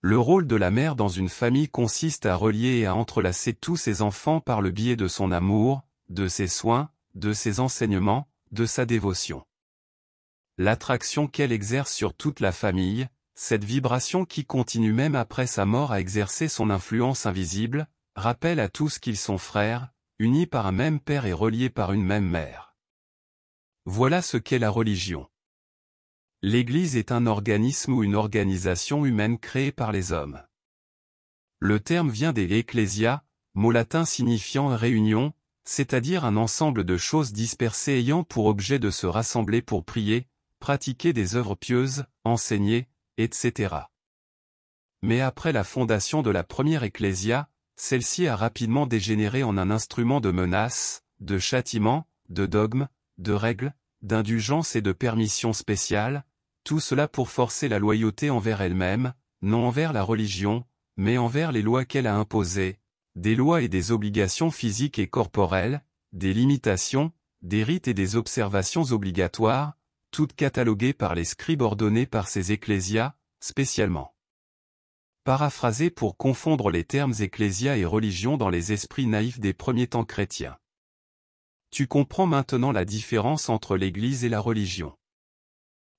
Le rôle de la mère dans une famille consiste à relier et à entrelacer tous ses enfants par le biais de son amour, de ses soins, de ses enseignements, de sa dévotion. L'attraction qu'elle exerce sur toute la famille, cette vibration qui continue même après sa mort à exercer son influence invisible, rappelle à tous qu'ils sont frères, unis par un même père et reliés par une même mère. Voilà ce qu'est la religion. L'Église est un organisme ou une organisation humaine créée par les hommes. Le terme vient des ecclesia, mot latin signifiant réunion, c'est-à-dire un ensemble de choses dispersées ayant pour objet de se rassembler pour prier, pratiquer des œuvres pieuses, enseigner, etc. Mais après la fondation de la première ecclesia, celle-ci a rapidement dégénéré en un instrument de menaces, de châtiments, de dogmes, de règles, d'indulgence et de permissions spéciales, tout cela pour forcer la loyauté envers elle-même, non envers la religion, mais envers les lois qu'elle a imposées, des lois et des obligations physiques et corporelles, des limitations, des rites et des observations obligatoires, toutes cataloguées par les scribes ordonnés par ces ecclésias, spécialement. Paraphrasé pour confondre les termes ecclésia et religion dans les esprits naïfs des premiers temps chrétiens. Tu comprends maintenant la différence entre l'Église et la religion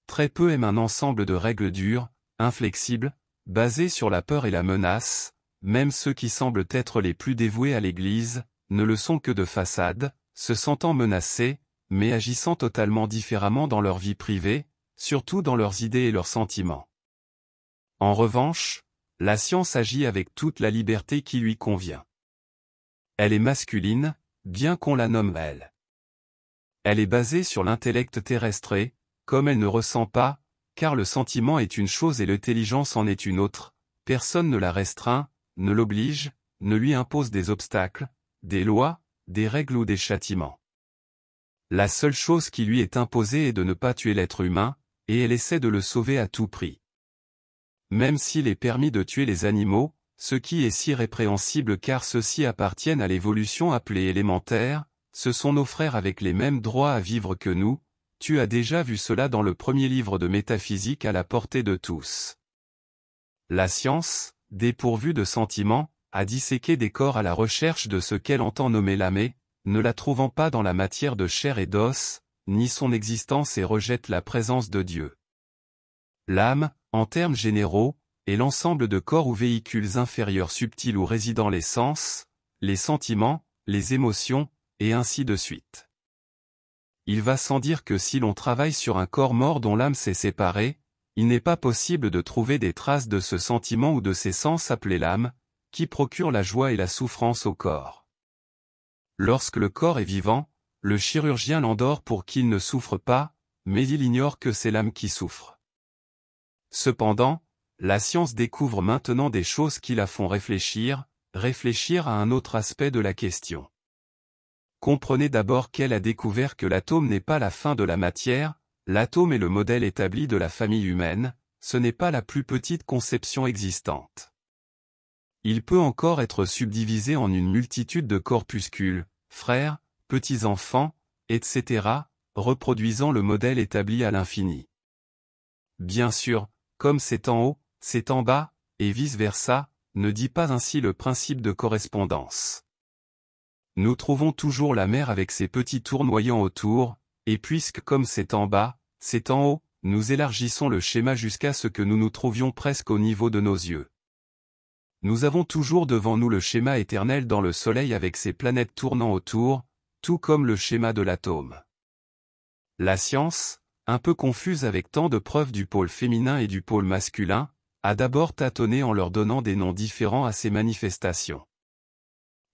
très peu aiment un ensemble de règles dures, inflexibles, basées sur la peur et la menace, même ceux qui semblent être les plus dévoués à l'Église, ne le sont que de façade, se sentant menacés, mais agissant totalement différemment dans leur vie privée, surtout dans leurs idées et leurs sentiments. En revanche, la science agit avec toute la liberté qui lui convient. Elle est masculine, bien qu'on la nomme elle. Elle est basée sur l'intellect terrestre comme elle ne ressent pas, car le sentiment est une chose et l'intelligence en est une autre, personne ne la restreint, ne l'oblige, ne lui impose des obstacles, des lois, des règles ou des châtiments. La seule chose qui lui est imposée est de ne pas tuer l'être humain, et elle essaie de le sauver à tout prix. Même s'il est permis de tuer les animaux, ce qui est si répréhensible car ceux-ci appartiennent à l'évolution appelée élémentaire, ce sont nos frères avec les mêmes droits à vivre que nous, tu as déjà vu cela dans le premier livre de métaphysique à la portée de tous. La science, dépourvue de sentiments, a disséqué des corps à la recherche de ce qu'elle entend nommer l'âme, ne la trouvant pas dans la matière de chair et d'os, ni son existence et rejette la présence de Dieu. L'âme, en termes généraux, est l'ensemble de corps ou véhicules inférieurs subtils où résident les sens, les sentiments, les émotions, et ainsi de suite il va sans dire que si l'on travaille sur un corps mort dont l'âme s'est séparée, il n'est pas possible de trouver des traces de ce sentiment ou de ces sens appelés l'âme, qui procurent la joie et la souffrance au corps. Lorsque le corps est vivant, le chirurgien l'endort pour qu'il ne souffre pas, mais il ignore que c'est l'âme qui souffre. Cependant, la science découvre maintenant des choses qui la font réfléchir, réfléchir à un autre aspect de la question. Comprenez d'abord qu'elle a découvert que l'atome n'est pas la fin de la matière, l'atome est le modèle établi de la famille humaine, ce n'est pas la plus petite conception existante. Il peut encore être subdivisé en une multitude de corpuscules, frères, petits-enfants, etc., reproduisant le modèle établi à l'infini. Bien sûr, comme c'est en haut, c'est en bas, et vice-versa, ne dit pas ainsi le principe de correspondance. Nous trouvons toujours la mer avec ses petits tournoyants autour, et puisque comme c'est en bas, c'est en haut, nous élargissons le schéma jusqu'à ce que nous nous trouvions presque au niveau de nos yeux. Nous avons toujours devant nous le schéma éternel dans le Soleil avec ses planètes tournant autour, tout comme le schéma de l'atome. La science, un peu confuse avec tant de preuves du pôle féminin et du pôle masculin, a d'abord tâtonné en leur donnant des noms différents à ces manifestations.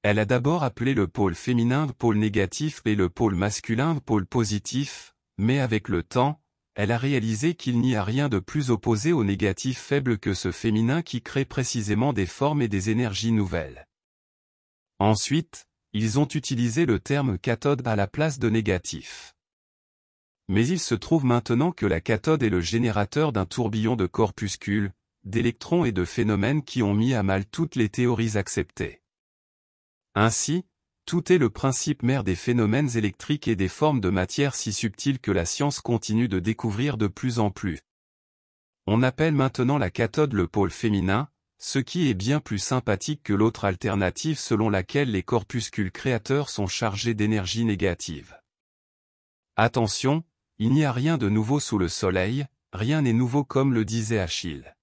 Elle a d'abord appelé le pôle féminin pôle négatif et le pôle masculin pôle positif, mais avec le temps, elle a réalisé qu'il n'y a rien de plus opposé au négatif faible que ce féminin qui crée précisément des formes et des énergies nouvelles. Ensuite, ils ont utilisé le terme cathode à la place de négatif. Mais il se trouve maintenant que la cathode est le générateur d'un tourbillon de corpuscules, d'électrons et de phénomènes qui ont mis à mal toutes les théories acceptées. Ainsi, tout est le principe mère des phénomènes électriques et des formes de matière si subtiles que la science continue de découvrir de plus en plus. On appelle maintenant la cathode le pôle féminin, ce qui est bien plus sympathique que l'autre alternative selon laquelle les corpuscules créateurs sont chargés d'énergie négative. Attention, il n'y a rien de nouveau sous le soleil, rien n'est nouveau comme le disait Achille.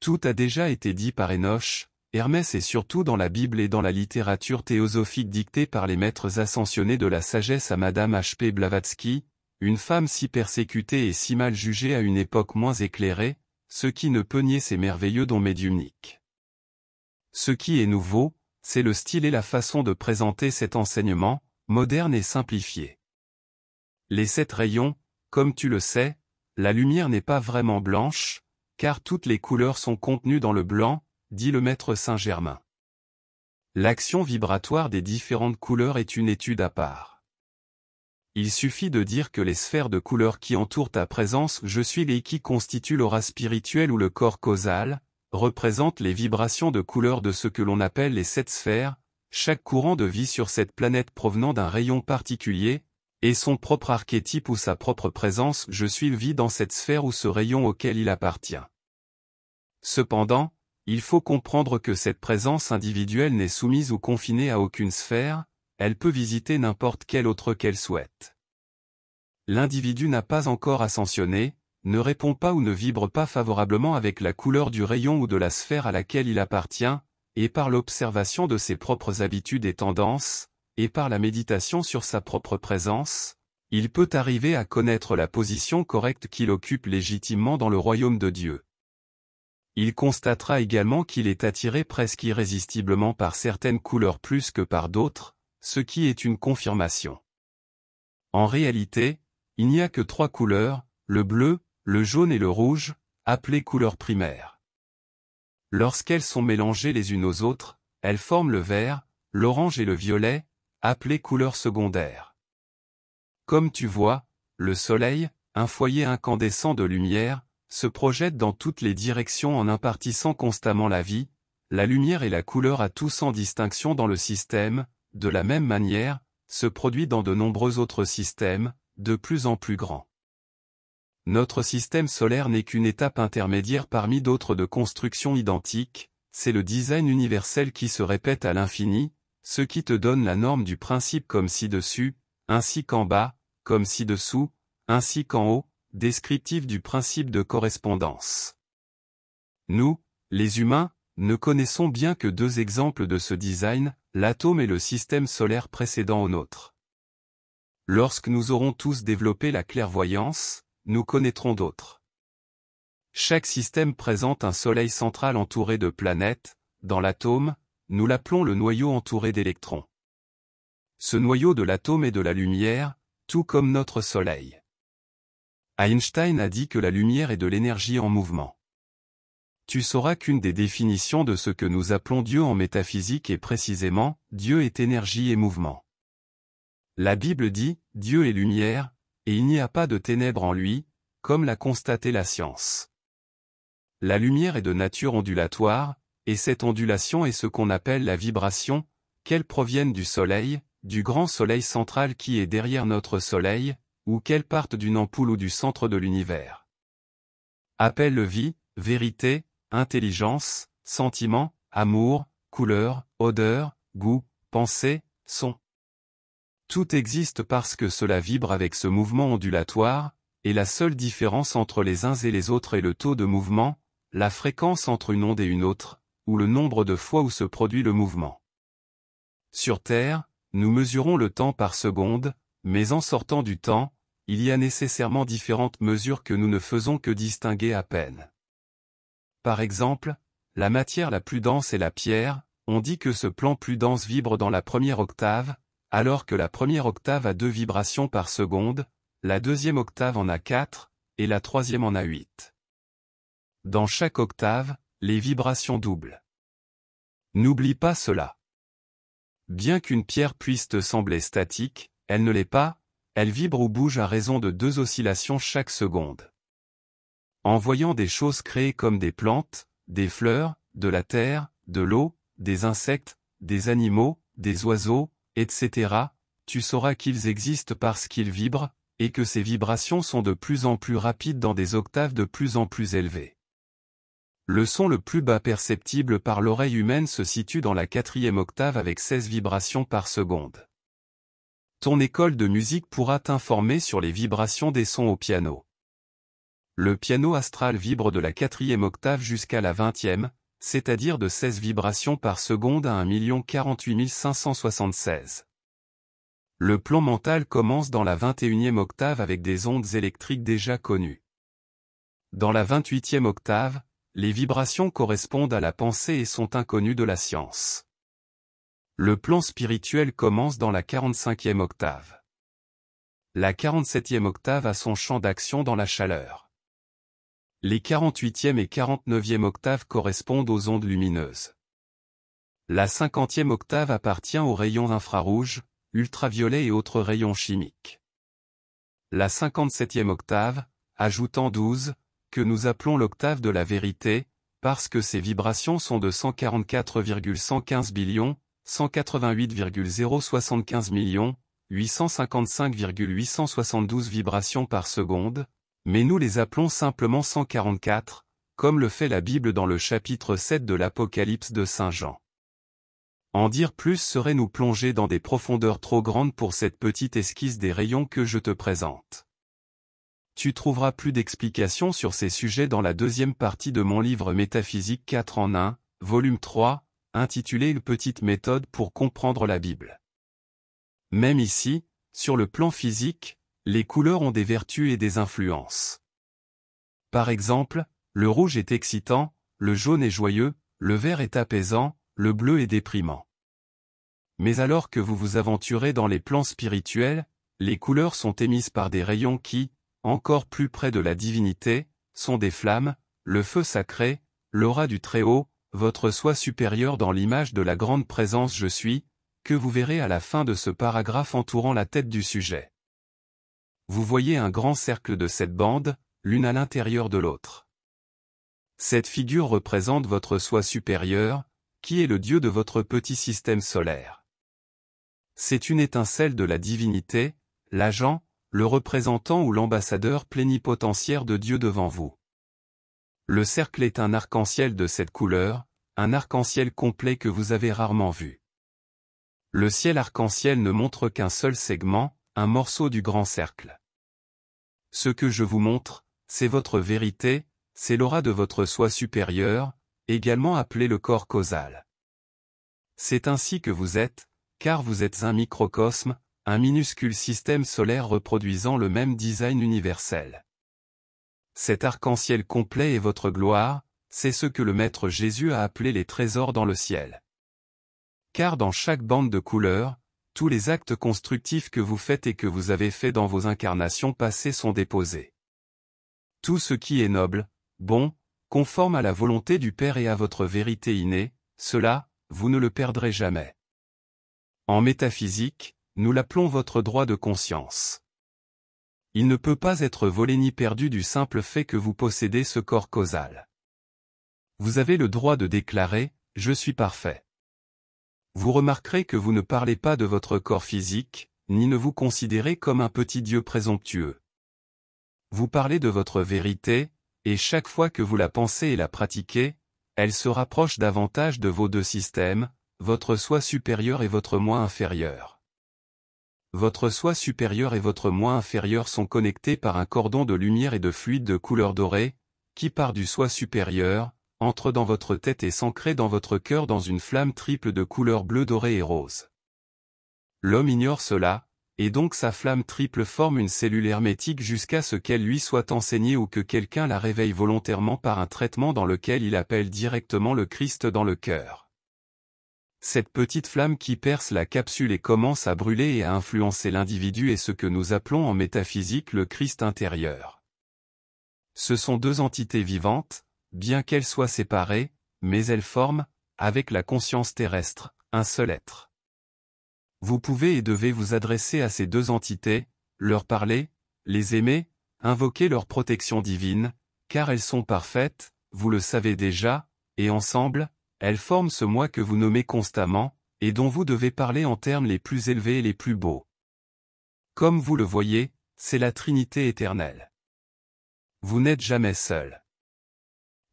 Tout a déjà été dit par Enoch, Hermès est surtout dans la Bible et dans la littérature théosophique dictée par les maîtres ascensionnés de la sagesse à Madame H.P. Blavatsky, une femme si persécutée et si mal jugée à une époque moins éclairée, ce qui ne peut nier ses merveilleux dons médiumniques. Ce qui est nouveau, c'est le style et la façon de présenter cet enseignement, moderne et simplifié. Les sept rayons, comme tu le sais, la lumière n'est pas vraiment blanche, car toutes les couleurs sont contenues dans le blanc, dit le maître Saint-Germain. L'action vibratoire des différentes couleurs est une étude à part. Il suffit de dire que les sphères de couleurs qui entourent ta présence je suis les qui constituent l'aura spirituelle ou le corps causal, représentent les vibrations de couleurs de ce que l'on appelle les sept sphères, chaque courant de vie sur cette planète provenant d'un rayon particulier, et son propre archétype ou sa propre présence je suis vie, dans cette sphère ou ce rayon auquel il appartient. Cependant, il faut comprendre que cette présence individuelle n'est soumise ou confinée à aucune sphère, elle peut visiter n'importe quelle autre qu'elle souhaite. L'individu n'a pas encore ascensionné, ne répond pas ou ne vibre pas favorablement avec la couleur du rayon ou de la sphère à laquelle il appartient, et par l'observation de ses propres habitudes et tendances, et par la méditation sur sa propre présence, il peut arriver à connaître la position correcte qu'il occupe légitimement dans le royaume de Dieu. Il constatera également qu'il est attiré presque irrésistiblement par certaines couleurs plus que par d'autres, ce qui est une confirmation. En réalité, il n'y a que trois couleurs, le bleu, le jaune et le rouge, appelées couleurs primaires. Lorsqu'elles sont mélangées les unes aux autres, elles forment le vert, l'orange et le violet, appelées couleurs secondaires. Comme tu vois, le soleil, un foyer incandescent de lumière, se projette dans toutes les directions en impartissant constamment la vie, la lumière et la couleur à tous sans distinction dans le système, de la même manière, se produit dans de nombreux autres systèmes, de plus en plus grands. Notre système solaire n'est qu'une étape intermédiaire parmi d'autres de construction identique, c'est le design universel qui se répète à l'infini, ce qui te donne la norme du principe comme ci-dessus, ainsi qu'en bas, comme ci-dessous, ainsi qu'en haut, descriptif du principe de correspondance. Nous, les humains, ne connaissons bien que deux exemples de ce design, l'atome et le système solaire précédent au nôtre. Lorsque nous aurons tous développé la clairvoyance, nous connaîtrons d'autres. Chaque système présente un soleil central entouré de planètes, dans l'atome, nous l'appelons le noyau entouré d'électrons. Ce noyau de l'atome est de la lumière, tout comme notre soleil. Einstein a dit que la lumière est de l'énergie en mouvement. Tu sauras qu'une des définitions de ce que nous appelons Dieu en métaphysique est précisément, Dieu est énergie et mouvement. La Bible dit, Dieu est lumière, et il n'y a pas de ténèbres en lui, comme l'a constaté la science. La lumière est de nature ondulatoire, et cette ondulation est ce qu'on appelle la vibration, qu'elle provienne du Soleil, du grand Soleil central qui est derrière notre Soleil, ou qu'elles partent d'une ampoule ou du centre de l'univers. Appelle-le vie, vérité, intelligence, sentiment, amour, couleur, odeur, goût, pensée, son. Tout existe parce que cela vibre avec ce mouvement ondulatoire, et la seule différence entre les uns et les autres est le taux de mouvement, la fréquence entre une onde et une autre, ou le nombre de fois où se produit le mouvement. Sur Terre, nous mesurons le temps par seconde, mais en sortant du temps, il y a nécessairement différentes mesures que nous ne faisons que distinguer à peine. Par exemple, la matière la plus dense est la pierre, on dit que ce plan plus dense vibre dans la première octave, alors que la première octave a deux vibrations par seconde, la deuxième octave en a quatre, et la troisième en a huit. Dans chaque octave, les vibrations doublent. N'oublie pas cela. Bien qu'une pierre puisse te sembler statique, elle ne l'est pas, elle vibre ou bouge à raison de deux oscillations chaque seconde. En voyant des choses créées comme des plantes, des fleurs, de la terre, de l'eau, des insectes, des animaux, des oiseaux, etc., tu sauras qu'ils existent parce qu'ils vibrent, et que ces vibrations sont de plus en plus rapides dans des octaves de plus en plus élevées. Le son le plus bas perceptible par l'oreille humaine se situe dans la quatrième octave avec 16 vibrations par seconde ton école de musique pourra t'informer sur les vibrations des sons au piano. Le piano astral vibre de la quatrième octave jusqu'à la vingtième, c'est-à-dire de 16 vibrations par seconde à 1 048 576. Le plan mental commence dans la 21e octave avec des ondes électriques déjà connues. Dans la 28e octave, les vibrations correspondent à la pensée et sont inconnues de la science. Le plan spirituel commence dans la 45e octave. La 47e octave a son champ d'action dans la chaleur. Les 48e et 49e octaves correspondent aux ondes lumineuses. La 50e octave appartient aux rayons infrarouges, ultraviolets et autres rayons chimiques. La 57e octave, ajoutant 12, que nous appelons l'octave de la vérité, parce que ses vibrations sont de 144,115 billions, 188,075 millions, 855,872 vibrations par seconde, mais nous les appelons simplement 144, comme le fait la Bible dans le chapitre 7 de l'Apocalypse de Saint Jean. En dire plus serait nous plonger dans des profondeurs trop grandes pour cette petite esquisse des rayons que je te présente. Tu trouveras plus d'explications sur ces sujets dans la deuxième partie de mon livre Métaphysique 4 en 1, volume 3, intitulé Une petite méthode pour comprendre la Bible. Même ici, sur le plan physique, les couleurs ont des vertus et des influences. Par exemple, le rouge est excitant, le jaune est joyeux, le vert est apaisant, le bleu est déprimant. Mais alors que vous vous aventurez dans les plans spirituels, les couleurs sont émises par des rayons qui, encore plus près de la divinité, sont des flammes, le feu sacré, l'aura du Très-Haut, votre soi supérieur dans l'image de la grande présence je suis, que vous verrez à la fin de ce paragraphe entourant la tête du sujet. Vous voyez un grand cercle de cette bande, l'une à l'intérieur de l'autre. Cette figure représente votre soi supérieur, qui est le Dieu de votre petit système solaire. C'est une étincelle de la divinité, l'agent, le représentant ou l'ambassadeur plénipotentiaire de Dieu devant vous. Le cercle est un arc-en-ciel de cette couleur, un arc-en-ciel complet que vous avez rarement vu. Le ciel arc-en-ciel ne montre qu'un seul segment, un morceau du grand cercle. Ce que je vous montre, c'est votre vérité, c'est l'aura de votre soi supérieur, également appelé le corps causal. C'est ainsi que vous êtes, car vous êtes un microcosme, un minuscule système solaire reproduisant le même design universel. Cet arc-en-ciel complet est votre gloire, c'est ce que le Maître Jésus a appelé les trésors dans le ciel. Car dans chaque bande de couleurs, tous les actes constructifs que vous faites et que vous avez faits dans vos incarnations passées sont déposés. Tout ce qui est noble, bon, conforme à la volonté du Père et à votre vérité innée, cela, vous ne le perdrez jamais. En métaphysique, nous l'appelons votre droit de conscience il ne peut pas être volé ni perdu du simple fait que vous possédez ce corps causal. Vous avez le droit de déclarer, je suis parfait. Vous remarquerez que vous ne parlez pas de votre corps physique, ni ne vous considérez comme un petit Dieu présomptueux. Vous parlez de votre vérité, et chaque fois que vous la pensez et la pratiquez, elle se rapproche davantage de vos deux systèmes, votre soi supérieur et votre moi inférieur. Votre soi supérieur et votre moi inférieur sont connectés par un cordon de lumière et de fluide de couleur dorée, qui part du soi supérieur, entre dans votre tête et s'ancrée dans votre cœur dans une flamme triple de couleur bleu dorée et rose. L'homme ignore cela, et donc sa flamme triple forme une cellule hermétique jusqu'à ce qu'elle lui soit enseignée ou que quelqu'un la réveille volontairement par un traitement dans lequel il appelle directement le Christ dans le cœur cette petite flamme qui perce la capsule et commence à brûler et à influencer l'individu est ce que nous appelons en métaphysique le Christ intérieur. Ce sont deux entités vivantes, bien qu'elles soient séparées, mais elles forment, avec la conscience terrestre, un seul être. Vous pouvez et devez vous adresser à ces deux entités, leur parler, les aimer, invoquer leur protection divine, car elles sont parfaites, vous le savez déjà, et ensemble, elle forme ce moi que vous nommez constamment, et dont vous devez parler en termes les plus élevés et les plus beaux. Comme vous le voyez, c'est la Trinité éternelle. Vous n'êtes jamais seul.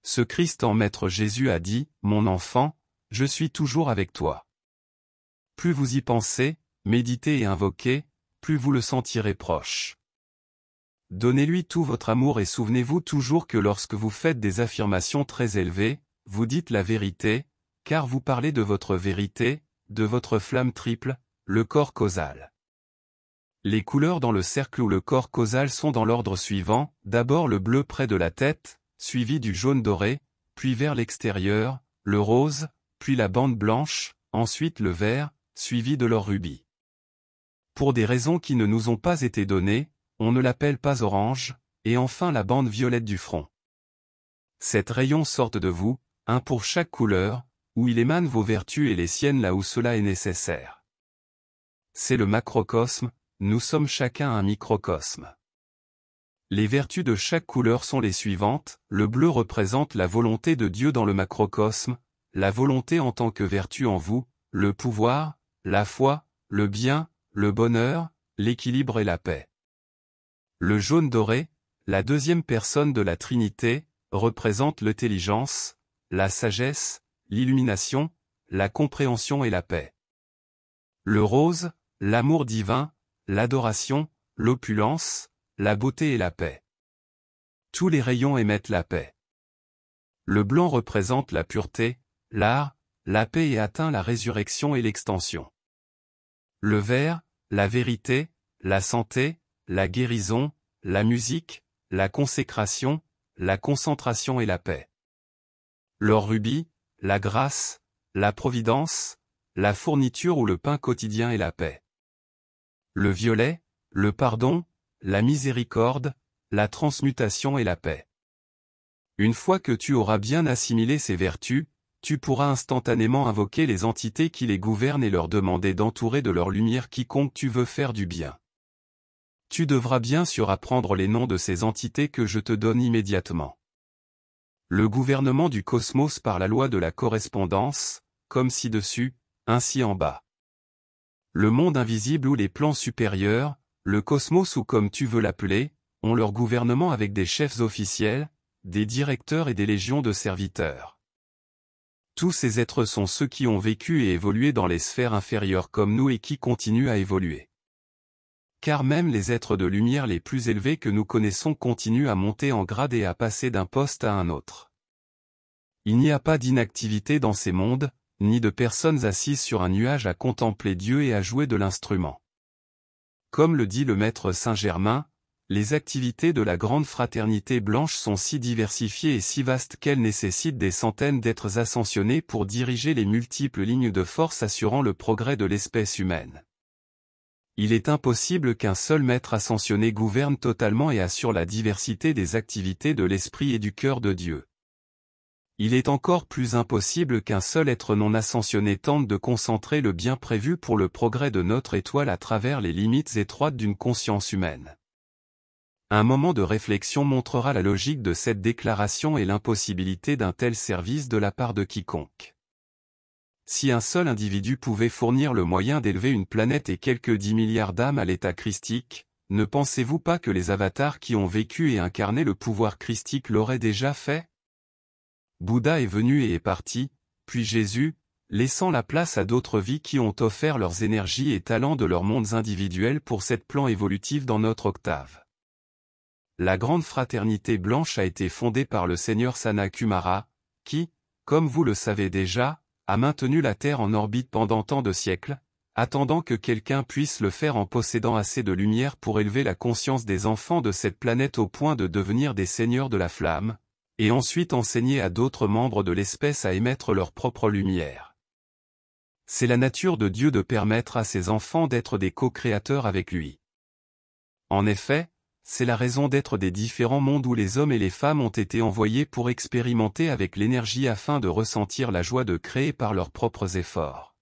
Ce Christ en Maître Jésus a dit, Mon enfant, je suis toujours avec toi. Plus vous y pensez, méditez et invoquez, plus vous le sentirez proche. Donnez-lui tout votre amour et souvenez-vous toujours que lorsque vous faites des affirmations très élevées, vous dites la vérité, car vous parlez de votre vérité, de votre flamme triple, le corps causal. Les couleurs dans le cercle ou le corps causal sont dans l'ordre suivant, d'abord le bleu près de la tête, suivi du jaune doré, puis vers l'extérieur, le rose, puis la bande blanche, ensuite le vert, suivi de l'or rubis. Pour des raisons qui ne nous ont pas été données, on ne l'appelle pas orange, et enfin la bande violette du front. Cette rayon sorte de vous, un pour chaque couleur, où il émane vos vertus et les siennes là où cela est nécessaire. C'est le macrocosme, nous sommes chacun un microcosme. Les vertus de chaque couleur sont les suivantes, le bleu représente la volonté de Dieu dans le macrocosme, la volonté en tant que vertu en vous, le pouvoir, la foi, le bien, le bonheur, l'équilibre et la paix. Le jaune doré, la deuxième personne de la Trinité, représente l'intelligence, la sagesse, l'illumination, la compréhension et la paix. Le rose, l'amour divin, l'adoration, l'opulence, la beauté et la paix. Tous les rayons émettent la paix. Le blanc représente la pureté, l'art, la paix et atteint la résurrection et l'extension. Le vert, la vérité, la santé, la guérison, la musique, la consécration, la concentration et la paix. Leur rubis, la grâce, la providence, la fourniture ou le pain quotidien et la paix. Le violet, le pardon, la miséricorde, la transmutation et la paix. Une fois que tu auras bien assimilé ces vertus, tu pourras instantanément invoquer les entités qui les gouvernent et leur demander d'entourer de leur lumière quiconque tu veux faire du bien. Tu devras bien sûr apprendre les noms de ces entités que je te donne immédiatement le gouvernement du cosmos par la loi de la correspondance, comme ci-dessus, ainsi en bas. Le monde invisible ou les plans supérieurs, le cosmos ou comme tu veux l'appeler, ont leur gouvernement avec des chefs officiels, des directeurs et des légions de serviteurs. Tous ces êtres sont ceux qui ont vécu et évolué dans les sphères inférieures comme nous et qui continuent à évoluer car même les êtres de lumière les plus élevés que nous connaissons continuent à monter en grade et à passer d'un poste à un autre. Il n'y a pas d'inactivité dans ces mondes, ni de personnes assises sur un nuage à contempler Dieu et à jouer de l'instrument. Comme le dit le maître Saint-Germain, les activités de la grande fraternité blanche sont si diversifiées et si vastes qu'elles nécessitent des centaines d'êtres ascensionnés pour diriger les multiples lignes de force assurant le progrès de l'espèce humaine il est impossible qu'un seul maître ascensionné gouverne totalement et assure la diversité des activités de l'esprit et du cœur de Dieu. Il est encore plus impossible qu'un seul être non ascensionné tente de concentrer le bien prévu pour le progrès de notre étoile à travers les limites étroites d'une conscience humaine. Un moment de réflexion montrera la logique de cette déclaration et l'impossibilité d'un tel service de la part de quiconque. Si un seul individu pouvait fournir le moyen d'élever une planète et quelques dix milliards d'âmes à l'état christique, ne pensez-vous pas que les avatars qui ont vécu et incarné le pouvoir christique l'auraient déjà fait Bouddha est venu et est parti, puis Jésus, laissant la place à d'autres vies qui ont offert leurs énergies et talents de leurs mondes individuels pour cette plan évolutif dans notre octave. La grande fraternité blanche a été fondée par le seigneur Kumara, qui, comme vous le savez déjà, a maintenu la Terre en orbite pendant tant de siècles, attendant que quelqu'un puisse le faire en possédant assez de lumière pour élever la conscience des enfants de cette planète au point de devenir des seigneurs de la flamme, et ensuite enseigner à d'autres membres de l'espèce à émettre leur propre lumière. C'est la nature de Dieu de permettre à ses enfants d'être des co-créateurs avec lui. En effet, c'est la raison d'être des différents mondes où les hommes et les femmes ont été envoyés pour expérimenter avec l'énergie afin de ressentir la joie de créer par leurs propres efforts.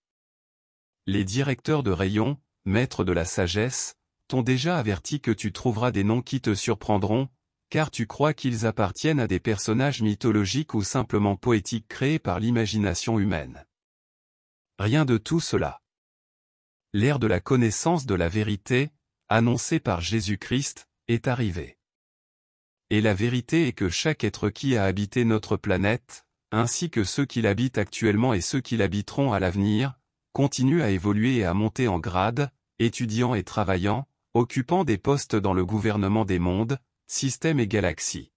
Les directeurs de rayons, maîtres de la sagesse, t'ont déjà averti que tu trouveras des noms qui te surprendront, car tu crois qu'ils appartiennent à des personnages mythologiques ou simplement poétiques créés par l'imagination humaine. Rien de tout cela. L'ère de la connaissance de la vérité, annoncée par Jésus-Christ, est arrivé. Et la vérité est que chaque être qui a habité notre planète, ainsi que ceux qui l'habitent actuellement et ceux qui l'habiteront à l'avenir, continue à évoluer et à monter en grade, étudiant et travaillant, occupant des postes dans le gouvernement des mondes, systèmes et galaxies.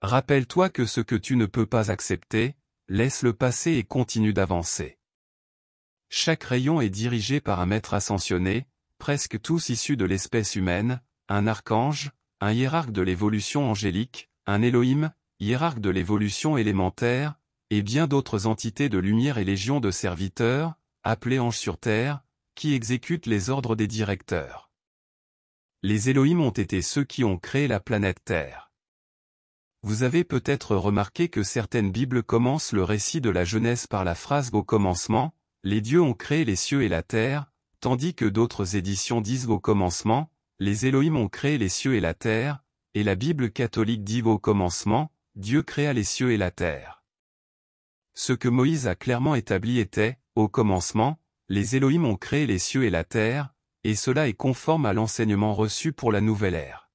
Rappelle-toi que ce que tu ne peux pas accepter, laisse-le passer et continue d'avancer. Chaque rayon est dirigé par un maître ascensionné, presque tous issus de l'espèce humaine, un archange, un hiérarque de l'évolution angélique, un Elohim, hiérarque de l'évolution élémentaire, et bien d'autres entités de lumière et légions de serviteurs, appelés anges sur terre, qui exécutent les ordres des directeurs. Les Elohim ont été ceux qui ont créé la planète Terre. Vous avez peut-être remarqué que certaines Bibles commencent le récit de la jeunesse par la phrase Au commencement, les dieux ont créé les cieux et la terre, tandis que d'autres éditions disent Au commencement, les Elohim ont créé les cieux et la terre, et la Bible catholique dit au commencement, Dieu créa les cieux et la terre. Ce que Moïse a clairement établi était, au commencement, les Elohim ont créé les cieux et la terre, et cela est conforme à l'enseignement reçu pour la nouvelle ère.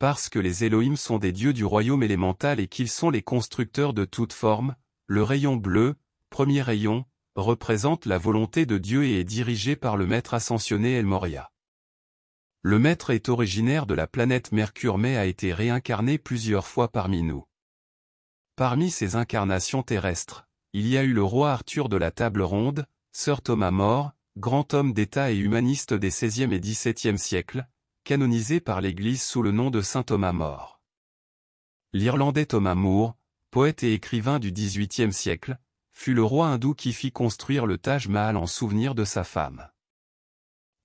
Parce que les Elohim sont des dieux du royaume élémental et qu'ils sont les constructeurs de toute forme, le rayon bleu, premier rayon, représente la volonté de Dieu et est dirigé par le maître ascensionné El Moria. Le Maître est originaire de la planète Mercure mais a été réincarné plusieurs fois parmi nous. Parmi ces incarnations terrestres, il y a eu le roi Arthur de la Table Ronde, Sir Thomas More, grand homme d'État et humaniste des XVIe et XVIIe siècles, canonisé par l'Église sous le nom de Saint Thomas More. L'Irlandais Thomas Moore, poète et écrivain du XVIIIe siècle, fut le roi hindou qui fit construire le Taj Mahal en souvenir de sa femme.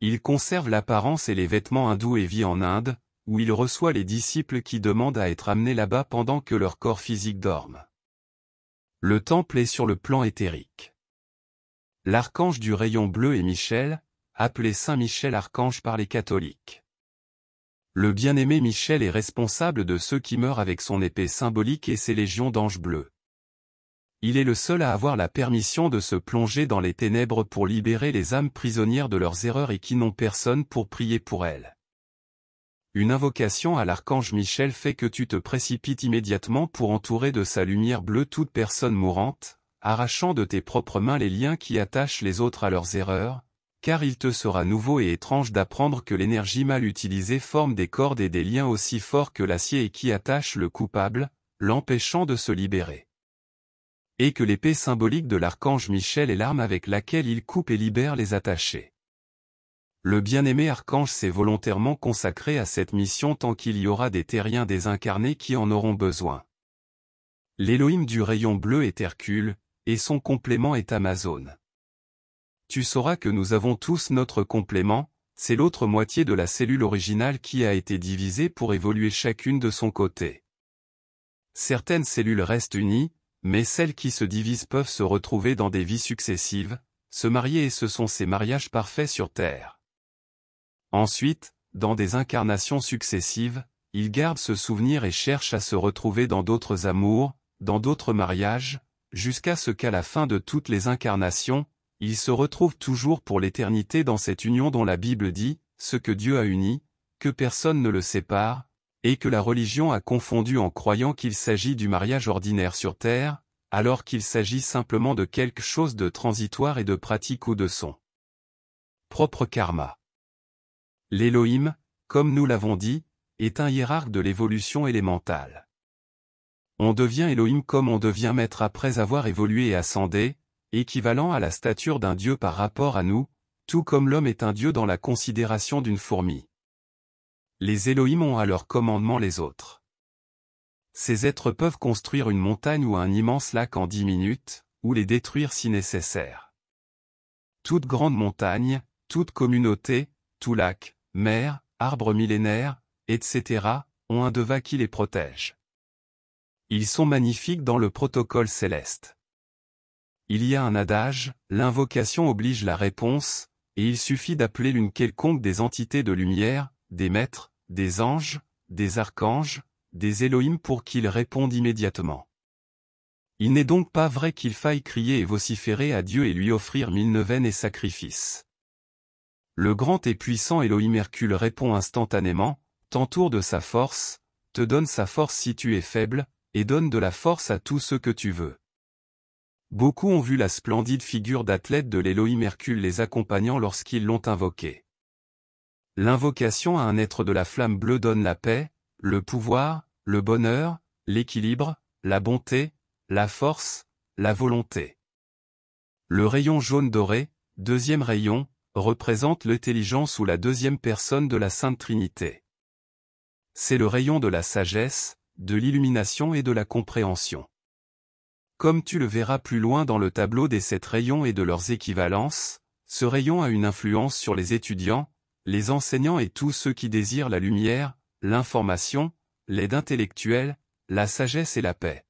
Il conserve l'apparence et les vêtements hindous et vit en Inde, où il reçoit les disciples qui demandent à être amenés là-bas pendant que leur corps physique dorme. Le temple est sur le plan éthérique. L'archange du rayon bleu est Michel, appelé Saint Michel Archange par les catholiques. Le bien-aimé Michel est responsable de ceux qui meurent avec son épée symbolique et ses légions d'anges bleus. Il est le seul à avoir la permission de se plonger dans les ténèbres pour libérer les âmes prisonnières de leurs erreurs et qui n'ont personne pour prier pour elles. Une invocation à l'archange Michel fait que tu te précipites immédiatement pour entourer de sa lumière bleue toute personne mourante, arrachant de tes propres mains les liens qui attachent les autres à leurs erreurs, car il te sera nouveau et étrange d'apprendre que l'énergie mal utilisée forme des cordes et des liens aussi forts que l'acier et qui attache le coupable, l'empêchant de se libérer et que l'épée symbolique de l'archange Michel est l'arme avec laquelle il coupe et libère les attachés. Le bien-aimé archange s'est volontairement consacré à cette mission tant qu'il y aura des terriens désincarnés qui en auront besoin. L'Élohim du rayon bleu est Hercule, et son complément est Amazone. Tu sauras que nous avons tous notre complément, c'est l'autre moitié de la cellule originale qui a été divisée pour évoluer chacune de son côté. Certaines cellules restent unies, mais celles qui se divisent peuvent se retrouver dans des vies successives, se marier et ce sont ces mariages parfaits sur Terre. Ensuite, dans des incarnations successives, ils gardent ce souvenir et cherchent à se retrouver dans d'autres amours, dans d'autres mariages, jusqu'à ce qu'à la fin de toutes les incarnations, ils se retrouvent toujours pour l'éternité dans cette union dont la Bible dit, ce que Dieu a uni, que personne ne le sépare, et que la religion a confondu en croyant qu'il s'agit du mariage ordinaire sur Terre, alors qu'il s'agit simplement de quelque chose de transitoire et de pratique ou de son propre karma. L'Élohim, comme nous l'avons dit, est un hiérarque de l'évolution élémentale. On devient Elohim comme on devient maître après avoir évolué et ascendé, équivalent à la stature d'un dieu par rapport à nous, tout comme l'homme est un dieu dans la considération d'une fourmi les Elohim ont à leur commandement les autres. Ces êtres peuvent construire une montagne ou un immense lac en dix minutes, ou les détruire si nécessaire. Toute grande montagne, toute communauté, tout lac, mer, arbre millénaire, etc., ont un deva qui les protège. Ils sont magnifiques dans le protocole céleste. Il y a un adage, l'invocation oblige la réponse, et il suffit d'appeler l'une quelconque des entités de lumière, des maîtres, des anges, des archanges, des Elohim pour qu'ils répondent immédiatement. Il n'est donc pas vrai qu'il faille crier et vociférer à Dieu et lui offrir mille neuvaines et sacrifices. Le grand et puissant Elohim Hercule répond instantanément, t'entoure de sa force, te donne sa force si tu es faible, et donne de la force à tous ceux que tu veux. Beaucoup ont vu la splendide figure d'athlète de l'Elohim Hercule les accompagnant lorsqu'ils l'ont invoqué. L'invocation à un être de la flamme bleue donne la paix, le pouvoir, le bonheur, l'équilibre, la bonté, la force, la volonté. Le rayon jaune doré, deuxième rayon, représente l'intelligence ou la deuxième personne de la Sainte Trinité. C'est le rayon de la sagesse, de l'illumination et de la compréhension. Comme tu le verras plus loin dans le tableau des sept rayons et de leurs équivalences, ce rayon a une influence sur les étudiants, les enseignants et tous ceux qui désirent la lumière, l'information, l'aide intellectuelle, la sagesse et la paix.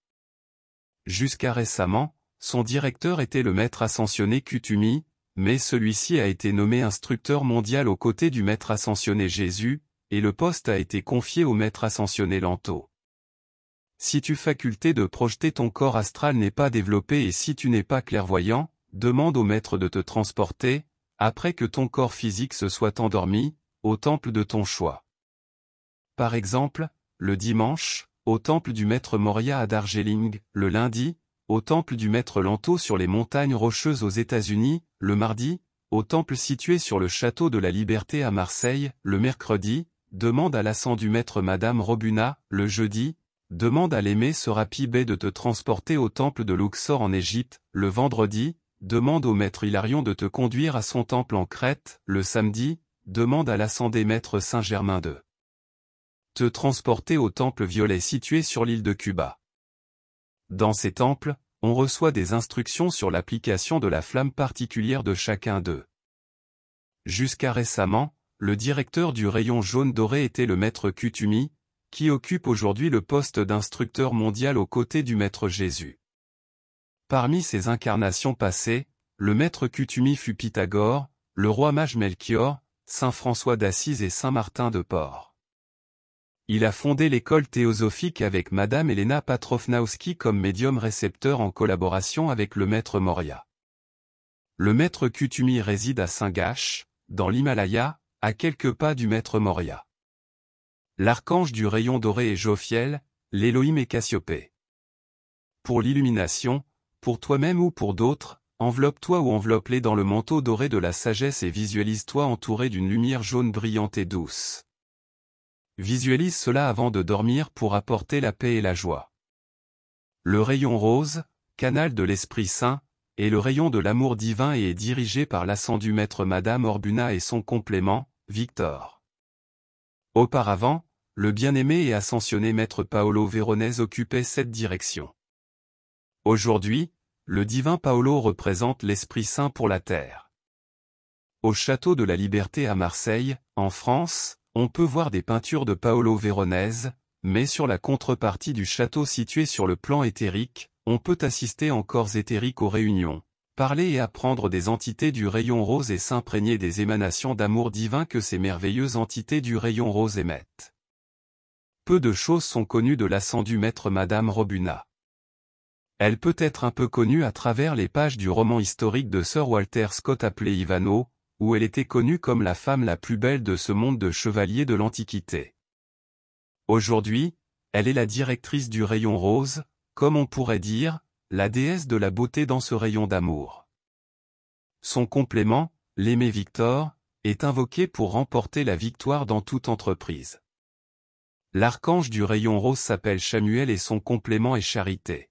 Jusqu'à récemment, son directeur était le maître ascensionné Kutumi, mais celui-ci a été nommé instructeur mondial aux côtés du maître ascensionné Jésus, et le poste a été confié au maître ascensionné Lanto. Si tu faculté de projeter ton corps astral n'est pas développé et si tu n'es pas clairvoyant, demande au maître de te transporter, après que ton corps physique se soit endormi, au temple de ton choix. Par exemple, le dimanche, au temple du maître Moria à Darjeeling, le lundi, au temple du maître Lanto sur les montagnes rocheuses aux États-Unis, le mardi, au temple situé sur le château de la Liberté à Marseille, le mercredi, demande à l'assent du maître Madame Robuna, le jeudi, demande à l'aimé Sera Pibé de te transporter au temple de Luxor en Égypte, le vendredi, demande au maître Hilarion de te conduire à son temple en Crète, le samedi, demande à l'ascendé maître Saint-Germain de te transporter au temple violet situé sur l'île de Cuba. Dans ces temples, on reçoit des instructions sur l'application de la flamme particulière de chacun d'eux. Jusqu'à récemment, le directeur du rayon jaune doré était le maître Kutumi, qui occupe aujourd'hui le poste d'instructeur mondial aux côtés du maître Jésus. Parmi ses incarnations passées, le maître Kutumi fut Pythagore, le roi Majmelchior, saint François d'Assise et saint Martin de Port. Il a fondé l'école théosophique avec madame Elena Patrofnauski comme médium récepteur en collaboration avec le maître Moria. Le maître Kutumi réside à Saint-Gache, dans l'Himalaya, à quelques pas du maître Moria. L'archange du rayon doré est Jophiel, l'Élohim est Cassiopée. Pour l'illumination, pour toi-même ou pour d'autres, enveloppe-toi ou enveloppe-les dans le manteau doré de la sagesse et visualise-toi entouré d'une lumière jaune brillante et douce. Visualise cela avant de dormir pour apporter la paix et la joie. Le rayon rose, canal de l'Esprit Saint, est le rayon de l'amour divin et est dirigé par l'ascendu maître Madame Orbuna et son complément, Victor. Auparavant, le bien-aimé et ascensionné maître Paolo Veronese occupait cette direction. Aujourd'hui, le divin Paolo représente l'Esprit Saint pour la Terre. Au Château de la Liberté à Marseille, en France, on peut voir des peintures de Paolo Véronèse, mais sur la contrepartie du château situé sur le plan éthérique, on peut assister en corps éthérique aux réunions, parler et apprendre des entités du rayon rose et s'imprégner des émanations d'amour divin que ces merveilleuses entités du rayon rose émettent. Peu de choses sont connues de l'ascendu maître Madame Robuna. Elle peut être un peu connue à travers les pages du roman historique de Sir Walter Scott appelé Ivano, où elle était connue comme la femme la plus belle de ce monde de chevaliers de l'Antiquité. Aujourd'hui, elle est la directrice du rayon rose, comme on pourrait dire, la déesse de la beauté dans ce rayon d'amour. Son complément, l'aimé Victor, est invoqué pour remporter la victoire dans toute entreprise. L'archange du rayon rose s'appelle Chamuel et son complément est charité.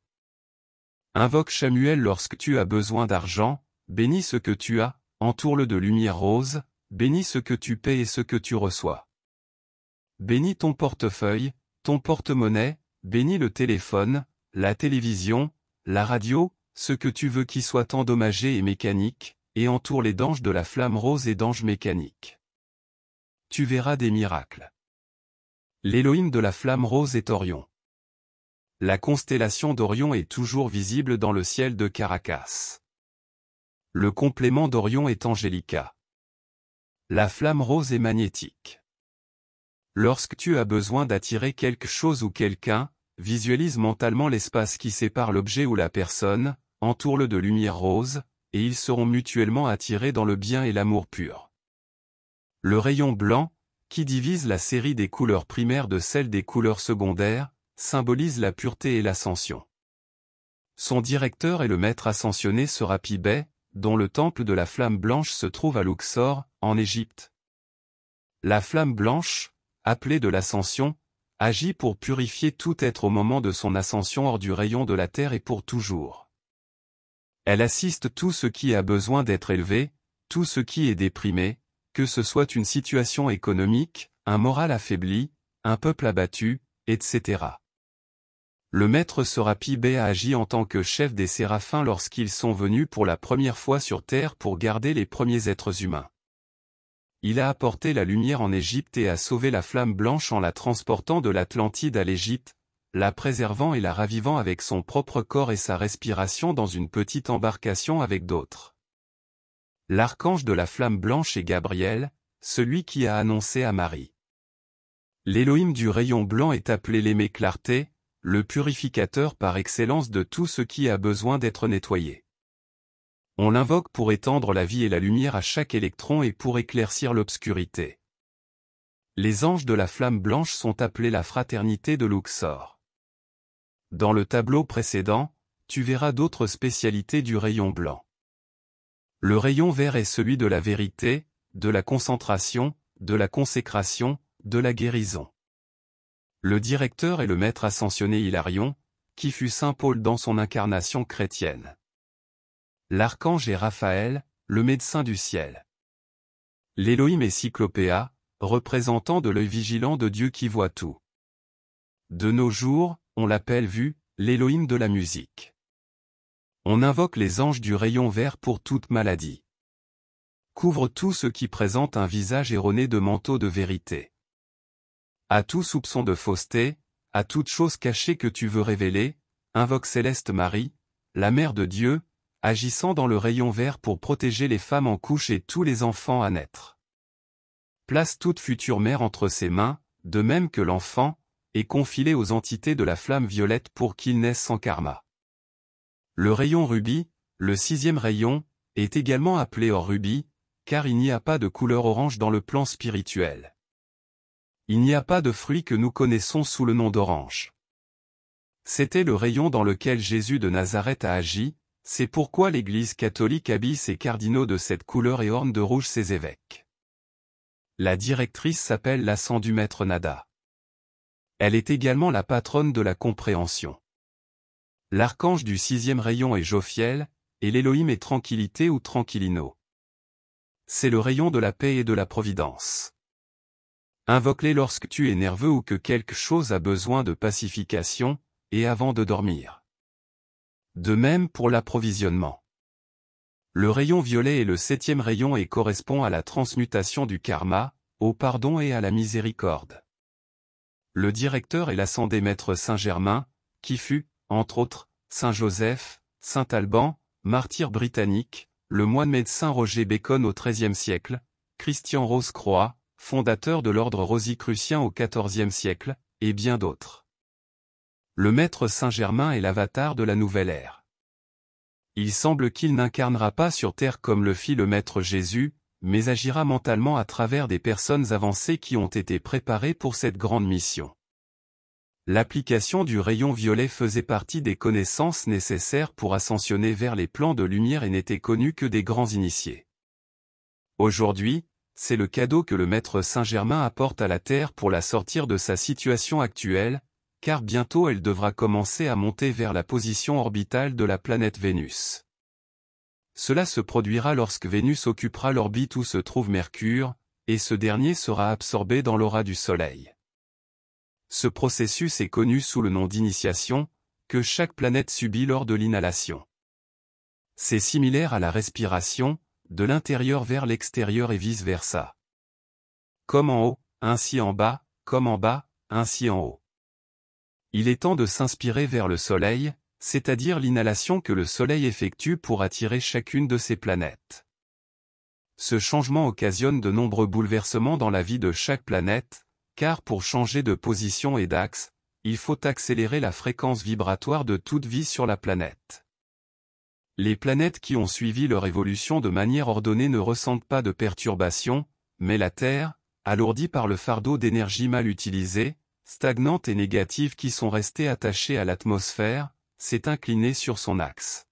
Invoque Samuel lorsque tu as besoin d'argent, bénis ce que tu as, entoure-le de lumière rose, bénis ce que tu paies et ce que tu reçois. Bénis ton portefeuille, ton porte-monnaie, bénis le téléphone, la télévision, la radio, ce que tu veux qui soit endommagé et mécanique, et entoure les danges de la flamme rose et d'anges mécaniques. Tu verras des miracles. L'Élohim de la flamme rose est Orion la constellation d'Orion est toujours visible dans le ciel de Caracas. Le complément d'Orion est Angélica. La flamme rose est magnétique. Lorsque tu as besoin d'attirer quelque chose ou quelqu'un, visualise mentalement l'espace qui sépare l'objet ou la personne, entoure-le de lumière rose, et ils seront mutuellement attirés dans le bien et l'amour pur. Le rayon blanc, qui divise la série des couleurs primaires de celle des couleurs secondaires, symbolise la pureté et l'ascension. Son directeur et le maître ascensionné sera dont le temple de la flamme blanche se trouve à Luxor, en Égypte. La flamme blanche, appelée de l'ascension, agit pour purifier tout être au moment de son ascension hors du rayon de la terre et pour toujours. Elle assiste tout ce qui a besoin d'être élevé, tout ce qui est déprimé, que ce soit une situation économique, un moral affaibli, un peuple abattu, etc. Le maître Pibé a agi en tant que chef des séraphins lorsqu'ils sont venus pour la première fois sur terre pour garder les premiers êtres humains. Il a apporté la lumière en Égypte et a sauvé la flamme blanche en la transportant de l'Atlantide à l'Égypte, la préservant et la ravivant avec son propre corps et sa respiration dans une petite embarcation avec d'autres. L'archange de la flamme blanche est Gabriel, celui qui a annoncé à Marie. L'Élohim du rayon blanc est appelé l'aimé clarté, le purificateur par excellence de tout ce qui a besoin d'être nettoyé. On l'invoque pour étendre la vie et la lumière à chaque électron et pour éclaircir l'obscurité. Les anges de la flamme blanche sont appelés la fraternité de Luxor. Dans le tableau précédent, tu verras d'autres spécialités du rayon blanc. Le rayon vert est celui de la vérité, de la concentration, de la consécration, de la guérison. Le directeur est le maître ascensionné Hilarion, qui fut Saint Paul dans son incarnation chrétienne. L'archange est Raphaël, le médecin du ciel. L'Élohim est Cyclopéa, représentant de l'œil vigilant de Dieu qui voit tout. De nos jours, on l'appelle vu, l'Élohim de la musique. On invoque les anges du rayon vert pour toute maladie. Couvre tout ce qui présente un visage erroné de manteau de vérité. À tout soupçon de fausseté, à toute chose cachée que tu veux révéler, invoque Céleste Marie, la Mère de Dieu, agissant dans le rayon vert pour protéger les femmes en couche et tous les enfants à naître. Place toute future mère entre ses mains, de même que l'enfant, et confie aux entités de la flamme violette pour qu'ils naissent sans karma. Le rayon rubis, le sixième rayon, est également appelé or rubis, car il n'y a pas de couleur orange dans le plan spirituel il n'y a pas de fruit que nous connaissons sous le nom d'orange. C'était le rayon dans lequel Jésus de Nazareth a agi, c'est pourquoi l'Église catholique habille ses cardinaux de cette couleur et orne de rouge ses évêques. La directrice s'appelle la du maître Nada. Elle est également la patronne de la compréhension. L'archange du sixième rayon est Jophiel, et l'Élohim est Tranquillité ou Tranquillino. C'est le rayon de la paix et de la providence. Invoque-les lorsque tu es nerveux ou que quelque chose a besoin de pacification, et avant de dormir. De même pour l'approvisionnement. Le rayon violet est le septième rayon et correspond à la transmutation du karma, au pardon et à la miséricorde. Le directeur est l'ascendé maître Saint-Germain, qui fut, entre autres, Saint-Joseph, Saint-Alban, martyr britannique, le moine médecin Roger Bacon au XIIIe siècle, Christian Rose-Croix, fondateur de l'ordre rosicrucien au XIVe siècle, et bien d'autres. Le maître Saint-Germain est l'avatar de la nouvelle ère. Il semble qu'il n'incarnera pas sur terre comme le fit le maître Jésus, mais agira mentalement à travers des personnes avancées qui ont été préparées pour cette grande mission. L'application du rayon violet faisait partie des connaissances nécessaires pour ascensionner vers les plans de lumière et n'était connu que des grands initiés. Aujourd'hui, c'est le cadeau que le maître Saint-Germain apporte à la Terre pour la sortir de sa situation actuelle, car bientôt elle devra commencer à monter vers la position orbitale de la planète Vénus. Cela se produira lorsque Vénus occupera l'orbite où se trouve Mercure, et ce dernier sera absorbé dans l'aura du Soleil. Ce processus est connu sous le nom d'initiation, que chaque planète subit lors de l'inhalation. C'est similaire à la respiration, de l'intérieur vers l'extérieur et vice-versa. Comme en haut, ainsi en bas, comme en bas, ainsi en haut. Il est temps de s'inspirer vers le Soleil, c'est-à-dire l'inhalation que le Soleil effectue pour attirer chacune de ses planètes. Ce changement occasionne de nombreux bouleversements dans la vie de chaque planète, car pour changer de position et d'axe, il faut accélérer la fréquence vibratoire de toute vie sur la planète. Les planètes qui ont suivi leur évolution de manière ordonnée ne ressentent pas de perturbations, mais la Terre, alourdie par le fardeau d'énergie mal utilisée, stagnante et négative qui sont restées attachées à l'atmosphère, s'est inclinée sur son axe.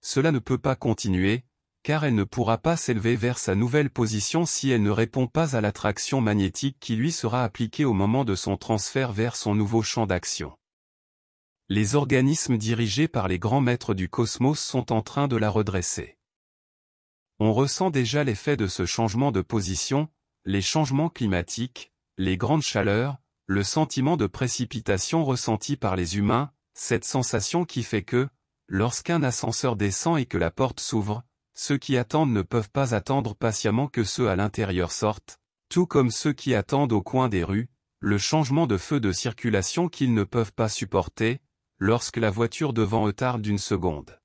Cela ne peut pas continuer, car elle ne pourra pas s'élever vers sa nouvelle position si elle ne répond pas à l'attraction magnétique qui lui sera appliquée au moment de son transfert vers son nouveau champ d'action les organismes dirigés par les grands maîtres du cosmos sont en train de la redresser. On ressent déjà l'effet de ce changement de position, les changements climatiques, les grandes chaleurs, le sentiment de précipitation ressenti par les humains, cette sensation qui fait que, lorsqu'un ascenseur descend et que la porte s'ouvre, ceux qui attendent ne peuvent pas attendre patiemment que ceux à l'intérieur sortent, tout comme ceux qui attendent au coin des rues, le changement de feu de circulation qu'ils ne peuvent pas supporter, lorsque la voiture devant eux d'une seconde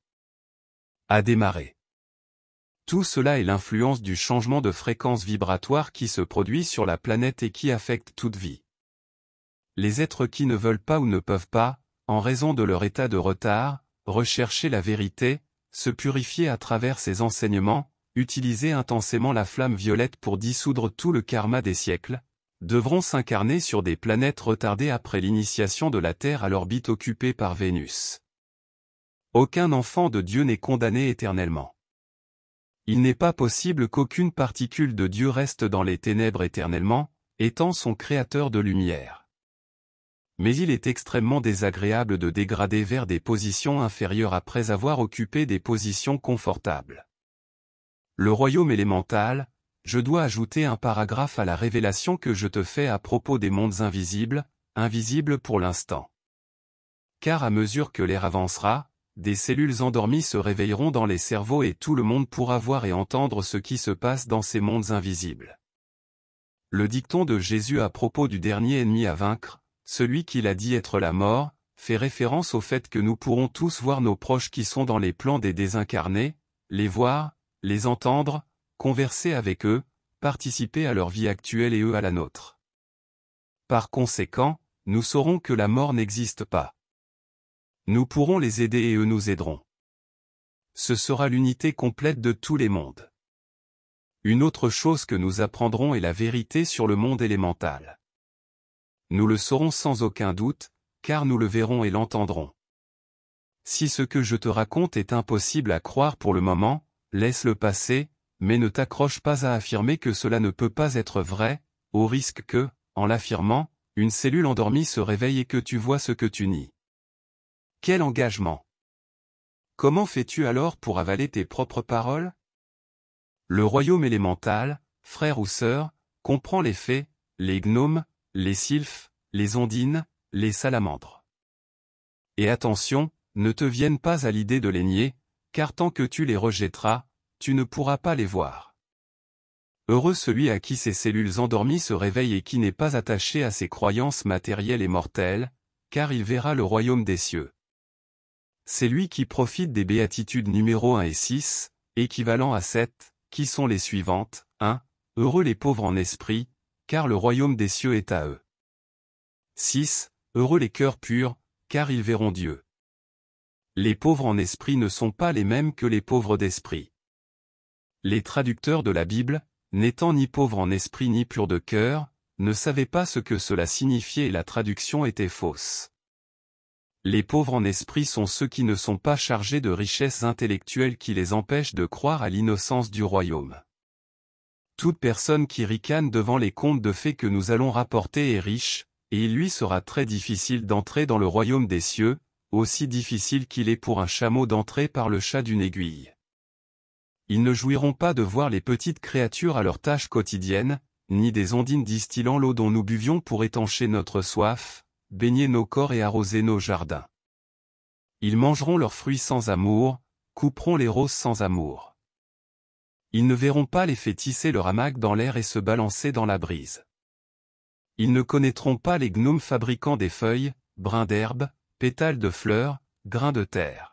à démarrer. Tout cela est l'influence du changement de fréquence vibratoire qui se produit sur la planète et qui affecte toute vie. Les êtres qui ne veulent pas ou ne peuvent pas, en raison de leur état de retard, rechercher la vérité, se purifier à travers ces enseignements, utiliser intensément la flamme violette pour dissoudre tout le karma des siècles, devront s'incarner sur des planètes retardées après l'initiation de la Terre à l'orbite occupée par Vénus. Aucun enfant de Dieu n'est condamné éternellement. Il n'est pas possible qu'aucune particule de Dieu reste dans les ténèbres éternellement, étant son créateur de lumière. Mais il est extrêmement désagréable de dégrader vers des positions inférieures après avoir occupé des positions confortables. Le royaume élémental, je dois ajouter un paragraphe à la révélation que je te fais à propos des mondes invisibles, invisibles pour l'instant. Car à mesure que l'air avancera, des cellules endormies se réveilleront dans les cerveaux et tout le monde pourra voir et entendre ce qui se passe dans ces mondes invisibles. Le dicton de Jésus à propos du dernier ennemi à vaincre, celui qu'il a dit être la mort, fait référence au fait que nous pourrons tous voir nos proches qui sont dans les plans des désincarnés, les voir, les entendre, converser avec eux, participer à leur vie actuelle et eux à la nôtre. Par conséquent, nous saurons que la mort n'existe pas. Nous pourrons les aider et eux nous aideront. Ce sera l'unité complète de tous les mondes. Une autre chose que nous apprendrons est la vérité sur le monde élémental. Nous le saurons sans aucun doute, car nous le verrons et l'entendrons. Si ce que je te raconte est impossible à croire pour le moment, laisse le passer, mais ne t'accroche pas à affirmer que cela ne peut pas être vrai, au risque que, en l'affirmant, une cellule endormie se réveille et que tu vois ce que tu nies. Quel engagement Comment fais-tu alors pour avaler tes propres paroles Le royaume élémental, frère ou sœur, comprend les fées, les gnomes, les sylphes, les ondines, les salamandres. Et attention, ne te viennent pas à l'idée de les nier, car tant que tu les rejetteras, tu ne pourras pas les voir. Heureux celui à qui ces cellules endormies se réveillent et qui n'est pas attaché à ses croyances matérielles et mortelles, car il verra le royaume des cieux. C'est lui qui profite des béatitudes numéro 1 et 6, équivalent à 7, qui sont les suivantes, 1. Heureux les pauvres en esprit, car le royaume des cieux est à eux. 6. Heureux les cœurs purs, car ils verront Dieu. Les pauvres en esprit ne sont pas les mêmes que les pauvres d'esprit. Les traducteurs de la Bible, n'étant ni pauvres en esprit ni purs de cœur, ne savaient pas ce que cela signifiait et la traduction était fausse. Les pauvres en esprit sont ceux qui ne sont pas chargés de richesses intellectuelles qui les empêchent de croire à l'innocence du royaume. Toute personne qui ricane devant les contes de fées que nous allons rapporter est riche, et il lui sera très difficile d'entrer dans le royaume des cieux, aussi difficile qu'il est pour un chameau d'entrer par le chat d'une aiguille. Ils ne jouiront pas de voir les petites créatures à leurs tâches quotidiennes, ni des ondines distillant l'eau dont nous buvions pour étancher notre soif, baigner nos corps et arroser nos jardins. Ils mangeront leurs fruits sans amour, couperont les roses sans amour. Ils ne verront pas les faits leur hamac dans l'air et se balancer dans la brise. Ils ne connaîtront pas les gnomes fabriquant des feuilles, brins d'herbe, pétales de fleurs, grains de terre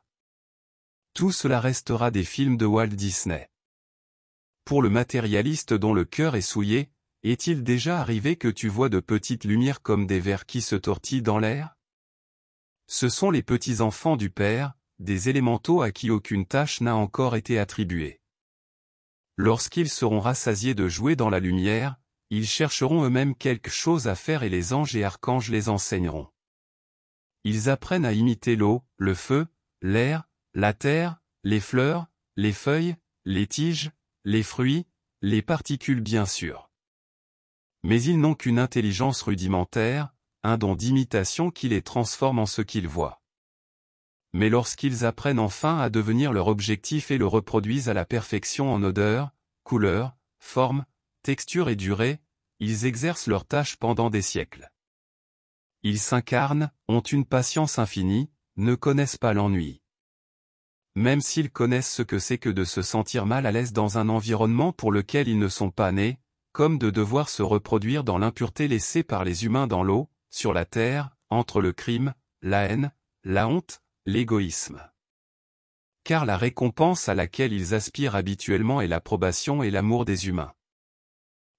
tout cela restera des films de Walt Disney. Pour le matérialiste dont le cœur est souillé, est-il déjà arrivé que tu vois de petites lumières comme des vers qui se tortillent dans l'air Ce sont les petits-enfants du Père, des élémentaux à qui aucune tâche n'a encore été attribuée. Lorsqu'ils seront rassasiés de jouer dans la lumière, ils chercheront eux-mêmes quelque chose à faire et les anges et archanges les enseigneront. Ils apprennent à imiter l'eau, le feu, l'air, la terre, les fleurs, les feuilles, les tiges, les fruits, les particules bien sûr. Mais ils n'ont qu'une intelligence rudimentaire, un don d'imitation qui les transforme en ce qu'ils voient. Mais lorsqu'ils apprennent enfin à devenir leur objectif et le reproduisent à la perfection en odeur, couleur, forme, texture et durée, ils exercent leur tâche pendant des siècles. Ils s'incarnent, ont une patience infinie, ne connaissent pas l'ennui même s'ils connaissent ce que c'est que de se sentir mal à l'aise dans un environnement pour lequel ils ne sont pas nés, comme de devoir se reproduire dans l'impureté laissée par les humains dans l'eau, sur la terre, entre le crime, la haine, la honte, l'égoïsme. Car la récompense à laquelle ils aspirent habituellement est l'approbation et l'amour des humains.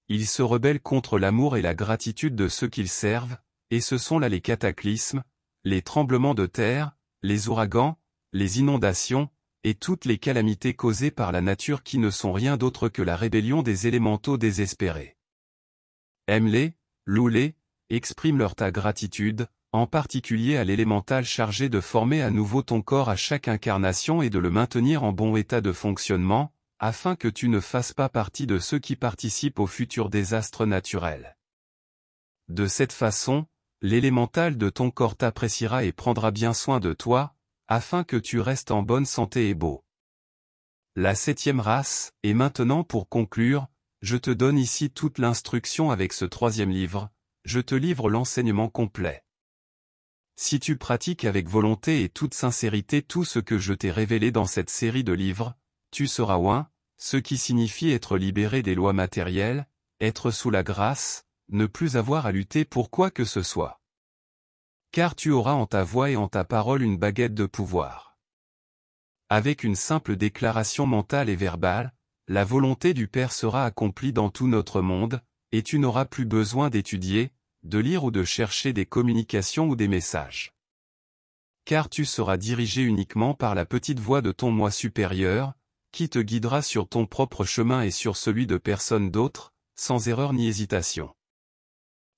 Ils se rebellent contre l'amour et la gratitude de ceux qu'ils servent, et ce sont là les cataclysmes, les tremblements de terre, les ouragans, les inondations, et toutes les calamités causées par la nature qui ne sont rien d'autre que la rébellion des élémentaux désespérés. Aime-les, loue-les, exprime leur ta gratitude, en particulier à l'élémental chargé de former à nouveau ton corps à chaque incarnation et de le maintenir en bon état de fonctionnement, afin que tu ne fasses pas partie de ceux qui participent aux futurs désastres naturels. De cette façon, l'élémental de ton corps t'appréciera et prendra bien soin de toi, afin que tu restes en bonne santé et beau. La septième race, et maintenant pour conclure, je te donne ici toute l'instruction avec ce troisième livre, je te livre l'enseignement complet. Si tu pratiques avec volonté et toute sincérité tout ce que je t'ai révélé dans cette série de livres, tu seras un, ce qui signifie être libéré des lois matérielles, être sous la grâce, ne plus avoir à lutter pour quoi que ce soit car tu auras en ta voix et en ta parole une baguette de pouvoir. Avec une simple déclaration mentale et verbale, la volonté du Père sera accomplie dans tout notre monde, et tu n'auras plus besoin d'étudier, de lire ou de chercher des communications ou des messages. Car tu seras dirigé uniquement par la petite voix de ton moi supérieur, qui te guidera sur ton propre chemin et sur celui de personne d'autre, sans erreur ni hésitation.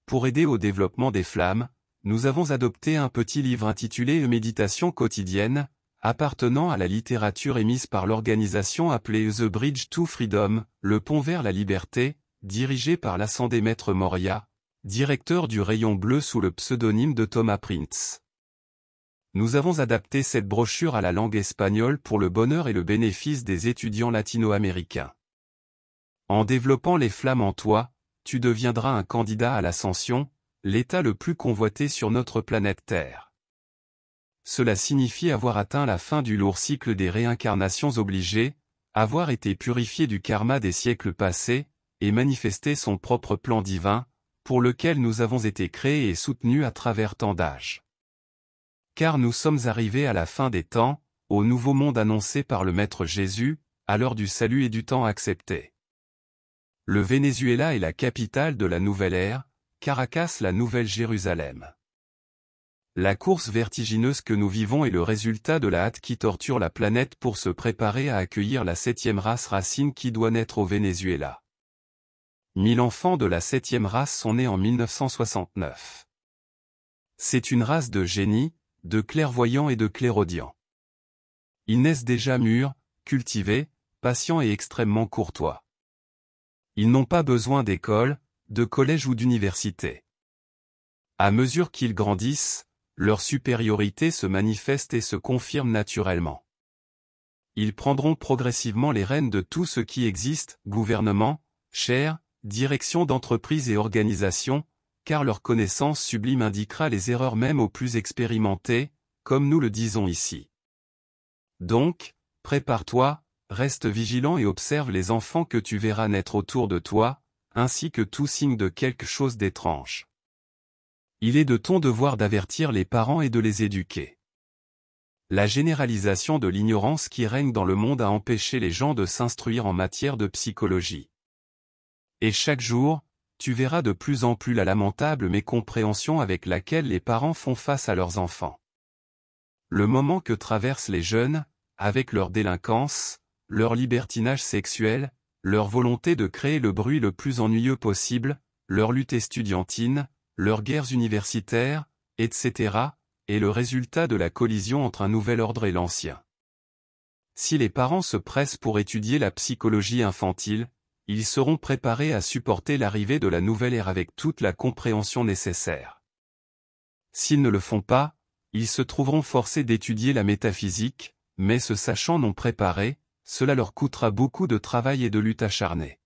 Pour aider au développement des flammes, nous avons adopté un petit livre intitulé e Méditation quotidienne, appartenant à la littérature émise par l'organisation appelée e The Bridge to Freedom, le pont vers la liberté, dirigée par l'ascendé maître Moria, directeur du rayon bleu sous le pseudonyme de Thomas Prince. Nous avons adapté cette brochure à la langue espagnole pour le bonheur et le bénéfice des étudiants latino-américains. En développant les flammes en toi, tu deviendras un candidat à l'ascension, l'État le plus convoité sur notre planète Terre. Cela signifie avoir atteint la fin du lourd cycle des réincarnations obligées, avoir été purifié du karma des siècles passés, et manifester son propre plan divin, pour lequel nous avons été créés et soutenus à travers tant d'âges. Car nous sommes arrivés à la fin des temps, au nouveau monde annoncé par le Maître Jésus, à l'heure du salut et du temps accepté. Le Venezuela est la capitale de la nouvelle ère, Caracas la Nouvelle Jérusalem. La course vertigineuse que nous vivons est le résultat de la hâte qui torture la planète pour se préparer à accueillir la septième race racine qui doit naître au Venezuela. Mille enfants de la septième race sont nés en 1969. C'est une race de génies, de clairvoyants et de clairaudients. Ils naissent déjà mûrs, cultivés, patients et extrêmement courtois. Ils n'ont pas besoin d'école, de collège ou d'université. À mesure qu'ils grandissent, leur supériorité se manifeste et se confirme naturellement. Ils prendront progressivement les rênes de tout ce qui existe, gouvernement, chair, direction d'entreprise et organisation, car leur connaissance sublime indiquera les erreurs même aux plus expérimentés, comme nous le disons ici. Donc, prépare-toi, reste vigilant et observe les enfants que tu verras naître autour de toi, ainsi que tout signe de quelque chose d'étrange. Il est de ton devoir d'avertir les parents et de les éduquer. La généralisation de l'ignorance qui règne dans le monde a empêché les gens de s'instruire en matière de psychologie. Et chaque jour, tu verras de plus en plus la lamentable mécompréhension avec laquelle les parents font face à leurs enfants. Le moment que traversent les jeunes, avec leur délinquance, leur libertinage sexuel, leur volonté de créer le bruit le plus ennuyeux possible, leur lutte estudiantine, leurs guerres universitaires, etc., est le résultat de la collision entre un nouvel ordre et l'ancien. Si les parents se pressent pour étudier la psychologie infantile, ils seront préparés à supporter l'arrivée de la nouvelle ère avec toute la compréhension nécessaire. S'ils ne le font pas, ils se trouveront forcés d'étudier la métaphysique, mais se sachant non préparés, cela leur coûtera beaucoup de travail et de lutte acharnée.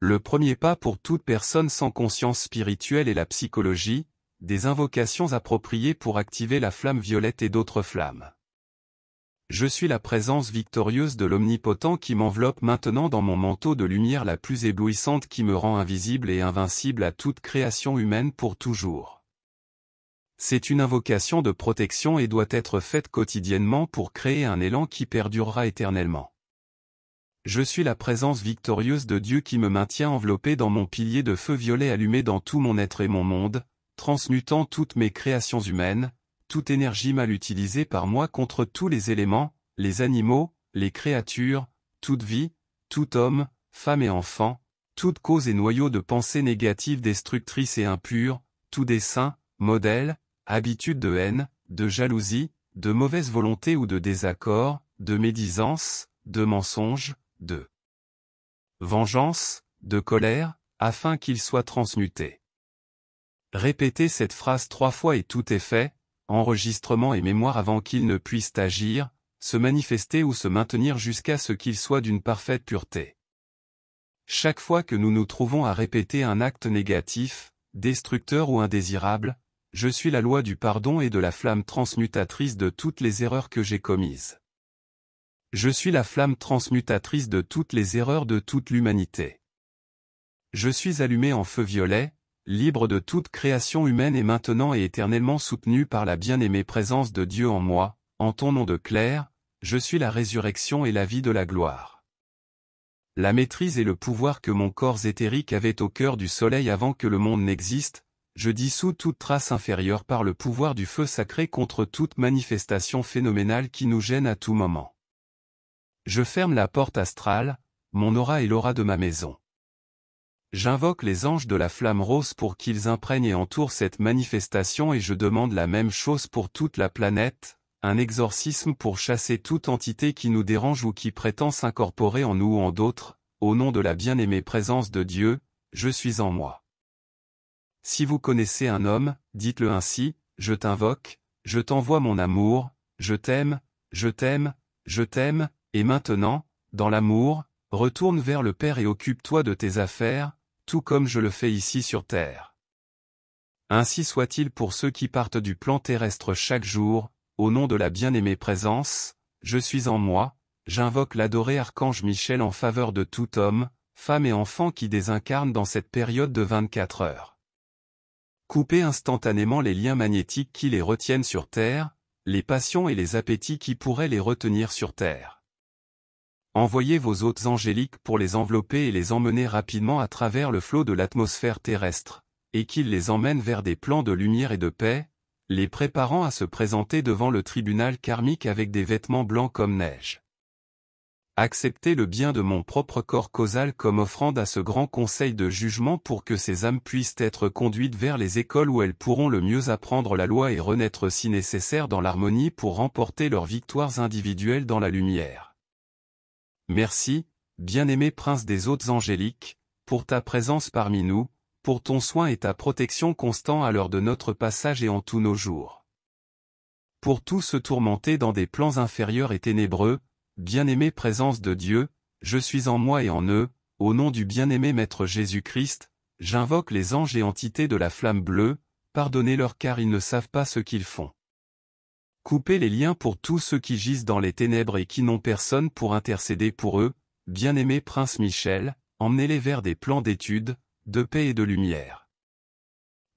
Le premier pas pour toute personne sans conscience spirituelle est la psychologie, des invocations appropriées pour activer la flamme violette et d'autres flammes. Je suis la présence victorieuse de l'Omnipotent qui m'enveloppe maintenant dans mon manteau de lumière la plus éblouissante qui me rend invisible et invincible à toute création humaine pour toujours. C'est une invocation de protection et doit être faite quotidiennement pour créer un élan qui perdurera éternellement. Je suis la présence victorieuse de Dieu qui me maintient enveloppé dans mon pilier de feu violet allumé dans tout mon être et mon monde, transmutant toutes mes créations humaines, toute énergie mal utilisée par moi contre tous les éléments, les animaux, les créatures, toute vie, tout homme, femme et enfant, toute cause et noyau de pensée négatives destructrices et impures, tout dessin, modèle, habitude de haine, de jalousie, de mauvaise volonté ou de désaccord, de médisance, de mensonge, de vengeance, de colère, afin qu'il soit transmuté. Répétez cette phrase trois fois et tout est fait, enregistrement et mémoire avant qu'ils ne puissent agir, se manifester ou se maintenir jusqu'à ce qu'ils soient d'une parfaite pureté. Chaque fois que nous nous trouvons à répéter un acte négatif, destructeur ou indésirable, je suis la loi du pardon et de la flamme transmutatrice de toutes les erreurs que j'ai commises. Je suis la flamme transmutatrice de toutes les erreurs de toute l'humanité. Je suis allumé en feu violet, libre de toute création humaine et maintenant et éternellement soutenu par la bien-aimée présence de Dieu en moi, en ton nom de clair, je suis la résurrection et la vie de la gloire. La maîtrise et le pouvoir que mon corps éthérique avait au cœur du soleil avant que le monde n'existe, je dissous toute trace inférieure par le pouvoir du feu sacré contre toute manifestation phénoménale qui nous gêne à tout moment. Je ferme la porte astrale, mon aura et l'aura de ma maison. J'invoque les anges de la flamme rose pour qu'ils imprègnent et entourent cette manifestation et je demande la même chose pour toute la planète, un exorcisme pour chasser toute entité qui nous dérange ou qui prétend s'incorporer en nous ou en d'autres, au nom de la bien-aimée présence de Dieu, je suis en moi. Si vous connaissez un homme, dites-le ainsi, je t'invoque, je t'envoie mon amour, je t'aime, je t'aime, je t'aime, et maintenant, dans l'amour, retourne vers le Père et occupe-toi de tes affaires, tout comme je le fais ici sur terre. Ainsi soit-il pour ceux qui partent du plan terrestre chaque jour, au nom de la bien-aimée présence, je suis en moi, j'invoque l'adoré archange Michel en faveur de tout homme, femme et enfant qui désincarne dans cette période de 24 heures couper instantanément les liens magnétiques qui les retiennent sur Terre, les passions et les appétits qui pourraient les retenir sur Terre. Envoyez vos hôtes angéliques pour les envelopper et les emmener rapidement à travers le flot de l'atmosphère terrestre, et qu'ils les emmènent vers des plans de lumière et de paix, les préparant à se présenter devant le tribunal karmique avec des vêtements blancs comme neige accepter le bien de mon propre corps causal comme offrande à ce grand conseil de jugement pour que ces âmes puissent être conduites vers les écoles où elles pourront le mieux apprendre la loi et renaître si nécessaire dans l'harmonie pour remporter leurs victoires individuelles dans la lumière. Merci, bien-aimé prince des hôtes angéliques, pour ta présence parmi nous, pour ton soin et ta protection constant à l'heure de notre passage et en tous nos jours. Pour tout se tourmenter dans des plans inférieurs et ténébreux, bien aimé présence de Dieu, je suis en moi et en eux, au nom du bien-aimé Maître Jésus-Christ, j'invoque les anges et entités de la flamme bleue, pardonnez-leur car ils ne savent pas ce qu'ils font. Coupez les liens pour tous ceux qui gisent dans les ténèbres et qui n'ont personne pour intercéder pour eux, bien-aimé Prince Michel, emmenez-les vers des plans d'études, de paix et de lumière.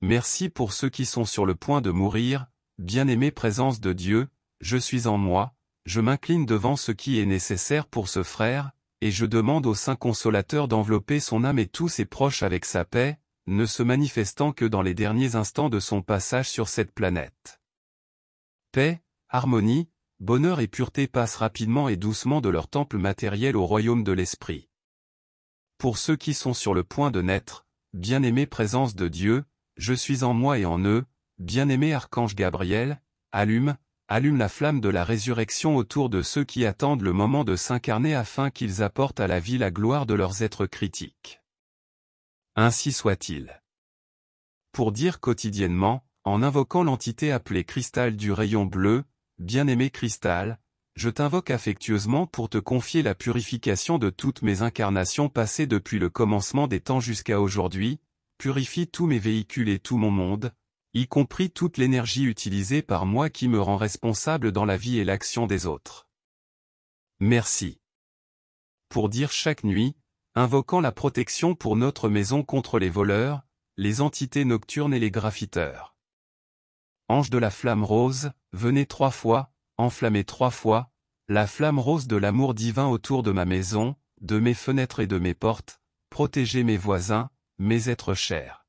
Merci pour ceux qui sont sur le point de mourir, bien aimé présence de Dieu, je suis en moi, je m'incline devant ce qui est nécessaire pour ce frère, et je demande au Saint Consolateur d'envelopper son âme et tous ses proches avec sa paix, ne se manifestant que dans les derniers instants de son passage sur cette planète. Paix, harmonie, bonheur et pureté passent rapidement et doucement de leur temple matériel au royaume de l'esprit. Pour ceux qui sont sur le point de naître, bien-aimée présence de Dieu, je suis en moi et en eux, bien-aimé archange Gabriel, allume, allume la flamme de la résurrection autour de ceux qui attendent le moment de s'incarner afin qu'ils apportent à la vie la gloire de leurs êtres critiques. Ainsi soit-il. Pour dire quotidiennement, en invoquant l'entité appelée cristal du rayon bleu, bien-aimé cristal, je t'invoque affectueusement pour te confier la purification de toutes mes incarnations passées depuis le commencement des temps jusqu'à aujourd'hui, purifie tous mes véhicules et tout mon monde, y compris toute l'énergie utilisée par moi qui me rend responsable dans la vie et l'action des autres. Merci. Pour dire chaque nuit, invoquant la protection pour notre maison contre les voleurs, les entités nocturnes et les graffiteurs. Ange de la flamme rose, venez trois fois, enflammez trois fois, la flamme rose de l'amour divin autour de ma maison, de mes fenêtres et de mes portes, protégez mes voisins, mes êtres chers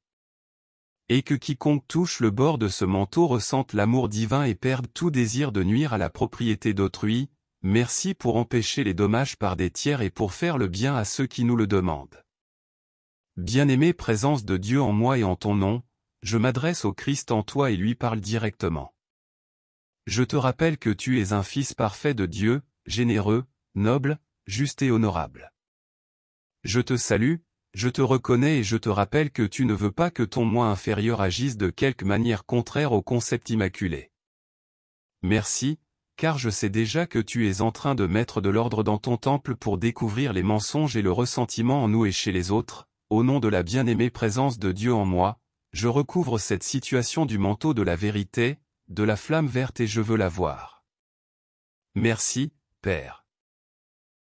et que quiconque touche le bord de ce manteau ressente l'amour divin et perde tout désir de nuire à la propriété d'autrui, merci pour empêcher les dommages par des tiers et pour faire le bien à ceux qui nous le demandent. bien aimé présence de Dieu en moi et en ton nom, je m'adresse au Christ en toi et lui parle directement. Je te rappelle que tu es un fils parfait de Dieu, généreux, noble, juste et honorable. Je te salue, je te reconnais et je te rappelle que tu ne veux pas que ton moi inférieur agisse de quelque manière contraire au concept immaculé. Merci, car je sais déjà que tu es en train de mettre de l'ordre dans ton temple pour découvrir les mensonges et le ressentiment en nous et chez les autres, au nom de la bien-aimée présence de Dieu en moi, je recouvre cette situation du manteau de la vérité, de la flamme verte et je veux la voir. Merci, Père.